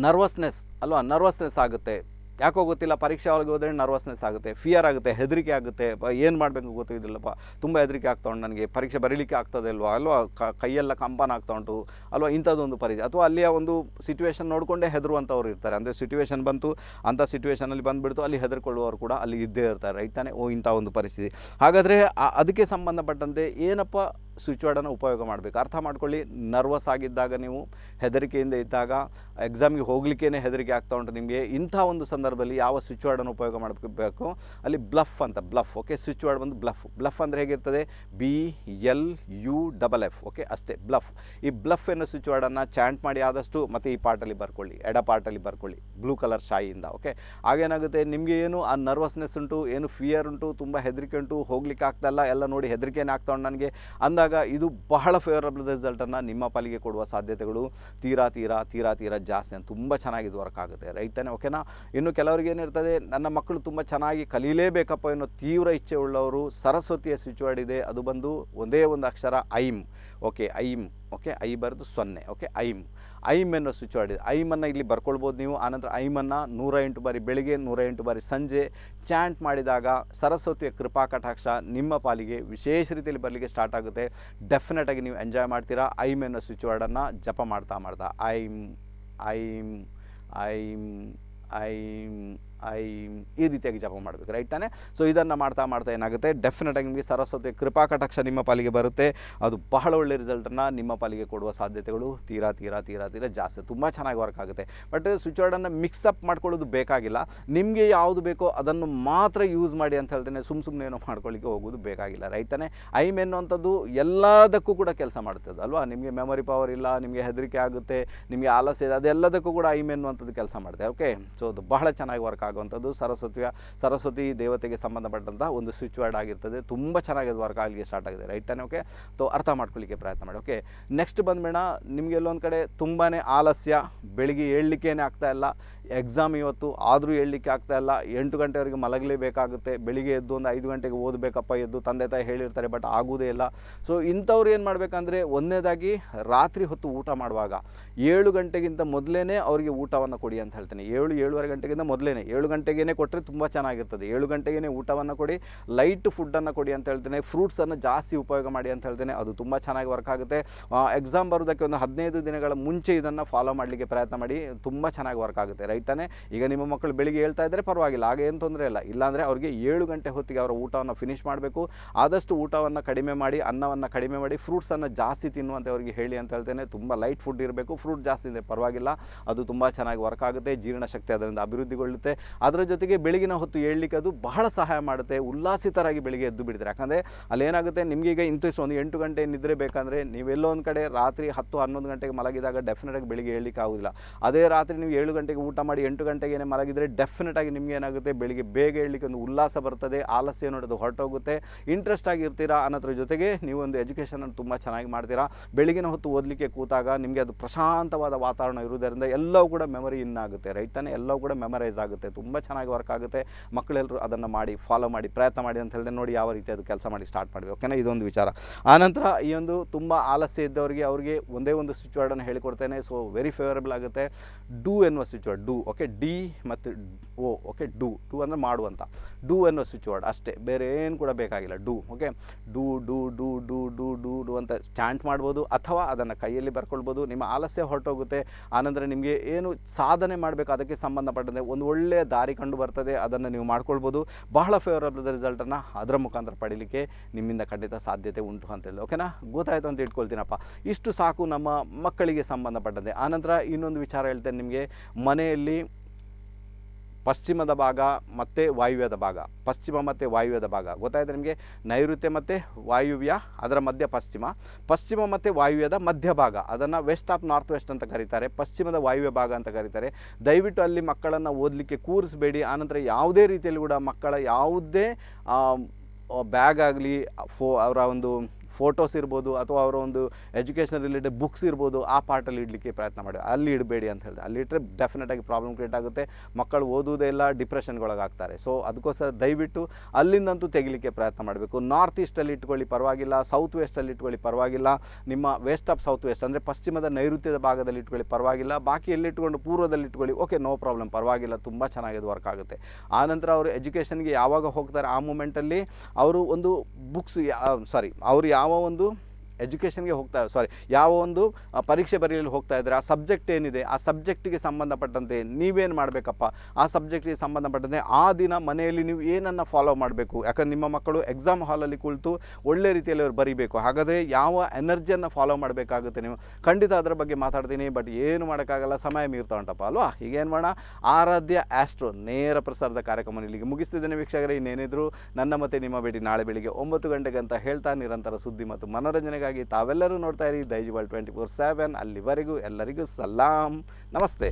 ನರ್ವಸ್ನೆಸ್ ಅಲ್ವಾ ನರ್ವಸ್ನೆಸ್ ಆಗುತ್ತೆ ಯಾಕೋ ಗೊತ್ತಿಲ್ಲ ಪರೀಕ್ಷೆ ಒಳಗೆ ಹೋದರೆ ನರ್ವಸ್ನೆಸ್ ಆಗುತ್ತೆ ಫಿಯರ್ ಆಗುತ್ತೆ ಹೆದರಿಕೆ ಆಗುತ್ತೆ ಏನು ಮಾಡಬೇಕು ಗೊತ್ತಿಲ್ಲಪ್ಪ ತುಂಬ ಹೆದರಿಕೆ ಆಗ್ತಾ ಉಂಟು ನನಗೆ ಪರೀಕ್ಷೆ ಬರೀಲಿಕ್ಕೆ ಆಗ್ತದೆ ಅಲ್ವಾ ಅಲ್ವಾ ಕೈಯೆಲ್ಲ ಕಂಪನ ಆಗ್ತಾ ಉಂಟು ಅಲ್ವಾ ಇಂಥದ್ದೊಂದು ಪರಿಚಯ ಅಥವಾ ಅಲ್ಲಿಯ ಒಂದು ಸಿಚುವೇಶನ್ ನೋಡಿಕೊಂಡೇ ಹೆದರುವಂಥವ್ರು ಇರ್ತಾರೆ ಅಂದರೆ ಸಿಚುವೇಶನ್ ಬಂತು ಅಂಥ ಸಿಚುವೇಶನಲ್ಲಿ ಬಂದುಬಿಡ್ತು ಅಲ್ಲಿ ಹೆದರ್ಕೊಳ್ಳುವವರು ಕೂಡ ಅಲ್ಲಿ ಇದ್ದೇ ಇರ್ತಾರೆ ರೈತಾನೆ ಓ ಇಂಥ ಒಂದು ಪರಿಸ್ಥಿತಿ ಹಾಗಾದರೆ ಅದಕ್ಕೆ ಸಂಬಂಧಪಟ್ಟಂತೆ ಏನಪ್ಪ ಸ್ವಿಚ್ ವರ್ಡನ್ನು ಉಪಯೋಗ ಮಾಡಬೇಕು ಅರ್ಥ ಮಾಡ್ಕೊಳ್ಳಿ ನರ್ವಸ್ ಆಗಿದ್ದಾಗ ನೀವು ಹೆದರಿಕೆಯಿಂದ ಇದ್ದಾಗ ಎಕ್ಸಾಮ್ಗೆ ಹೋಗ್ಲಿಕ್ಕೇ ಹೆದರಿಕೆ ಆಗ್ತಾ ಉಂಟು ನಿಮಗೆ ಇಂಥ ಒಂದು ಸಂದರ್ಭದಲ್ಲಿ ಯಾವ ಸ್ವಿಚ್ ವರ್ಡನ್ನು ಉಪಯೋಗ ಮಾಡಬೇಕು ಅಲ್ಲಿ ಬ್ಲಫ್ ಅಂತ ಬ್ಲಫ್ ಓಕೆ ಸ್ವಿಚ್ ವರ್ಡ್ ಬಂದು ಬ್ಲಫ್ ಬ್ಲಫ್ ಅಂದರೆ ಹೇಗಿರ್ತದೆ B L U double F okay ಅಷ್ಟೇ ಬ್ಲಫ್ ಈ ಬ್ಲಫ್ ಎನ್ನೋ ಸ್ವಿಚ್ ವರ್ಡನ್ನು ಚಾಂಟ್ ಮಾಡಿ ಆದಷ್ಟು ಮತ್ತು ಈ ಪಾರ್ಟಲ್ಲಿ ಬರ್ಕೊಳ್ಳಿ ಎಡ ಪಾರ್ಟಲ್ಲಿ ಬರ್ಕೊಳ್ಳಿ ಬ್ಲೂ ಕಲರ್ ಶಾಯಿಯಿಂದ ಓಕೆ ಆಗೇನಾಗುತ್ತೆ ನಿಮಗೆ ಏನು ಆ ನರ್ವಸ್ನೆಸ್ ಉಂಟು ಏನು ಫಿಯರ್ ಉಂಟು ತುಂಬ ಹೆದರಿಕೆ ಉಂಟು ಹೋಗ್ಲಿಕ್ಕೆ ಇಲ್ಲ ಎಲ್ಲ ನೋಡಿ ಹೆದರಿಕೆನೇ ಆಗ್ತಾ ಉಂಟು ನನಗೆ ಅಂದಾಗ ಇದು ಬಹಳ ಫೇವರಬಲ್ ರಿಸಲ್ಟನ್ನು ನಿಮ್ಮ ಪಾಲಿಗೆ ಕೊಡುವ ಸಾಧ್ಯತೆಗಳು ತೀರಾ ತೀರಾ ತೀರಾ ತೀರಾ ಜಾಸ್ತಿ ಅಂತ ತುಂಬ ಚೆನ್ನಾಗಿ ಇದು ವರ್ಕ್ ಆಗುತ್ತೆ ರೈತನೇ ಓಕೆನಾ ಇನ್ನು ಕೆಲವರಿಗೆ ಏನಿರ್ತದೆ ನನ್ನ ಮಕ್ಕಳು ತುಂಬ ಚೆನ್ನಾಗಿ ಕಲೀಲೇಬೇಕಪ್ಪ ಅನ್ನೋ ತೀವ್ರ ಇಚ್ಛೆ ಉಳ್ಳವರು ಸರಸ್ವತಿಯ ಸ್ವಿಚ್ ವರ್ಡ್ ಇದೆ ಅದು ಬಂದು ಒಂದೇ ಒಂದು ಅಕ್ಷರ aim okay aim okay I ಬರೆದು ಸೊನ್ನೆ ಓಕೆ ಐಮ್ ಐಮ್ ಅನ್ನೋ ಸ್ವಿಚ್ ಆಡಿದೆ ಐಮನ್ನು ಇಲ್ಲಿ ಬರ್ಕೊಳ್ಬೋದು ನೀವು ಆನಂತರ ಐಮನ್ನು ನೂರ ಎಂಟು ಬಾರಿ ಬೆಳಿಗ್ಗೆ ನೂರ ಎಂಟು ಬಾರಿ ಸಂಜೆ ಚಾಂಟ್ ಮಾಡಿದಾಗ ಸರಸ್ವತಿಯ ಕೃಪಾ ಕಟಾಕ್ಷ ನಿಮ್ಮ ಪಾಲಿಗೆ ವಿಶೇಷ ರೀತಿಯಲ್ಲಿ ಬರಲಿಕ್ಕೆ ಸ್ಟಾರ್ಟ್ ಆಗುತ್ತೆ ಡೆಫಿನೆಟಾಗಿ ನೀವು ಎಂಜಾಯ್ ಮಾಡ್ತೀರಾ ಐಮ್ ಅನ್ನೋ ಸ್ವಿಚ್ ವರ್ಡನ್ನು ಜಪ ಮಾಡ್ತಾ ಮಾಡ್ತಾ aim aim aim aim I ಈ ರೀತಿಯಾಗಿ ಜಪ ಮಾಡಬೇಕು ರೈಟ್ ತಾನೆ ಸೊ ಇದನ್ನು ಮಾಡ್ತಾ ಮಾಡ್ತಾ ಏನಾಗುತ್ತೆ ಡೆಫಿನೆಟಾಗಿ ನಿಮಗೆ ಸರಸ್ವತಿ ಕೃಪಾ ಕಟಾಕ್ಷ ನಿಮ್ಮ ಪಾಲಿಗೆ ಬರುತ್ತೆ ಅದು ಬಹಳ ಒಳ್ಳೆ ರಿಸಲ್ಟನ್ನು ನಿಮ್ಮ ಪಾಲಿಗೆ ಕೊಡುವ ಸಾಧ್ಯತೆಗಳು ತೀರಾ ತೀರಾ ತೀರಾ ತೀರಾ ಜಾಸ್ತಿ ತುಂಬ ಚೆನ್ನಾಗಿ ವರ್ಕ್ ಆಗುತ್ತೆ ಬಟ್ ಸ್ವಿಚ್ ಮಿಕ್ಸ್ ಮಿಕ್ಸಪ್ ಮಾಡ್ಕೊಳ್ಳೋದು ಬೇಕಾಗಿಲ್ಲ ನಿಮಗೆ ಯಾವುದು ಬೇಕೋ ಅದನ್ನು ಮಾತ್ರ ಯೂಸ್ ಮಾಡಿ ಅಂತ ಹೇಳ್ತೇನೆ ಸುಮ್ಮ ಸುಮ್ಮನೆ ಏನೋ ಮಾಡ್ಕೊಳ್ಳಿಕ್ಕೆ ಹೋಗೋದು ಬೇಕಾಗಿಲ್ಲ ರೈಟ್ ತಾನೆ ಐಮ್ ಎನ್ನುವಂಥದ್ದು ಎಲ್ಲದಕ್ಕೂ ಕೂಡ ಕೆಲಸ ಮಾಡ್ತದೆ ಅಲ್ವಾ ನಿಮಗೆ ಮೆಮೊರಿ ಪವರ್ ಇಲ್ಲ ನಿಮಗೆ ಹೆದರಿಕೆ ಆಗುತ್ತೆ ನಿಮಗೆ ಆಲಸ್ಯ ಇದೆ ಅದೆಲ್ಲದಕ್ಕೂ ಕೂಡ ಐಮ್ ಎನ್ನುವಂಥದ್ದು ಕೆಲಸ ಮಾಡುತ್ತೆ ಓಕೆ ಸೊ ಅದು ಬಹಳ ಚೆನ್ನಾಗಿ ವರ್ಕ್ ಆಗುವಂಥದ್ದು ಸರಸ್ವತಿಯ ಸರಸ್ವತಿ ದೇವತೆಗೆ ಸಂಬಂಧಪಟ್ಟಂಥ ಒಂದು ಸ್ವಿಚ್ ವರ್ಡ್ ಆಗಿರ್ತದೆ ತುಂಬ ಚೆನ್ನಾಗಿ ಅದು ವರ್ಕ್ ಆಗಲಿಕ್ಕೆ ಸ್ಟಾರ್ಟ್ ಆಗಿದೆ ರೈಟ್ ತಾನೇ ಓಕೆ ತೊ ಅರ್ಥ ಮಾಡ್ಕೊಳ್ಳಿಕ್ಕೆ ಪ್ರಯತ್ನ ಮಾಡಿ ಓಕೆ ನೆಕ್ಸ್ಟ್ ಬಂದ್ಬೇಡ ನಿಮಗೆ ಎಲ್ಲೊಂದು ಕಡೆ ತುಂಬಾ ಆಲಸ್ಯ ಬೆಳಿಗ್ಗೆ ಏಳಲಿಕ್ಕೇನೆ ಆಗ್ತಾ ಇಲ್ಲ ಎಕ್ಸಾಮ್ ಇವತ್ತು ಆದರೂ ಹೇಳಲಿಕ್ಕೆ ಆಗ್ತಾ ಇಲ್ಲ ಎಂಟು ಗಂಟೆವರೆಗೆ ಮಲಗಲೇಬೇಕಾಗುತ್ತೆ ಬೆಳಿಗ್ಗೆ ಎದ್ದು ಒಂದು ಐದು ಗಂಟೆಗೆ ಓದಬೇಕಪ್ಪ ಎದ್ದು ತಂದೆ ತಾಯಿ ಹೇಳಿರ್ತಾರೆ ಬಟ್ ಆಗೋದೇ ಇಲ್ಲ ಸೊ ಇಂಥವ್ರು ಏನು ಮಾಡಬೇಕಂದ್ರೆ ಒಂದನೇದಾಗಿ ರಾತ್ರಿ ಹೊತ್ತು ಊಟ ಮಾಡುವಾಗ ಏಳು ಗಂಟೆಗಿಂತ ಮೊದಲೇ ಅವರಿಗೆ ಊಟವನ್ನು ಕೊಡಿ ಅಂತ ಹೇಳ್ತೀನಿ ಏಳು ಏಳುವರೆ ಗಂಟೆಗಿಂತ ಮೊದಲೇ ಏಳು ಗಂಟೆಗೇ ಕೊಟ್ಟರೆ ತುಂಬ ಚೆನ್ನಾಗಿರ್ತದೆ ಏಳು ಗಂಟೆಗೇ ಊಟವನ್ನು ಕೊಡಿ ಲೈಟ್ ಫುಡ್ಡನ್ನು ಕೊಡಿ ಅಂತ ಹೇಳ್ತೇನೆ ಫ್ರೂಟ್ಸನ್ನು ಜಾಸ್ತಿ ಉಪಯೋಗ ಮಾಡಿ ಅಂತ ಹೇಳ್ತೇನೆ ಅದು ತುಂಬ ಚೆನ್ನಾಗಿ ವರ್ಕ್ ಆಗುತ್ತೆ ಎಕ್ಸಾಮ್ ಬರೋದಕ್ಕೆ ಒಂದು ಹದಿನೈದು ದಿನಗಳ ಮುಂಚೆ ಇದನ್ನು ಫಾಲೋ ಮಾಡಲಿಕ್ಕೆ ಪ್ರಯತ್ನ ಮಾಡಿ ತುಂಬ ಚೆನ್ನಾಗಿ ವರ್ಕ್ ಆಗುತ್ತೆ ರೈಟ್ ಕಾಯ್ತಾನೆ ಈಗ ನಿಮ್ಮ ಮಕ್ಕಳು ಬೆಳಿಗ್ಗೆ ಹೇಳ್ತಾ ಇದ್ದರೆ ಪರವಾಗಿಲ್ಲ ಆಗ ಏನು ತೊಂದರೆ ಇಲ್ಲ ಇಲ್ಲಾಂದರೆ ಅವರಿಗೆ ಏಳು ಗಂಟೆ ಹೊತ್ತಿಗೆ ಅವರ ಊಟವನ್ನು ಫಿನಿಶ್ ಮಾಡಬೇಕು ಆದಷ್ಟು ಊಟವನ್ನು ಕಡಿಮೆ ಮಾಡಿ ಅನ್ನವನ್ನು ಕಡಿಮೆ ಮಾಡಿ ಫ್ರೂಟ್ಸನ್ನು ಜಾಸ್ತಿ ತಿನ್ನುವಂತೆ ಅವರಿಗೆ ಹೇಳಿ ಅಂತ ಹೇಳ್ತೇನೆ ತುಂಬ ಲೈಟ್ ಫುಡ್ ಇರಬೇಕು ಫ್ರೂಟ್ ಜಾಸ್ತಿ ಇದ್ದರೆ ಪರವಾಗಿಲ್ಲ ಅದು ತುಂಬ ಚೆನ್ನಾಗಿ ವರ್ಕ್ ಆಗುತ್ತೆ ಜೀರ್ಣಶಕ್ತಿ ಅದರಿಂದ ಅಭಿವೃದ್ಧಿಗೊಳ್ಳುತ್ತೆ ಅದರ ಜೊತೆಗೆ ಬೆಳಗಿನ ಹೊತ್ತು ಹೇಳಲಿಕ್ಕೆ ಅದು ಬಹಳ ಸಹಾಯ ಮಾಡುತ್ತೆ ಉಲ್ಲಾಸಿತರಾಗಿ ಬೆಳಿಗ್ಗೆ ಎದ್ದು ಬಿಡ್ತಾರೆ ಯಾಕಂದರೆ ಅಲ್ಲೇನಾಗುತ್ತೆ ನಿಮಗೆ ಇಂತಿಷ್ಟು ಒಂದು ಎಂಟು ಗಂಟೆ ನಿದ್ರೆ ಬೇಕಂದರೆ ನೀವೆಲ್ಲೋ ಒಂದು ಕಡೆ ರಾತ್ರಿ ಹತ್ತು ಹನ್ನೊಂದು ಗಂಟೆಗೆ ಮಲಗಿದಾಗ ಡೆಫಿನೆಟಾಗಿ ಬೆಳಿಗ್ಗೆ ಹೇಳಲಿಕ್ಕೆ ಆಗೋದಿಲ್ಲ ಅದೇ ರಾತ್ರಿ ನೀವು ಏಳು ಗಂಟೆಗೆ ಊಟ ಮಾಡಿ ಎಂಟು ಗಂಟೆಗೆ ಮಲಗಿದರೆ ಡೆಫಿನೆಟ್ ಆಗಿ ನಿಮ್ಗೆ ಏನಾಗುತ್ತೆ ಬೆಳಿಗ್ಗೆ ಬೇಗ ಹೇಳಲಿಕ್ಕೆ ಒಂದು ಉಲ್ಲಾಸ ಬರ್ತದೆ ಆಲಸ್ಯ ನೋಡೋದು ಹೊರಟೋಗುತ್ತೆ ಇಂಟ್ರೆಸ್ಟ್ ಆಗಿರ್ತೀರಾ ಅನ್ನೋದ್ರ ಜೊತೆಗೆ ನೀವೊಂದು ಎಜುಕೇಷನನ್ನು ತುಂಬ ಚೆನ್ನಾಗಿ ಮಾಡ್ತೀರಾ ಬೆಳಗಿನ ಹೊತ್ತು ಓದಲಿಕ್ಕೆ ಕೂತಾಗ ನಿಮಗೆ ಅದು ಪ್ರಶಾಂತವಾದ ವಾತಾವರಣ ಇರುವುದರಿಂದ ಎಲ್ಲವೂ ಕೂಡ ಮೆಮೊರಿ ಇನ್ ಆಗುತ್ತೆ ರೈಟ್ ತಾನೆ ಎಲ್ಲವೂ ಕೂಡ ಮೆಮರೈಸ್ ಆಗುತ್ತೆ ತುಂಬ ಚೆನ್ನಾಗಿ ವರ್ಕ್ ಆಗುತ್ತೆ ಮಕ್ಕಳೆಲ್ಲರೂ ಅದನ್ನು ಮಾಡಿ ಫಾಲೋ ಮಾಡಿ ಪ್ರಯತ್ನ ಮಾಡಿ ಅಂತ ಹೇಳಿದ್ರೆ ನೋಡಿ ಯಾವ ರೀತಿ ಅದು ಕೆಲಸ ಮಾಡಿ ಸ್ಟಾರ್ಟ್ ಮಾಡಿ ಓಕೆನಾ ಇದೊಂದು ವಿಚಾರ ಆನಂತರ ಈ ಒಂದು ತುಂಬ ಆಲಸ್ಯ ಇದ್ದವರಿಗೆ ಅವರಿಗೆ ಒಂದೇ ಒಂದು ಸ್ವಿಚ್ ಹೇಳಿಕೊಡ್ತೇನೆ ಸೊ ವೆರಿ ಫೇವರೇಬಲ್ ಆಗುತ್ತೆ ಡೂ ಎನ್ನುವ ಸ್ವಿಚ್ ಡು ಓಕೆ ಡಿ ಮತ್ತು ಓ ಓಕೆ ಡೂ ಟು ಅಂದರೆ ಮಾಡು ಅಂತ ಡೂ ಅನ್ನೋ ಸ್ವಿಚ್ ವರ್ಡ್ ಅಷ್ಟೇ ಬೇರೆ ಏನು ಕೂಡ ಬೇಕಾಗಿಲ್ಲ do okay do do do do do do do ಅಂತ ಚಾಂಟ್ ಮಾಡ್ಬೋದು ಅಥವಾ ಅದನ್ನು ಕೈಯಲ್ಲಿ ಬರ್ಕೊಳ್ಬೋದು ನಿಮ್ಮ ಆಲಸ್ಯ ಹೊರಟೋಗುತ್ತೆ ಆನಂತರ ನಿಮಗೆ ಏನು ಸಾಧನೆ ಮಾಡಬೇಕು ಅದಕ್ಕೆ ಸಂಬಂಧಪಟ್ಟಂತೆ ಒಂದು ಒಳ್ಳೆಯ ದಾರಿ ಕಂಡು ಬರ್ತದೆ ಅದನ್ನು ನೀವು ಮಾಡ್ಕೊಳ್ಬೋದು ಬಹಳ ಫೇವರಬಲ್ ರಿಸಲ್ಟನ್ನು ಅದರ ಮುಖಾಂತರ ಪಡೀಲಿಕ್ಕೆ ನಿಮ್ಮಿಂದ ಖಂಡಿತ ಸಾಧ್ಯತೆ ಉಂಟು ಅಂತ ಓಕೆನಾ ಗೊತ್ತಾಯಿತು ಅಂತ ಇಟ್ಕೊಳ್ತೀನಪ್ಪ ಇಷ್ಟು ಸಾಕು ನಮ್ಮ ಮಕ್ಕಳಿಗೆ ಸಂಬಂಧಪಟ್ಟಂತೆ ಆನಂತರ ಇನ್ನೊಂದು ವಿಚಾರ ಹೇಳ್ತೇನೆ ನಿಮಗೆ ಮನೆಯಲ್ಲಿ ಪಶ್ಚಿಮದ ಭಾಗ ಮತ್ತು ವಾಯುವ್ಯದ ಭಾಗ ಪಶ್ಚಿಮ ಮತ್ತು ವಾಯುವ್ಯದ ಭಾಗ ಗೊತ್ತಾಯಿತು ನಿಮಗೆ ನೈಋತ್ಯ ಮತ್ತು ವಾಯುವ್ಯ ಅದರ ಮಧ್ಯ ಪಶ್ಚಿಮ ಪಶ್ಚಿಮ ಮತ್ತು ವಾಯುವ್ಯದ ಭಾಗ ಅದನ್ನು ವೆಸ್ಟ್ ಆಫ್ ನಾರ್ತ್ ವೆಸ್ಟ್ ಅಂತ ಕರೀತಾರೆ ಪಶ್ಚಿಮದ ವಾಯುವ್ಯ ಭಾಗ ಅಂತ ಕರೀತಾರೆ ದಯವಿಟ್ಟು ಅಲ್ಲಿ ಮಕ್ಕಳನ್ನು ಓದಲಿಕ್ಕೆ ಕೂರಿಸಬೇಡಿ ಆನಂತರ ಯಾವುದೇ ರೀತಿಯಲ್ಲಿ ಕೂಡ ಮಕ್ಕಳ ಯಾವುದೇ ಬ್ಯಾಗ್ ಆಗಲಿ ಫೋ ಅವರ ಒಂದು ಫೋಟೋಸ್ ಇರ್ಬೋದು ಅಥವಾ ಅವರ ಒಂದು ಎಜುಕೇಷನ್ ರಿಲೇಟೆಡ್ ಬುಕ್ಸ್ ಇರ್ಬೋದು ಆ ಪಾರ್ಟಲ್ಲಿ ಇಡಲಿಕ್ಕೆ ಪ್ರಯತ್ನ ಮಾಡಿ ಅಲ್ಲಿ ಇಡಬೇಡಿ ಅಂತ ಹೇಳಿದೆ ಅಲ್ಲಿ ಇಟ್ಟರೆ ಡೆಫಿನೆಟಾಗಿ ಪ್ರಾಬ್ಲಮ್ ಕ್ರಿಯೇಟ್ ಆಗುತ್ತೆ ಮಕ್ಕಳು ಓದುವುದೇ ಇಲ್ಲ ಡಿಪ್ರೆಷನ್ಗೊಳಗಾಗ್ತಾರೆ ಸೊ ಅದಕ್ಕೋಸ್ಕರ ದಯವಿಟ್ಟು ಅಲ್ಲಿಂದಂತೂ ತೆಗಿಲಿಕ್ಕೆ ಪ್ರಯತ್ನ ಮಾಡಬೇಕು ನಾರ್ತ್ ಈಸ್ಟಲ್ಲಿ ಇಟ್ಕೊಳ್ಳಿ ಪರವಾಗಿಲ್ಲ ಸೌತ್ ವೆಸ್ಟಲ್ಲಿ ಇಟ್ಕೊಳ್ಳಿ ಪರವಾಗಿಲ್ಲ ನಿಮ್ಮ ವೆಸ್ಟ್ ಆಫ್ ಸೌತ್ ವೆಸ್ಟ್ ಅಂದರೆ ಪಶ್ಚಿಮದ ನೈಋತ್ಯದ ಭಾಗದಲ್ಲಿ ಇಟ್ಕೊಳ್ಳಿ ಪರವಾಗಿಲ್ಲ ಬಾಕಿ ಇಟ್ಕೊಂಡು ಪೂರ್ವದಲ್ಲಿ ಇಟ್ಕೊಳ್ಳಿ ಓಕೆ ನೋ ಪ್ರಾಬ್ಲಮ್ ಪರವಾಗಿಲ್ಲ ತುಂಬ ಚೆನ್ನಾಗಿ ವರ್ಕ್ ಆಗುತ್ತೆ ಆನಂತರ ಅವರು ಎಜುಕೇಷನ್ಗೆ ಯಾವಾಗ ಹೋಗ್ತಾರೆ ಆ ಮೂಮೆಂಟಲ್ಲಿ ಅವರು ಒಂದು ಬುಕ್ಸ್ ಸಾರಿ ಅವರು ಯಾವ ಯಾವ ಒಂದು ಎಜುಕೇಷನ್ಗೆ ಹೋಗ್ತಾ ಸಾರಿ ಯಾವ ಒಂದು ಪರೀಕ್ಷೆ ಬರೆಯಲು ಹೋಗ್ತಾ ಇದ್ದರೆ ಆ ಸಬ್ಜೆಕ್ಟ್ ಏನಿದೆ ಆ ಸಬ್ಜೆಕ್ಟಿಗೆ ಸಂಬಂಧಪಟ್ಟಂತೆ ನೀವೇನು ಮಾಡಬೇಕಪ್ಪ ಆ ಸಬ್ಜೆಕ್ಟಿಗೆ ಸಂಬಂಧಪಟ್ಟಂತೆ ಆ ದಿನ ಮನೆಯಲ್ಲಿ ನೀವು ಏನನ್ನು ಫಾಲೋ ಮಾಡಬೇಕು ಯಾಕಂದ್ರೆ ನಿಮ್ಮ ಮಕ್ಕಳು ಎಕ್ಸಾಮ್ ಹಾಲಲ್ಲಿ ಕುಳಿತು ಒಳ್ಳೆ ರೀತಿಯಲ್ಲಿ ಅವರು ಬರೀಬೇಕು ಹಾಗಾದರೆ ಯಾವ ಎನರ್ಜಿಯನ್ನು ಫಾಲೋ ಮಾಡಬೇಕಾಗುತ್ತೆ ನೀವು ಖಂಡಿತ ಅದರ ಬಗ್ಗೆ ಮಾತಾಡ್ತೀನಿ ಬಟ್ ಏನು ಮಾಡೋಕ್ಕಾಗಲ್ಲ ಸಮಯ ಮೀರ್ತಾವಂಟಪ್ಪ ಉಂಟಪ್ಪ ಅಲ್ವಾ ಈಗೇನು ಮಾಡೋಣ ಆರಾಧ್ಯ ಆಸ್ಟ್ರೋ ನೇರ ಪ್ರಸಾರದ ಕಾರ್ಯಕ್ರಮ ಇಲ್ಲಿಗೆ ಮುಗಿಸ್ತಿದ್ದೇನೆ ವೀಕ್ಷಕರೇ ಇನ್ನೇನಿದ್ರು ನನ್ನ ಮತ್ತೆ ನಿಮ್ಮ ಭೇಟಿ ನಾಳೆ ಬೆಳಿಗ್ಗೆ ಒಂಬತ್ತು ಗಂಟೆಗೆ ಅಂತ ಹೇಳ್ತಾ ನಿರಂತರ ಸುದ್ದಿ ಮತ್ತು ಮನೋರಂಜನೆಗೆ ಹಾಗಾಗಿ ತಾವೆಲ್ಲರೂ ನೋಡ್ತಾ ಇರಿ ವರ್ಲ್ಡ್ ಟ್ವೆಂಟಿ ಫೋರ್ ಸೆವೆನ್ ಅಲ್ಲಿವರೆಗೂ ಎಲ್ಲರಿಗೂ ಸಲಾಂ ನಮಸ್ತೆ